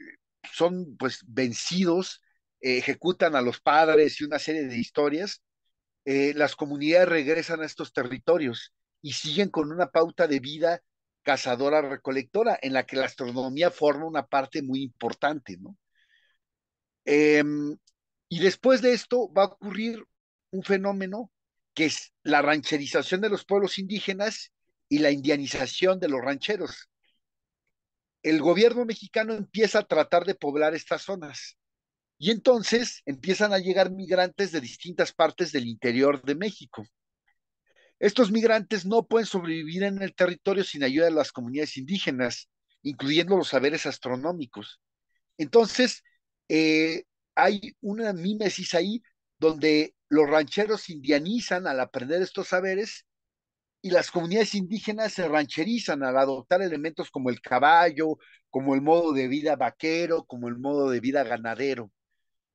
B: son pues vencidos, eh, ejecutan a los padres y una serie de historias, eh, las comunidades regresan a estos territorios y siguen con una pauta de vida cazadora-recolectora en la que la astronomía forma una parte muy importante, ¿no? Em, y después de esto va a ocurrir un fenómeno que es la rancherización de los pueblos indígenas y la indianización de los rancheros. El gobierno mexicano empieza a tratar de poblar estas zonas y entonces empiezan a llegar migrantes de distintas partes del interior de México. Estos migrantes no pueden sobrevivir en el territorio sin ayuda de las comunidades indígenas, incluyendo los saberes astronómicos. Entonces, eh, hay una mímesis ahí donde los rancheros indianizan al aprender estos saberes y las comunidades indígenas se rancherizan al adoptar elementos como el caballo, como el modo de vida vaquero, como el modo de vida ganadero,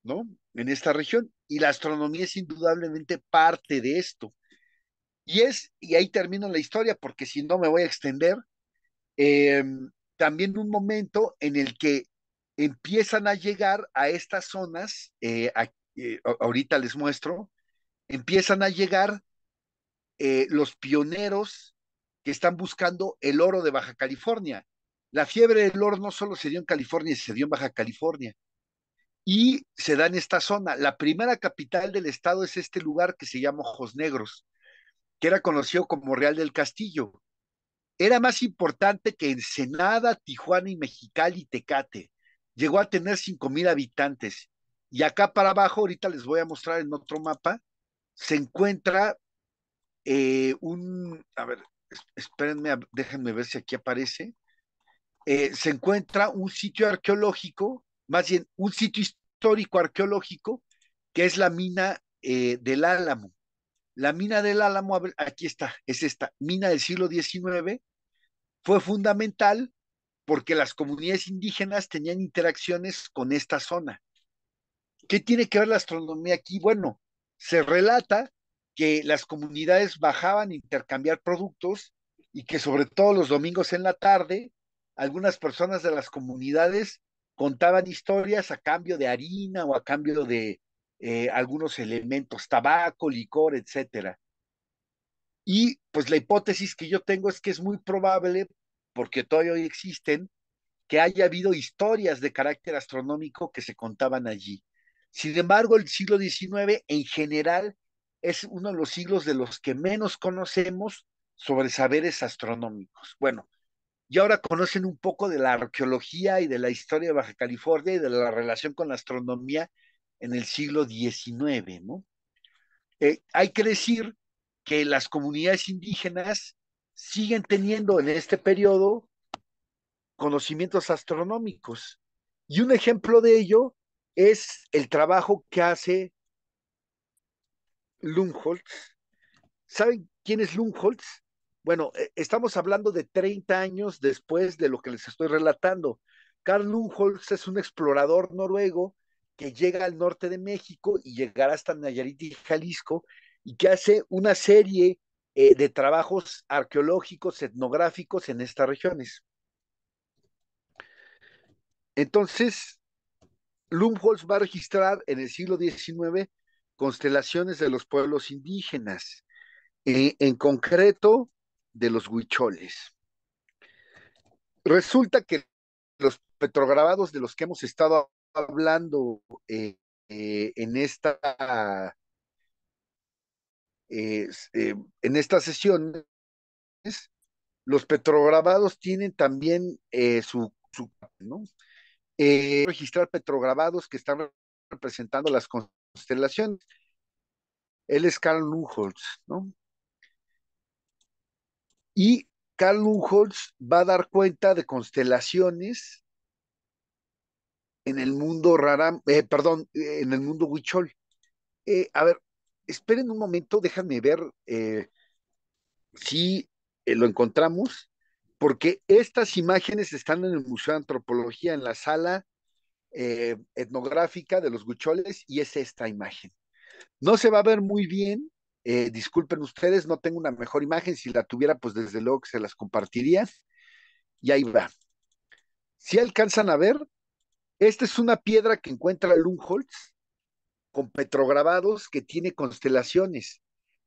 B: ¿no? En esta región. Y la astronomía es indudablemente parte de esto. Y es, y ahí termino la historia, porque si no me voy a extender, em, también un momento en el que empiezan a llegar a estas zonas, eh, eh, ahorita les muestro, empiezan a llegar eh, los pioneros que están buscando el oro de Baja California. La fiebre del oro no solo se dio en California, se dio en Baja California. Y se da en esta zona. La primera capital del estado es este lugar que se llama Ojos Negros, que era conocido como Real del Castillo. Era más importante que Ensenada, Tijuana y Mexicali y Tecate. Llegó a tener cinco mil habitantes. Y acá para abajo, ahorita les voy a mostrar en otro mapa, se encuentra eh, un, a ver, espérenme, déjenme ver si aquí aparece, eh, se encuentra un sitio arqueológico, más bien un sitio histórico arqueológico, que es la mina eh, del Álamo. La mina del Álamo, aquí está, es esta, mina del siglo XIX, fue fundamental porque las comunidades indígenas tenían interacciones con esta zona. ¿Qué tiene que ver la astronomía aquí? Bueno, se relata que las comunidades bajaban a intercambiar productos y que sobre todo los domingos en la tarde, algunas personas de las comunidades contaban historias a cambio de harina o a cambio de eh, algunos elementos, tabaco, licor, etcétera. Y pues la hipótesis que yo tengo es que es muy probable, porque todavía hoy existen, que haya habido historias de carácter astronómico que se contaban allí. Sin embargo, el siglo XIX en general es uno de los siglos de los que menos conocemos sobre saberes astronómicos. Bueno, y ahora conocen un poco de la arqueología y de la historia de Baja California y de la relación con la astronomía en el siglo XIX, ¿no? Eh, hay que decir que las comunidades indígenas siguen teniendo en este periodo conocimientos astronómicos. Y un ejemplo de ello es el trabajo que hace Lundholz. ¿Saben quién es Lundholz? Bueno, e, estamos hablando de 30 años después de lo que les estoy relatando. Carl Lundholz es un explorador noruego que llega al norte de México y llegará hasta Nayarit y Jalisco y que hace una serie eh, de trabajos arqueológicos, etnográficos en estas regiones. Entonces, Lundholtz va a registrar en el siglo XIX constelaciones de los pueblos indígenas, eh, en concreto de los huicholes. Resulta que los petrograbados de los que hemos estado hablando eh, eh, en esta en esta sesión los petrograbados tienen también su, su ¿no? registrar petrograbados que están representando las constelación Él es Carl Lujols, ¿no? Y Carl Lujols va a dar cuenta de constelaciones en el mundo Raram, eh, perdón, en el mundo Huichol. Eh, a ver, esperen un momento, déjame ver eh, si lo encontramos, porque estas imágenes están en el Museo de Antropología, en la sala eh, etnográfica de los gucholes y es esta imagen. No se va a ver muy bien, eh, disculpen ustedes, no tengo una mejor imagen, si la tuviera pues desde luego que se las compartiría. Y ahí va. Si alcanzan a ver, esta es una piedra que encuentra Lungholz con petrograbados que tiene constelaciones.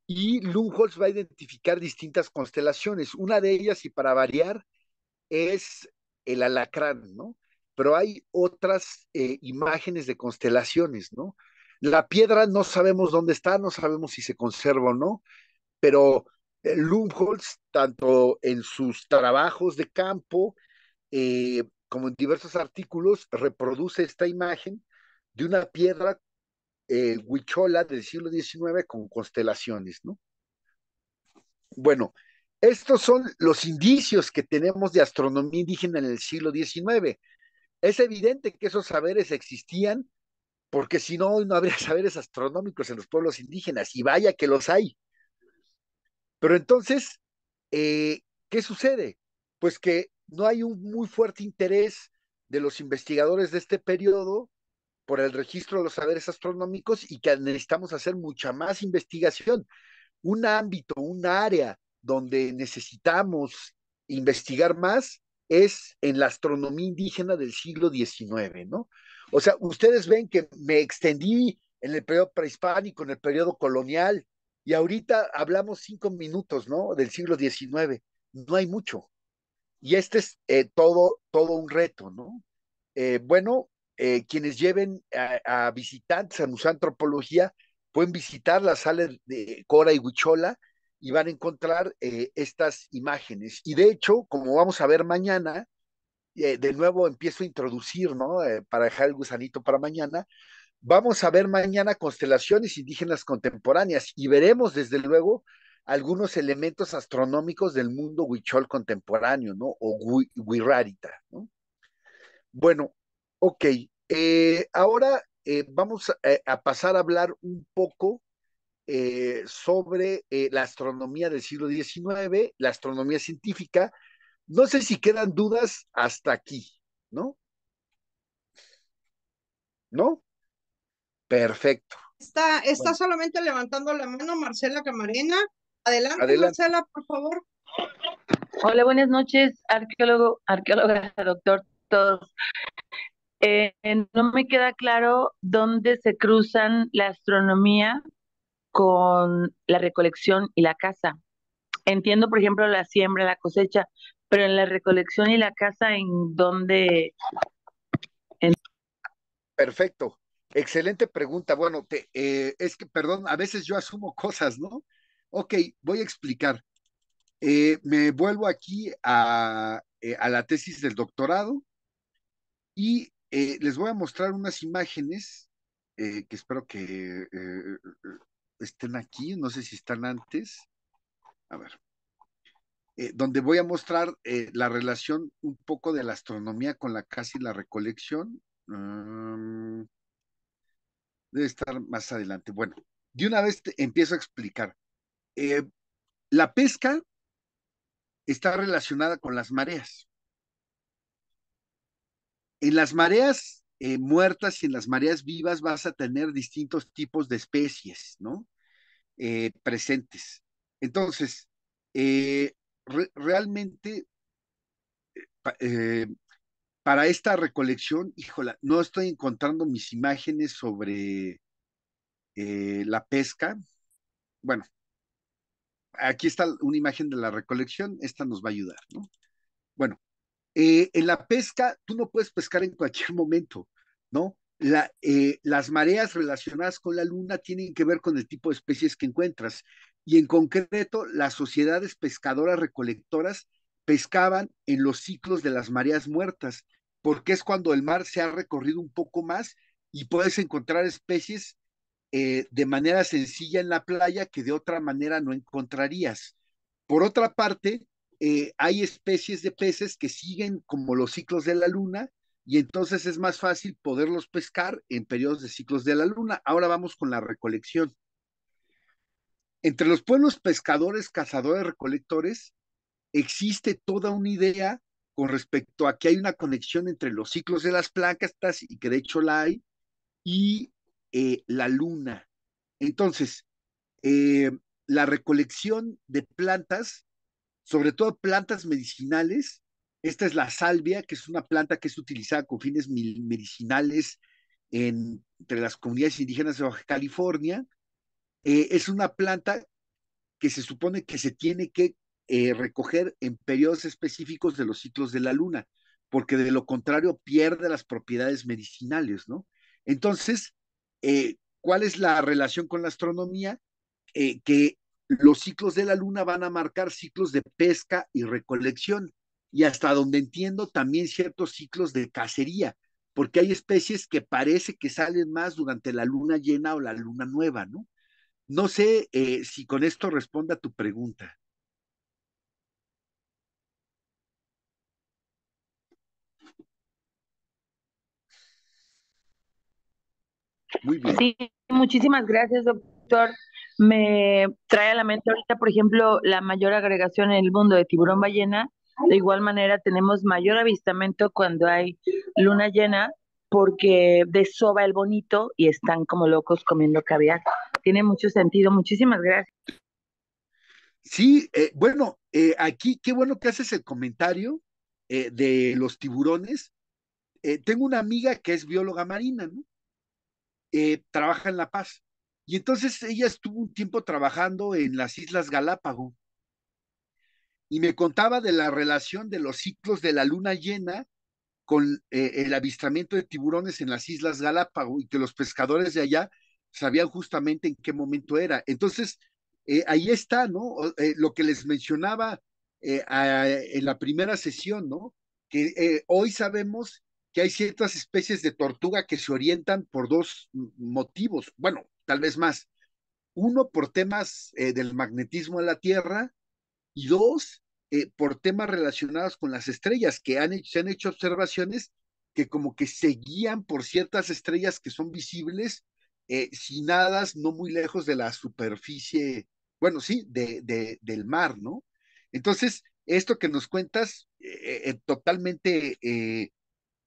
B: Y Lungholz va a identificar distintas constelaciones. Una de ellas, y para variar, es el alacrán, ¿no? pero hay otras eh, imágenes de constelaciones, ¿no? La piedra no sabemos dónde está, no sabemos si se conserva o no, pero eh, tanto en sus trabajos de campo eh, como en diversos artículos, reproduce esta imagen de una piedra eh, huichola del siglo XIX con constelaciones, ¿no? Bueno, estos son los indicios que tenemos de astronomía indígena en el siglo XIX. Es evidente que esos saberes existían, porque si no, hoy no habría saberes astronómicos en los pueblos indígenas, y vaya que los hay. Pero entonces, eh, ¿qué sucede? Pues que no hay un muy fuerte interés de los investigadores de este periodo por el registro de los saberes astronómicos y que necesitamos hacer mucha más investigación. Un ámbito, un área donde necesitamos investigar más es en la astronomía indígena del siglo XIX, ¿no? O sea, ustedes ven que me extendí en el periodo prehispánico, en el periodo colonial, y ahorita hablamos cinco minutos, ¿no? Del siglo XIX. No hay mucho. Y este es eh, todo, todo un reto, ¿no? Eh, bueno, eh, quienes lleven a, visitantes a Museo Antropología pueden visitar la sala de Cora y Huichola y van a encontrar eh, estas imágenes. Y de hecho, como vamos a ver mañana, eh, de nuevo empiezo a introducir, ¿no? Eh, para dejar el gusanito para mañana, vamos a ver mañana constelaciones indígenas contemporáneas y veremos desde luego algunos elementos astronómicos del mundo huichol contemporáneo, ¿no? O ¿no? Bueno, ok. ahora vamos a pasar a hablar un poco eh, sobre eh, la astronomía del siglo XIX, la astronomía científica. No sé si quedan dudas hasta aquí, ¿no? ¿No? Perfecto.
A: Está, está solamente levantando la mano Marcela Camarena. Adelante, Marcela, por favor. Hola, buenas noches, arqueólogo, arqueóloga, doctor, eh, no me queda claro dónde se cruzan la astronomía con la recolección y la caza. Entiendo, por ejemplo, la siembra, la cosecha, pero en la recolección y la caza, ¿en dónde?
B: Perfecto. Excelente pregunta. Bueno, te, eh, es que, perdón, a veces yo asumo cosas, ¿no? Ok, voy a explicar. Eh, me vuelvo aquí a, eh, a, la tesis del doctorado y les voy a mostrar unas imágenes que espero que estén aquí, no sé si están antes. A ver. Eh, donde voy a mostrar eh, la relación un poco de la astronomía con la casi y la recolección. Mm. debe estar más adelante. Bueno, de una vez empiezo a explicar. Eh, la pesca está relacionada con las mareas. En las mareas eh, muertas y en las mareas vivas vas a tener distintos tipos de especies, ¿no? Eh, presentes. Entonces, eh, realmente para esta recolección, híjola, no estoy encontrando mis imágenes sobre la pesca. Bueno, aquí está una imagen de la recolección, esta nos va a ayudar, ¿no? Bueno, eh, en la pesca, tú no puedes pescar en cualquier momento, ¿no? Eh, las mareas relacionadas con la luna tienen que ver con el tipo de especies que encuentras. Y en concreto, las sociedades pescadoras recolectoras pescaban en los ciclos de las mareas muertas, porque es cuando el mar se ha recorrido un poco más y puedes encontrar especies eh, de manera sencilla en la playa que de otra manera no encontrarías. Por otra parte, eh, hay especies de peces que siguen como los ciclos de la luna y entonces es más fácil poderlos pescar en periodos de ciclos de la luna. Ahora vamos con la recolección. Entre los pueblos pescadores, cazadores, recolectores, existe toda una idea con respecto a que hay una conexión entre los ciclos de las plantas y que de hecho la hay, y eh, la luna. Entonces, eh, la recolección de plantas sobre todo plantas medicinales. Esta es la salvia, que es una planta que es utilizada con fines medicinales entre las comunidades indígenas de Baja California. Eh, es una planta que se supone que se tiene que eh, recoger en periodos específicos de los ciclos de la luna, porque de lo contrario pierde las propiedades medicinales, ¿no? Entonces, eh, ¿cuál es la relación con la astronomía? que los ciclos de la luna van a marcar ciclos de pesca y recolección y hasta donde entiendo también ciertos ciclos de cacería, porque hay especies que parece que salen más durante la luna llena o la luna nueva, ¿no? No sé eh, si con esto responda a tu pregunta. Muy bien.
A: Sí, muchísimas gracias, doctor. Me trae a la mente ahorita, por ejemplo, la mayor agregación en el mundo de tiburón ballena. De igual manera, tenemos mayor avistamiento cuando hay luna llena porque desoba el bonito y están como locos comiendo caviar. Tiene mucho sentido. Muchísimas gracias.
B: Sí, eh, bueno, eh, aquí qué bueno que haces el comentario eh, de los tiburones. tengo una amiga que es bióloga marina, ¿no? trabaja en La Paz y entonces ella estuvo un tiempo trabajando en las Islas Galápago y me contaba de la relación de los ciclos de la luna llena con eh, el avistamiento de tiburones en las Islas Galápago y que los pescadores de allá sabían justamente en qué momento era. Entonces, eh, ahí está, ¿no? Eh, lo que les mencionaba en la primera sesión, ¿no? Que hoy sabemos que hay ciertas especies de tortuga que se orientan por dos motivos. Bueno, tal vez más. Uno, por temas eh, del magnetismo de la Tierra y dos, eh, por temas relacionados con las estrellas, que han se han hecho observaciones que como que seguían por ciertas estrellas que son visibles, sin eh, sinadas no muy lejos de la superficie, bueno, sí, de, del mar, ¿no? Entonces, esto que nos cuentas totalmente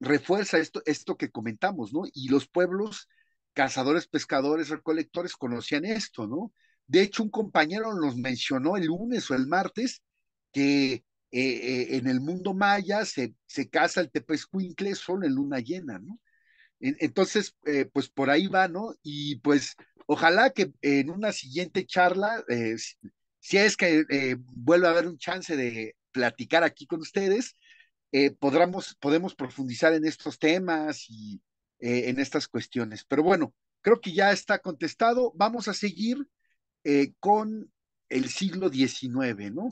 B: refuerza esto, esto que comentamos, ¿no? Y los pueblos cazadores, pescadores, recolectores conocían esto, ¿no? De hecho, un compañero nos mencionó el lunes o el martes que eh, eh, en el mundo maya se, se caza el tepezcuincle solo en luna llena, ¿no? Entonces, eh, pues por ahí va, ¿no? Y pues ojalá que en una siguiente charla, si es que vuelve a haber un chance de platicar aquí con ustedes, podamos, podemos profundizar en estos temas y, eh, en estas cuestiones. Pero bueno, creo que ya está contestado. Vamos a seguir eh, con el siglo XIX, ¿no?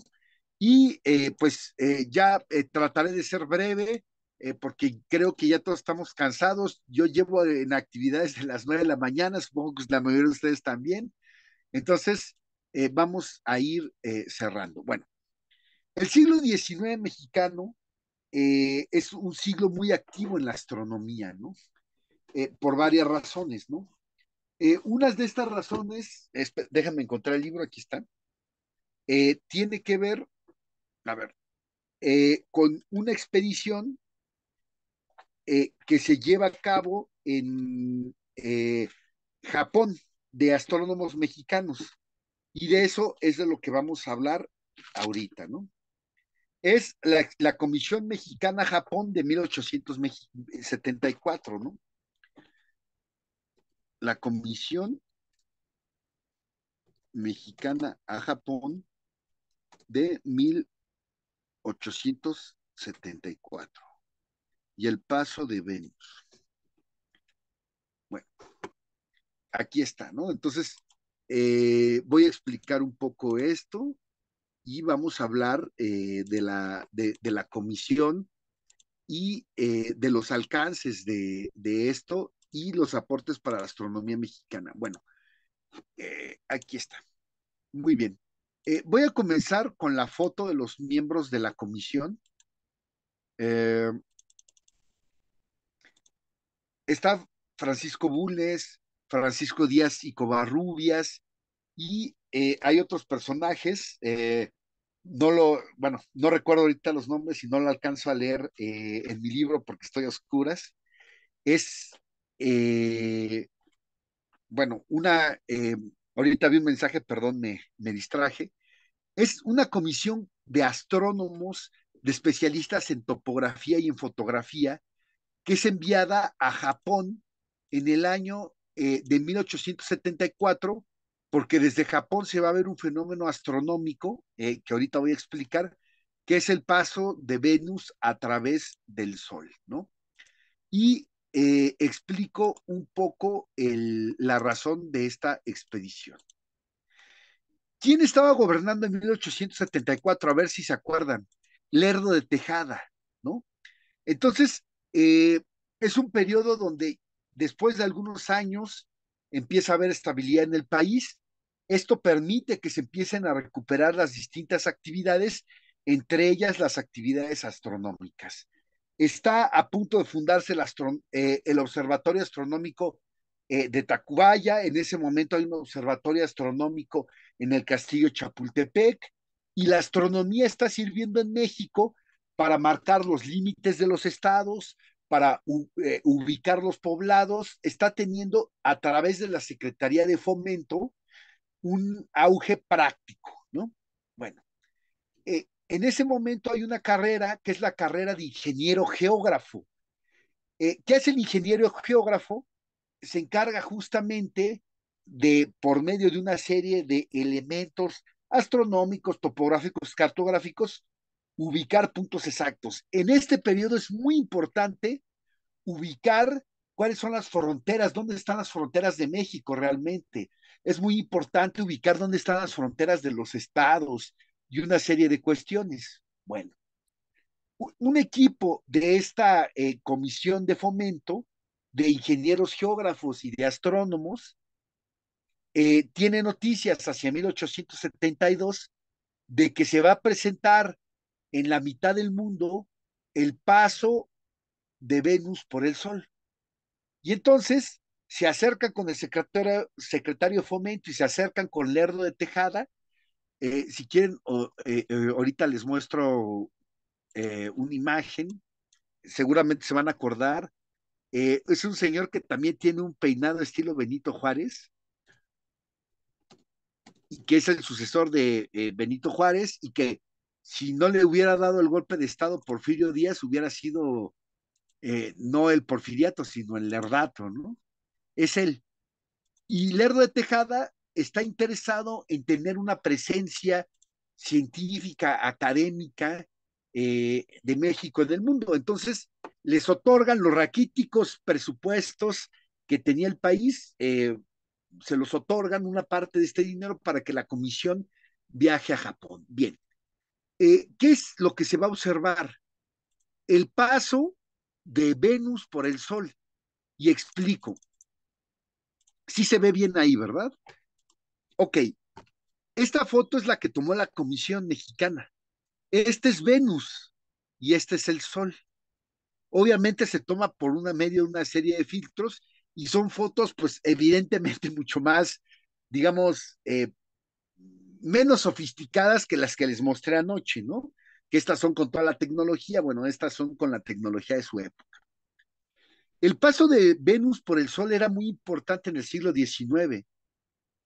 B: Y eh, pues ya trataré de ser breve. porque creo que ya todos estamos cansados. Yo llevo en actividades de las nueve de la mañana, supongo que la mayoría de ustedes también. Entonces, vamos a ir cerrando. Bueno, el siglo XIX mexicano es un siglo muy activo en la astronomía, ¿no? Eh, por varias razones, ¿no? Una eh, unas de estas razones, déjame encontrar el libro, aquí está, eh, tiene que ver, a ver, con una expedición que se lleva a cabo en Japón de astrónomos mexicanos. Y de eso es de lo que vamos a hablar ahorita, ¿no? es la, la, Comisión Mexicana Japón de 1874, ¿no? la Comisión Mexicana a Japón de 1874 y el paso de Venus. Bueno, aquí está, ¿no? Entonces, eh, voy a explicar un poco esto y vamos a hablar eh, de, la, de, la comisión y eh, de los alcances de, de esto y los aportes para la astronomía mexicana. Bueno, eh, aquí está. Muy bien. Eh, voy a comenzar con la foto de los miembros de la comisión. Eh, está Francisco Bules, Francisco Díaz y Covarrubias, y hay otros personajes. no lo, bueno, no recuerdo ahorita los nombres y no lo alcanzo a leer en mi libro porque estoy a oscuras. Es eh, bueno, una, eh, ahorita vi un mensaje, perdón, me, me distraje. Es una comisión de astrónomos, de especialistas en topografía y en fotografía, que es enviada a Japón en el año eh, de 1874, porque desde Japón se va a ver un fenómeno astronómico que ahorita voy a explicar, que es el paso de Venus a través del Sol, ¿no? Y eh, explico un poco la razón de esta expedición. ¿Quién estaba gobernando en 1874? A ver si se acuerdan. Lerdo de Tejada, ¿no? Entonces, eh, es un periodo donde después de algunos años empieza a haber estabilidad en el país. Esto permite que se empiecen a recuperar las distintas actividades, entre ellas las actividades astronómicas. Está a punto de fundarse el, eh, Observatorio Astronómico eh, de Tacubaya. En ese momento hay un observatorio astronómico en el castillo Chapultepec. Y la astronomía está sirviendo en México para marcar los límites de los estados, para eh, ubicar los poblados, está teniendo a través de la Secretaría de Fomento un auge práctico. En ese momento hay una carrera que es la carrera de ingeniero geógrafo. Eh, ¿Qué hace el ingeniero geógrafo? Se encarga justamente de, por medio de una serie de elementos astronómicos, topográficos, cartográficos, ubicar puntos exactos. En este periodo es muy importante ubicar cuáles son las fronteras, dónde están las fronteras de México realmente. Es muy importante ubicar dónde están las fronteras de los estados, y una serie de cuestiones. Bueno, un equipo de esta eh, comisión de fomento de ingenieros geógrafos y de astrónomos eh, tiene noticias hacia 1872 de que se va a presentar en la mitad del mundo el paso de Venus por el Sol. Y entonces se acercan con el secretario, secretario Fomento y se acercan con Lerdo de Tejada eh, si quieren, eh, eh, ahorita les muestro una imagen, seguramente se van a acordar. es un señor que también tiene un peinado estilo Benito Juárez, y que es el sucesor de Benito Juárez, y que si no le hubiera dado el golpe de Estado Porfirio Díaz, hubiera sido no el porfiriato, sino el lerdato, ¿no? Es él. Y Lerdo de Tejada está interesado en tener una presencia científica, académica eh, de México en el mundo. Entonces, les otorgan los raquíticos presupuestos que tenía el país, eh, se los otorgan una parte de este dinero para que la comisión viaje a Japón. Bien, eh, ¿qué es lo que se va a observar? El paso de Venus por el Sol. Y explico. Sí se ve bien ahí, ¿verdad? Ok, esta foto es la que tomó la Comisión Mexicana. Este es Venus y este es el Sol. Obviamente se toma por una medio una serie de filtros y son fotos, pues evidentemente mucho más, digamos, eh, menos sofisticadas que las que les mostré anoche, ¿no? Que estas son con toda la tecnología, bueno, estas son con la tecnología de su época. El paso de Venus por el Sol era muy importante en el siglo XIX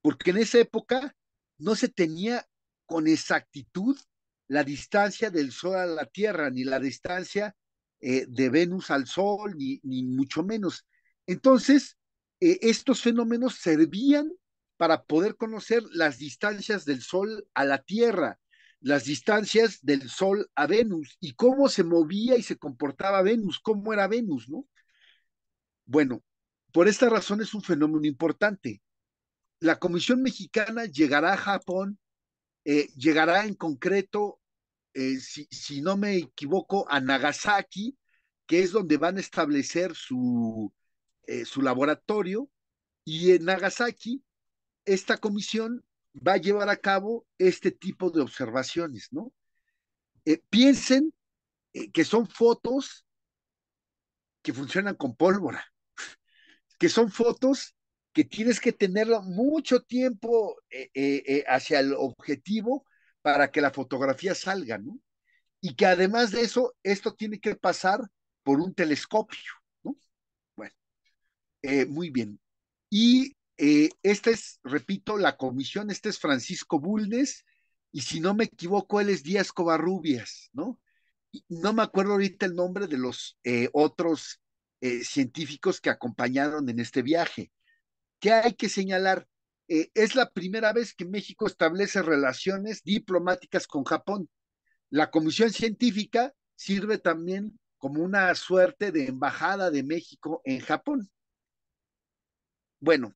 B: porque en esa época no se tenía con exactitud la distancia del Sol a la Tierra, ni la distancia eh, de Venus al Sol, ni, mucho menos. Entonces, eh, estos fenómenos servían para poder conocer las distancias del Sol a la Tierra, las distancias del Sol a Venus y cómo se movía y se comportaba Venus, cómo era Venus, ¿no? Bueno, por esta razón es un fenómeno importante la Comisión Mexicana llegará a Japón, eh, llegará en concreto, eh, si, no me equivoco, a Nagasaki, que es donde van a establecer su, eh, su laboratorio, y en Nagasaki, esta comisión va a llevar a cabo este tipo de observaciones, ¿no? piensen que son fotos que funcionan con pólvora, que son fotos que tienes que tenerlo mucho tiempo eh, eh, eh, hacia el objetivo para que la fotografía salga, ¿no? Y que además de eso, esto tiene que pasar por un telescopio, ¿no? Bueno, muy bien. Y esta es, repito, la comisión, este es Francisco Bulnes, y si no me equivoco, él es Díaz Covarrubias, ¿no? no me acuerdo ahorita el nombre de los otros científicos que acompañaron en este viaje que hay que señalar, eh, es la primera vez que México establece relaciones diplomáticas con Japón. La Comisión Científica sirve también como una suerte de embajada de México en Japón. Bueno,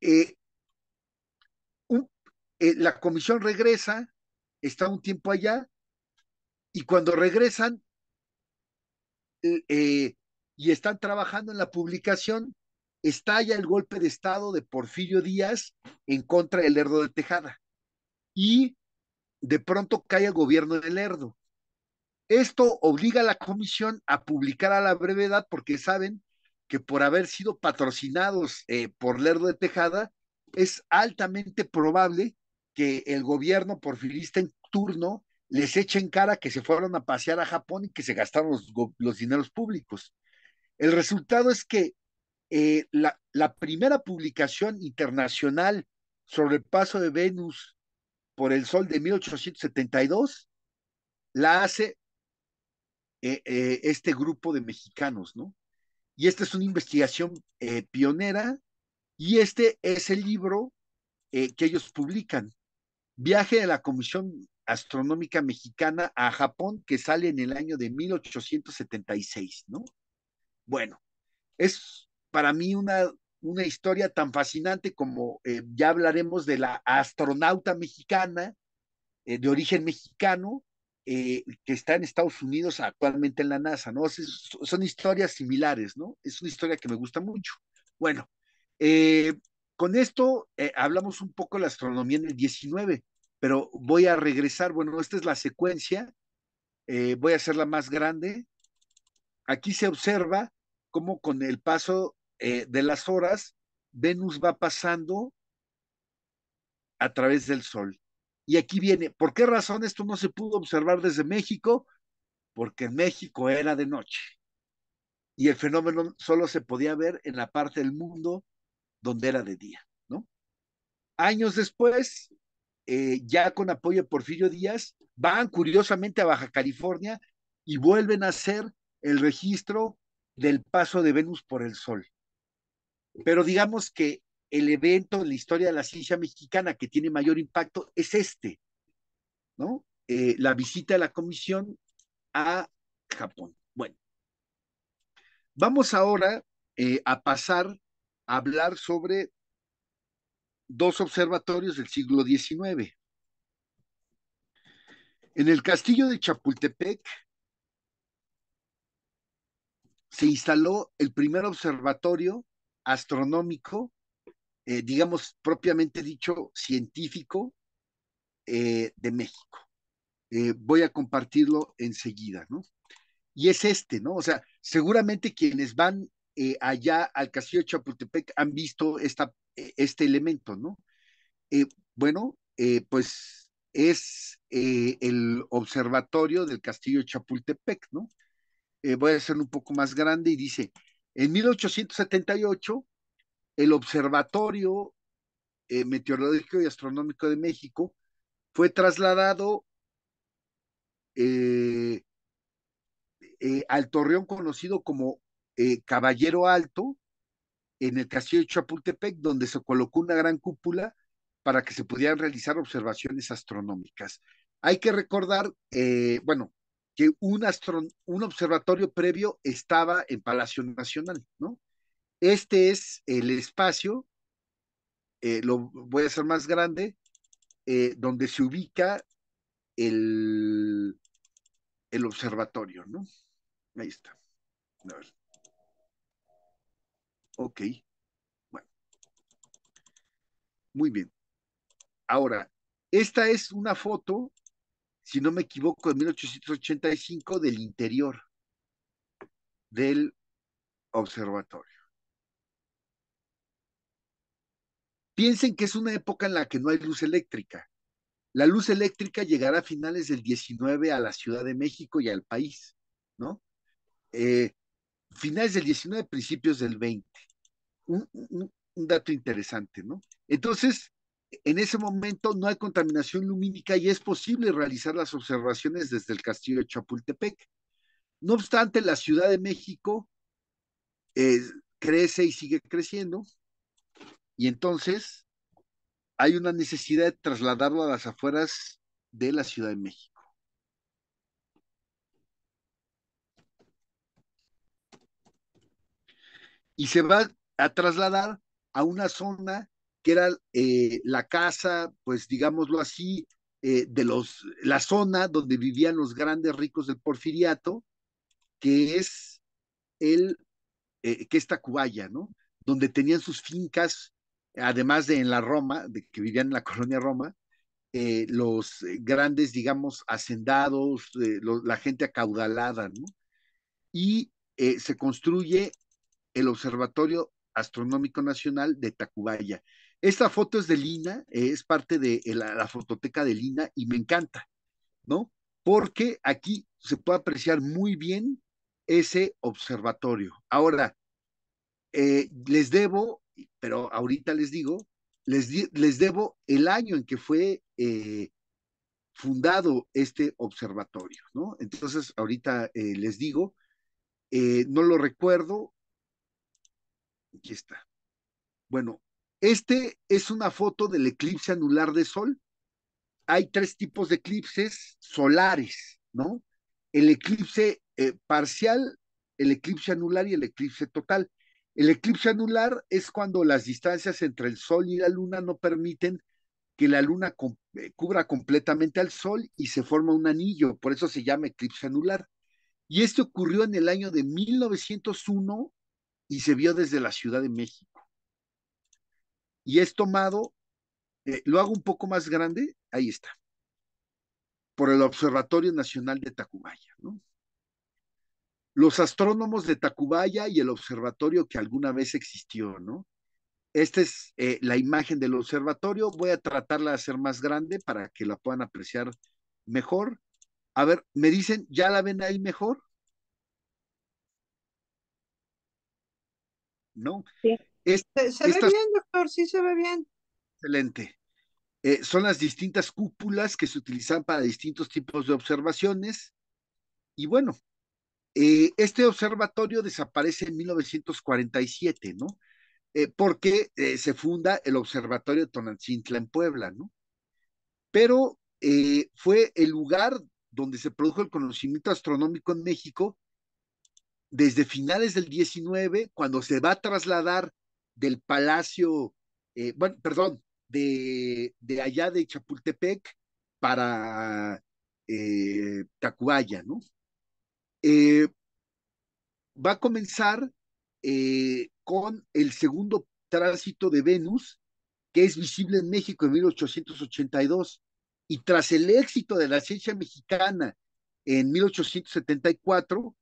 B: eh, eh, la comisión regresa, está un tiempo allá, y cuando regresan y están trabajando en la publicación, estalla el golpe de Estado de Porfirio Díaz en contra del Lerdo de Tejada y de pronto cae el gobierno del Lerdo. Esto obliga a la comisión a publicar a la brevedad porque saben que por haber sido patrocinados eh, por Lerdo de Tejada, es altamente probable que el gobierno porfirista en turno les eche en cara que se fueron a pasear a Japón y que se gastaron los, los dineros públicos. El resultado es que eh, la, primera publicación internacional sobre el paso de Venus por el Sol de 1872 la hace eh, eh, este grupo de mexicanos, ¿no? Y esta es una investigación pionera y este es el libro que ellos publican, Viaje de la Comisión Astronómica Mexicana a Japón, que sale en el año de 1876, ¿no? Bueno, es para mí una, una historia tan fascinante como eh, ya hablaremos de la astronauta mexicana eh, de origen mexicano eh, que está en Estados Unidos actualmente en la NASA, ¿no? son historias similares, ¿no? Es una historia que me gusta mucho. Bueno, con esto hablamos un poco de la astronomía en el 19, pero voy a regresar, bueno, esta es la secuencia, voy a hacerla más grande. Aquí se observa cómo con el paso eh, de las horas, Venus va pasando a través del Sol. Y aquí viene, ¿por qué razón esto no se pudo observar desde México? Porque en México era de noche. Y el fenómeno solo se podía ver en la parte del mundo donde era de día, ¿no? Años después, eh, ya con apoyo de Porfirio Díaz, van curiosamente a Baja California y vuelven a hacer el registro del paso de Venus por el Sol. Pero digamos que el evento en la historia de la ciencia mexicana que tiene mayor impacto es este, ¿no? Eh, la visita de la comisión a Japón. Bueno, vamos ahora eh, a pasar a hablar sobre dos observatorios del siglo XIX. En el castillo de Chapultepec se instaló el primer observatorio astronómico, eh, digamos, propiamente dicho, científico eh, de México. Eh, voy a compartirlo enseguida, ¿no? Y es este, ¿no? O sea, seguramente quienes van allá al Castillo Chapultepec han visto esta, este elemento, ¿no? bueno, pues es el observatorio del Castillo Chapultepec, ¿no? voy a hacerlo un poco más grande y dice, en 1878, el Observatorio eh, Meteorológico y Astronómico de México fue trasladado eh, eh, al torreón conocido como Caballero Alto, en el Castillo de Chapultepec, donde se colocó una gran cúpula para que se pudieran realizar observaciones astronómicas. Hay que recordar, bueno, que un, un observatorio previo estaba en Palacio Nacional, ¿no? Este es el espacio, eh, lo voy a hacer más grande, eh, donde se ubica el, el observatorio, ¿no? Ahí está. A ver. Ok. Bueno. Muy bien. Ahora, esta es una foto si no me equivoco, en 1885 del interior del observatorio. Piensen que es una época en la que no hay luz eléctrica. La luz eléctrica llegará a finales del 19 a la Ciudad de México y al país, ¿no? Eh, finales del 19, principios del 20. un, dato interesante, ¿no? Entonces, en ese momento no hay contaminación lumínica y es posible realizar las observaciones desde el castillo de Chapultepec. No obstante, la Ciudad de México eh, crece y sigue creciendo y entonces hay una necesidad de trasladarlo a las afueras de la Ciudad de México. Y se va a trasladar a una zona que era eh, la casa, pues digámoslo así, eh, de los, la zona donde vivían los grandes ricos del porfiriato, que es el, eh, que es Tacubaya, ¿no? Donde tenían sus fincas, además de en la Roma, de que vivían en la colonia Roma, los grandes, digamos, hacendados, la gente acaudalada, ¿no? Y se construye el Observatorio Astronómico Nacional de Tacubaya, esta foto es de Lina, eh, es parte de eh, la, fototeca de Lina y me encanta, ¿no? Porque aquí se puede apreciar muy bien ese observatorio. Ahora, eh, les debo, pero ahorita les digo, les, les debo el año en que fue fundado este observatorio, ¿no? Entonces, ahorita les digo, no lo recuerdo. Aquí está. Bueno, este es una foto del eclipse anular de sol. Hay tres tipos de eclipses solares, ¿no? El eclipse eh, parcial, el eclipse anular y el eclipse total. El eclipse anular es cuando las distancias entre el sol y la luna no permiten que la luna eh, cubra completamente al sol y se forma un anillo, por eso se llama eclipse anular. Y esto ocurrió en el año de 1901 y se vio desde la Ciudad de México y es tomado, eh, lo hago un poco más grande, ahí está, por el Observatorio Nacional de Tacubaya, ¿no? Los astrónomos de Tacubaya y el observatorio que alguna vez existió, ¿no? Esta es eh, la imagen del observatorio. Voy a tratarla de hacer más grande para que la puedan apreciar mejor. A ver, me dicen, ¿ya la ven ahí mejor? ¿No? Sí se, ve bien, doctor, sí se ve bien. Excelente. Eh, son las distintas cúpulas que se utilizan para distintos tipos de observaciones. Y bueno, eh, este observatorio desaparece en 1947, ¿no? Eh, porque se funda el Observatorio Tonantzintla en Puebla, ¿no? Pero fue el lugar donde se produjo el conocimiento astronómico en México desde finales del 19, cuando se va a trasladar del Palacio, eh, bueno, perdón, de, de, allá de Chapultepec para eh, Tacubaya, ¿no? Eh, va a comenzar eh, con el segundo tránsito de Venus, que es visible en México en 1882, y tras el éxito de la ciencia mexicana en 1874,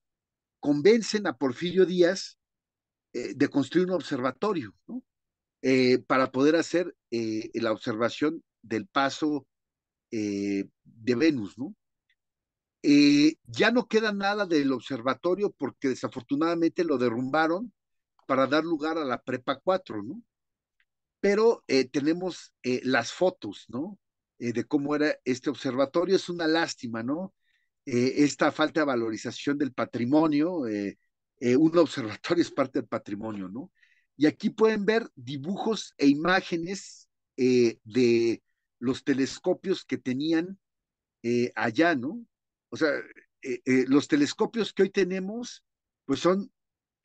B: convencen a Porfirio Díaz eh, de construir un observatorio, ¿no? Eh, para poder hacer eh, la observación del paso de Venus, ¿no? ya no queda nada del observatorio porque desafortunadamente lo derrumbaron para dar lugar a la Prepa 4, ¿no? Pero tenemos las fotos, ¿no? de cómo era este observatorio. Es una lástima, ¿no? esta falta de valorización del patrimonio, eh, eh, un observatorio es parte del patrimonio, ¿no? Y aquí pueden ver dibujos e imágenes eh, de los telescopios que tenían eh, allá, ¿no? O sea, los telescopios que hoy tenemos, pues son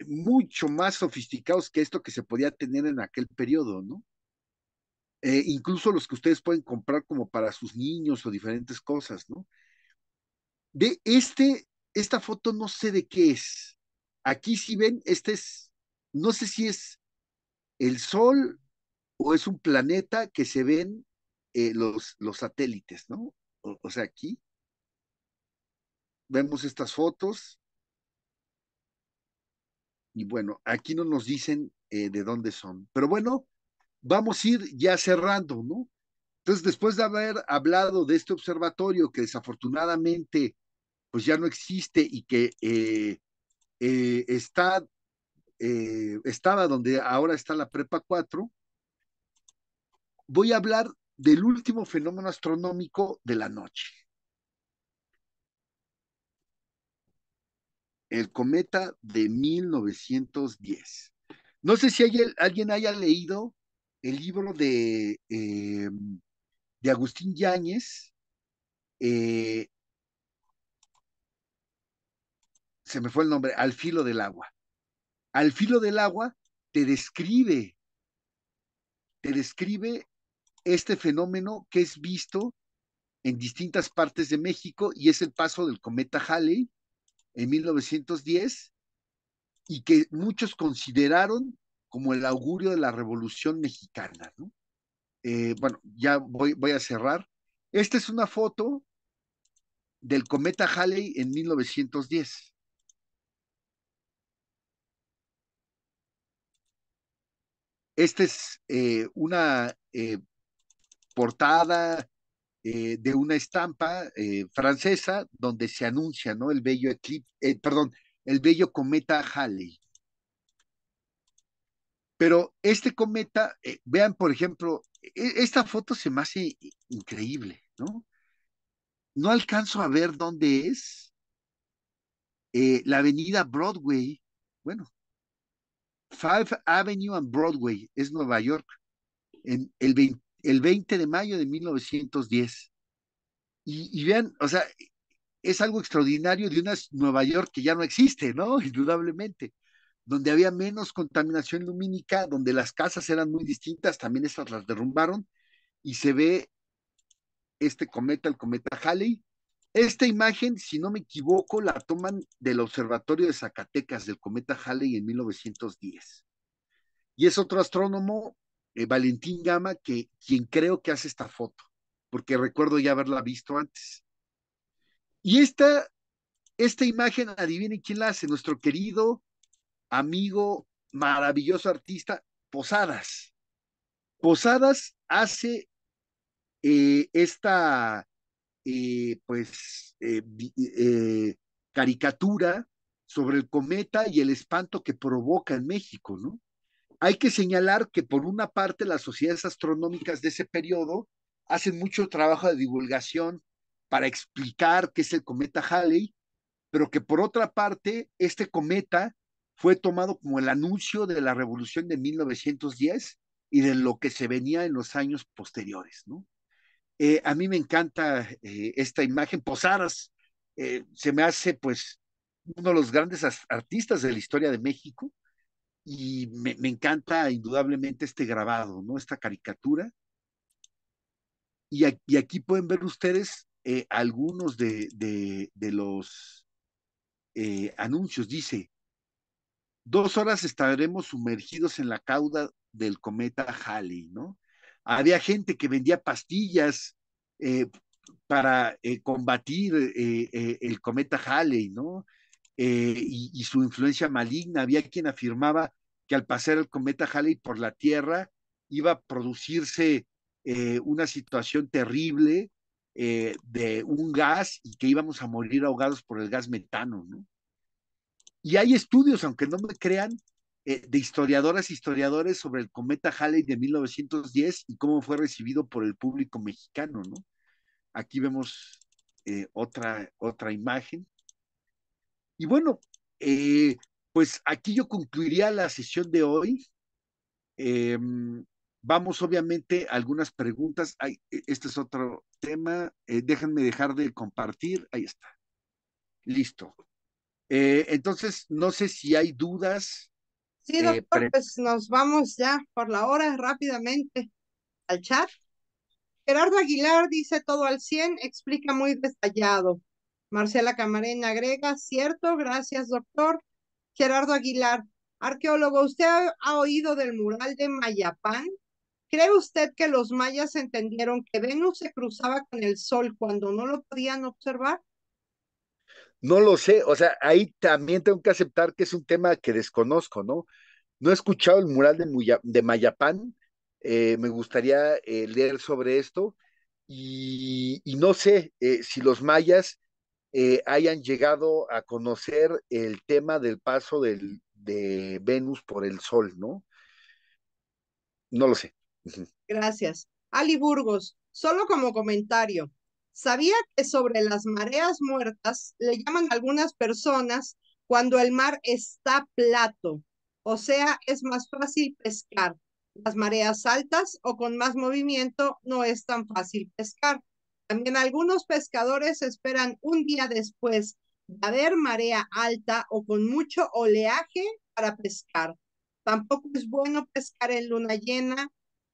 B: mucho más sofisticados que esto que se podía tener en aquel periodo, ¿no? incluso los que ustedes pueden comprar como para sus niños o diferentes cosas, ¿no? De este, esta foto no sé de qué es, Aquí si ven, este es, no sé si es el Sol o es un planeta que se ven eh, los, los satélites, ¿no? O, sea, aquí vemos estas fotos y bueno, aquí no nos dicen eh, de dónde son, pero bueno, vamos a ir ya cerrando, ¿no? Entonces, después de haber hablado de este observatorio que desafortunadamente pues ya no existe y que eh, eh, está, eh, estaba donde ahora está la Prepa 4, voy a hablar del último fenómeno astronómico de la noche. El cometa de 1910. No sé si alguien haya leído el libro de, eh, de Agustín Yáñez, se me fue el nombre, Al filo del agua. Al filo del agua te describe, te describe este fenómeno que es visto en distintas partes de México y es el paso del cometa Halley en 1910 y que muchos consideraron como el augurio de la revolución mexicana. Eh, bueno, ya voy, voy a cerrar. Esta es una foto del cometa Halley en 1910. Esta es eh, una eh, portada eh, de una estampa francesa donde se anuncia ¿no? el bello eclipse, perdón, el bello cometa Halley. Pero este cometa, vean, por ejemplo, e-, esta foto se me hace increíble, ¿no? No alcanzo a ver dónde es. la avenida Broadway, bueno, Five Avenue and Broadway, es Nueva York, en el, 20, de mayo de 1910. Y, y, vean, o sea, es algo extraordinario de una Nueva York que ya no existe, ¿no? Indudablemente, donde había menos contaminación lumínica, donde las casas eran muy distintas, también estas las derrumbaron, y se ve este cometa, el cometa Halley, esta imagen, si no me equivoco, la toman del Observatorio de Zacatecas del cometa Halley en 1910. Y es otro astrónomo, eh, Valentín Gama, que, quien creo que hace esta foto, porque recuerdo ya haberla visto antes. Y esta, esta imagen, adivinen quién la hace, nuestro querido amigo, maravilloso artista, Posadas. Posadas hace eh, esta eh, pues, eh, eh, caricatura sobre el cometa y el espanto que provoca en México, ¿no? Hay que señalar que por una parte las sociedades astronómicas de ese periodo hacen mucho trabajo de divulgación para explicar qué es el cometa Halley, pero que por otra parte este cometa fue tomado como el anuncio de la revolución de 1910 y de lo que se venía en los años posteriores, ¿no? Eh, a mí me encanta eh, esta imagen. Posadas eh, se me hace pues uno de los grandes artistas de la historia de México y me, encanta indudablemente este grabado, ¿no? Esta caricatura. Y, aquí pueden ver ustedes algunos de, de los anuncios. Dice, dos horas estaremos sumergidos en la cauda del cometa Halley, ¿no? Había gente que vendía pastillas eh, para eh, combatir eh, el cometa Halley, ¿no? Y, su influencia maligna. Había quien afirmaba que al pasar el cometa Halley por la Tierra iba a producirse una situación terrible de un gas y que íbamos a morir ahogados por el gas metano, Y hay estudios, aunque no me crean, eh, de historiadoras e historiadores sobre el cometa Halley de 1910 y cómo fue recibido por el público mexicano, ¿no? Aquí vemos eh, otra, otra imagen. Y bueno, eh, pues aquí yo concluiría la sesión de hoy. Em, vamos obviamente algunas preguntas. E, este es otro tema. déjenme dejar de compartir. Ahí está. Listo. entonces, no sé si hay dudas Sí, eh, doctor, pues
A: nos vamos ya por la hora rápidamente al chat. Gerardo Aguilar dice todo al 100, explica muy detallado. Marcela Camarena agrega, cierto, gracias doctor. Gerardo Aguilar, arqueólogo, ¿usted ha oído del mural de Mayapán? ¿Cree usted que los mayas entendieron que Venus se cruzaba con el Sol cuando no lo podían observar?
B: No lo sé, o sea, ahí también tengo que aceptar que es un tema que desconozco, ¿no? No he escuchado el mural de, Mayapán, eh, me gustaría eh, leer sobre esto y, no sé eh, si los mayas hayan llegado a conocer el tema del paso de Venus por el Sol, ¿no? No lo sé.
A: Gracias. Ali Burgos, solo como comentario, Sabía que sobre las mareas muertas le llaman algunas personas cuando el mar está plato, o sea, es más fácil pescar. Las mareas altas o con más movimiento no es tan fácil pescar. También algunos pescadores esperan un día después de haber marea alta o con mucho oleaje para pescar. Tampoco es bueno pescar en luna llena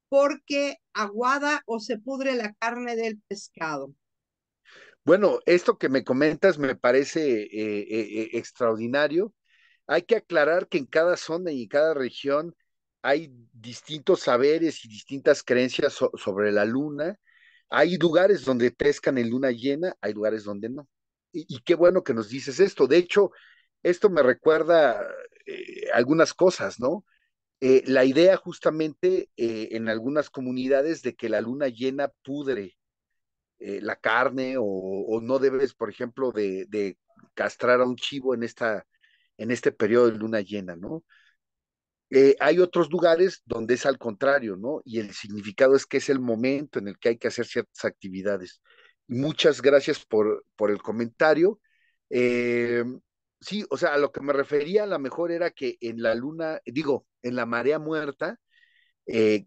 A: porque aguada o se pudre la carne del pescado.
B: Bueno, esto que me comentas me parece eh, eh, eh, extraordinario. Hay que aclarar que en cada zona y en cada región hay distintos saberes y distintas creencias sobre la luna. Hay lugares donde pescan en luna llena, hay lugares donde no. Y, qué bueno que nos dices esto. De hecho, esto me recuerda algunas cosas, ¿no? la idea justamente en algunas comunidades de que la luna llena pudre eh, la carne o, no debes, por ejemplo, de, castrar a un chivo en, esta, en este periodo de luna llena, ¿no? Eh, hay otros lugares donde es al contrario, ¿no? Y el significado es que es el momento en el que hay que hacer ciertas actividades. Muchas gracias por, por el comentario. Eh, sí, o sea, a lo que me refería a lo mejor era que en la luna, digo, en la marea muerta, eh,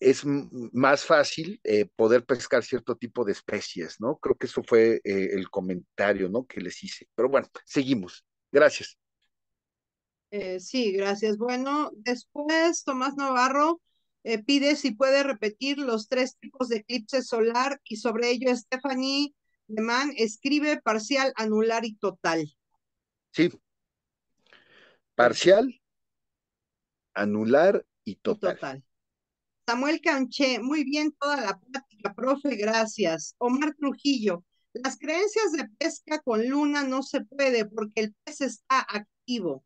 B: es más fácil eh, poder pescar cierto tipo de especies, ¿no? Creo que eso fue eh, el comentario, ¿no? Que les hice. Pero bueno, seguimos. Gracias.
A: Eh, sí, gracias. Bueno, después Tomás Navarro pide si puede repetir los tres tipos de eclipse solar y sobre ello Stephanie man escribe parcial, anular y total.
B: Sí. Parcial, anular y total. Y total.
A: Samuel Canché, muy bien toda la plática, profe, gracias. Omar Trujillo, las creencias de pesca con luna no se puede porque el pez está activo.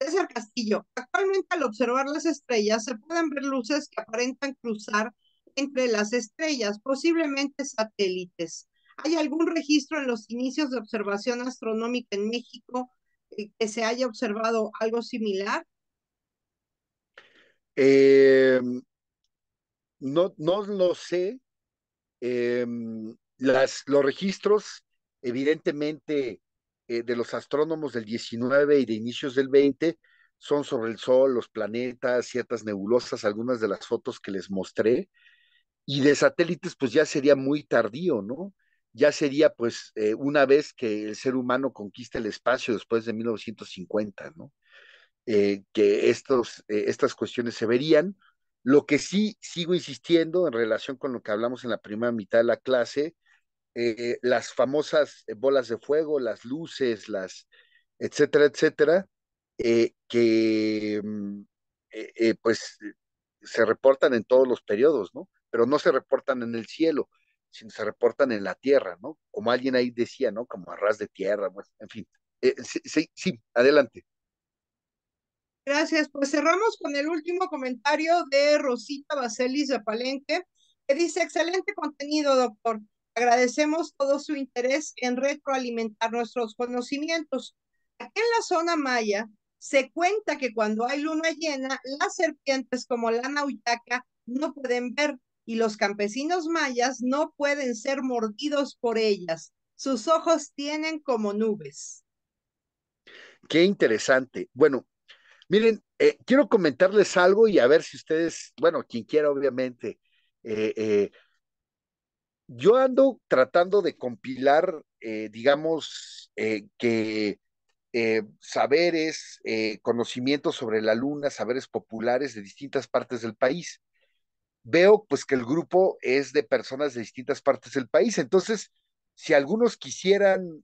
A: César Castillo, actualmente al observar las estrellas se pueden ver luces que aparentan cruzar entre las estrellas, posiblemente satélites. ¿Hay algún registro en los inicios de observación astronómica en México eh, que se haya observado algo similar?
B: Em, no, no lo sé. Em, las, los registros, evidentemente, eh, de los astrónomos del 19 y de inicios del 20 son sobre el Sol, los planetas, ciertas nebulosas, algunas de las fotos que les mostré. Y de satélites, pues ya sería muy tardío, ¿no? Ya sería, pues, eh, una vez que el ser humano conquista el espacio después de 1950, ¿no? Eh, que estos, eh, estas cuestiones se verían. Lo que sí sigo insistiendo en relación con lo que hablamos en la primera mitad de la clase, eh, las famosas bolas de fuego, las luces, las, etcétera, etcétera, que mm, pues se reportan en todos los periodos, ¿no? Pero no se reportan en el cielo, sino se reportan en la tierra, ¿no? Como alguien ahí decía, ¿no? Como a ras de tierra, pues, en fin. sí, sí, adelante.
A: Gracias. Pues cerramos con el último comentario de Rosita Baselis de Palenque, que dice, excelente contenido, doctor. Agradecemos todo su interés en retroalimentar nuestros conocimientos. Aquí en la zona maya se cuenta que cuando hay luna llena, las serpientes como la nauyaca no pueden ver y los campesinos mayas no pueden ser mordidos por ellas. Sus ojos tienen como nubes.
B: Qué interesante. Bueno, Miren, eh, quiero comentarles algo y a ver si ustedes, bueno, quien quiera, obviamente. Eh, eh, yo ando tratando de compilar, digamos, que saberes, conocimientos sobre la luna, saberes populares de distintas partes del país. Veo pues que el grupo es de personas de distintas partes del país. Entonces, si algunos quisieran,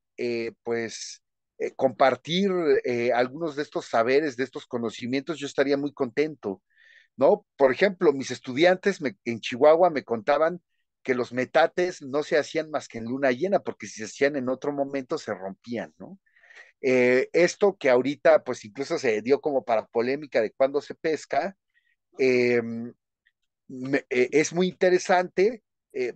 B: pues, eh, compartir eh, algunos de estos saberes, de estos conocimientos, yo estaría muy contento, ¿no? Por ejemplo, mis estudiantes en Chihuahua me contaban que los metates no se hacían más que en luna llena, porque si se hacían en otro momento se rompían, ¿no? Eh, esto que ahorita, pues incluso se dio como para polémica de cuándo se pesca, em, es muy interesante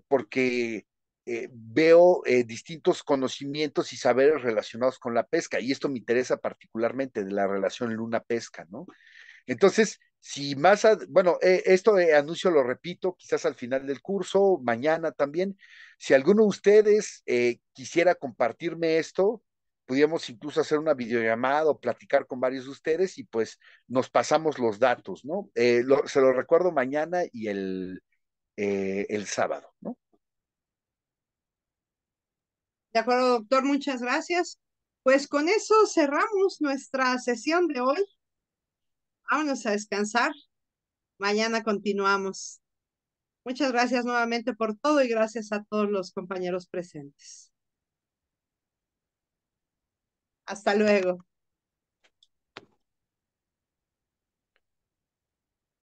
B: porque eh, veo eh, distintos conocimientos y saberes relacionados con la pesca, y esto me interesa particularmente de la relación luna-pesca, ¿no? Entonces, si más, bueno, eh, esto anuncio lo repito, quizás al final del curso, mañana también, si alguno de ustedes quisiera compartirme esto, pudiéramos incluso hacer una videollamada o platicar con varios de ustedes y pues nos pasamos los datos, ¿no? se lo recuerdo mañana y el, el sábado, ¿no?
A: De acuerdo, doctor, muchas gracias. Pues con eso cerramos nuestra sesión de hoy. Vámonos a descansar. Mañana continuamos. Muchas gracias nuevamente por todo y gracias a todos los compañeros presentes. Hasta luego.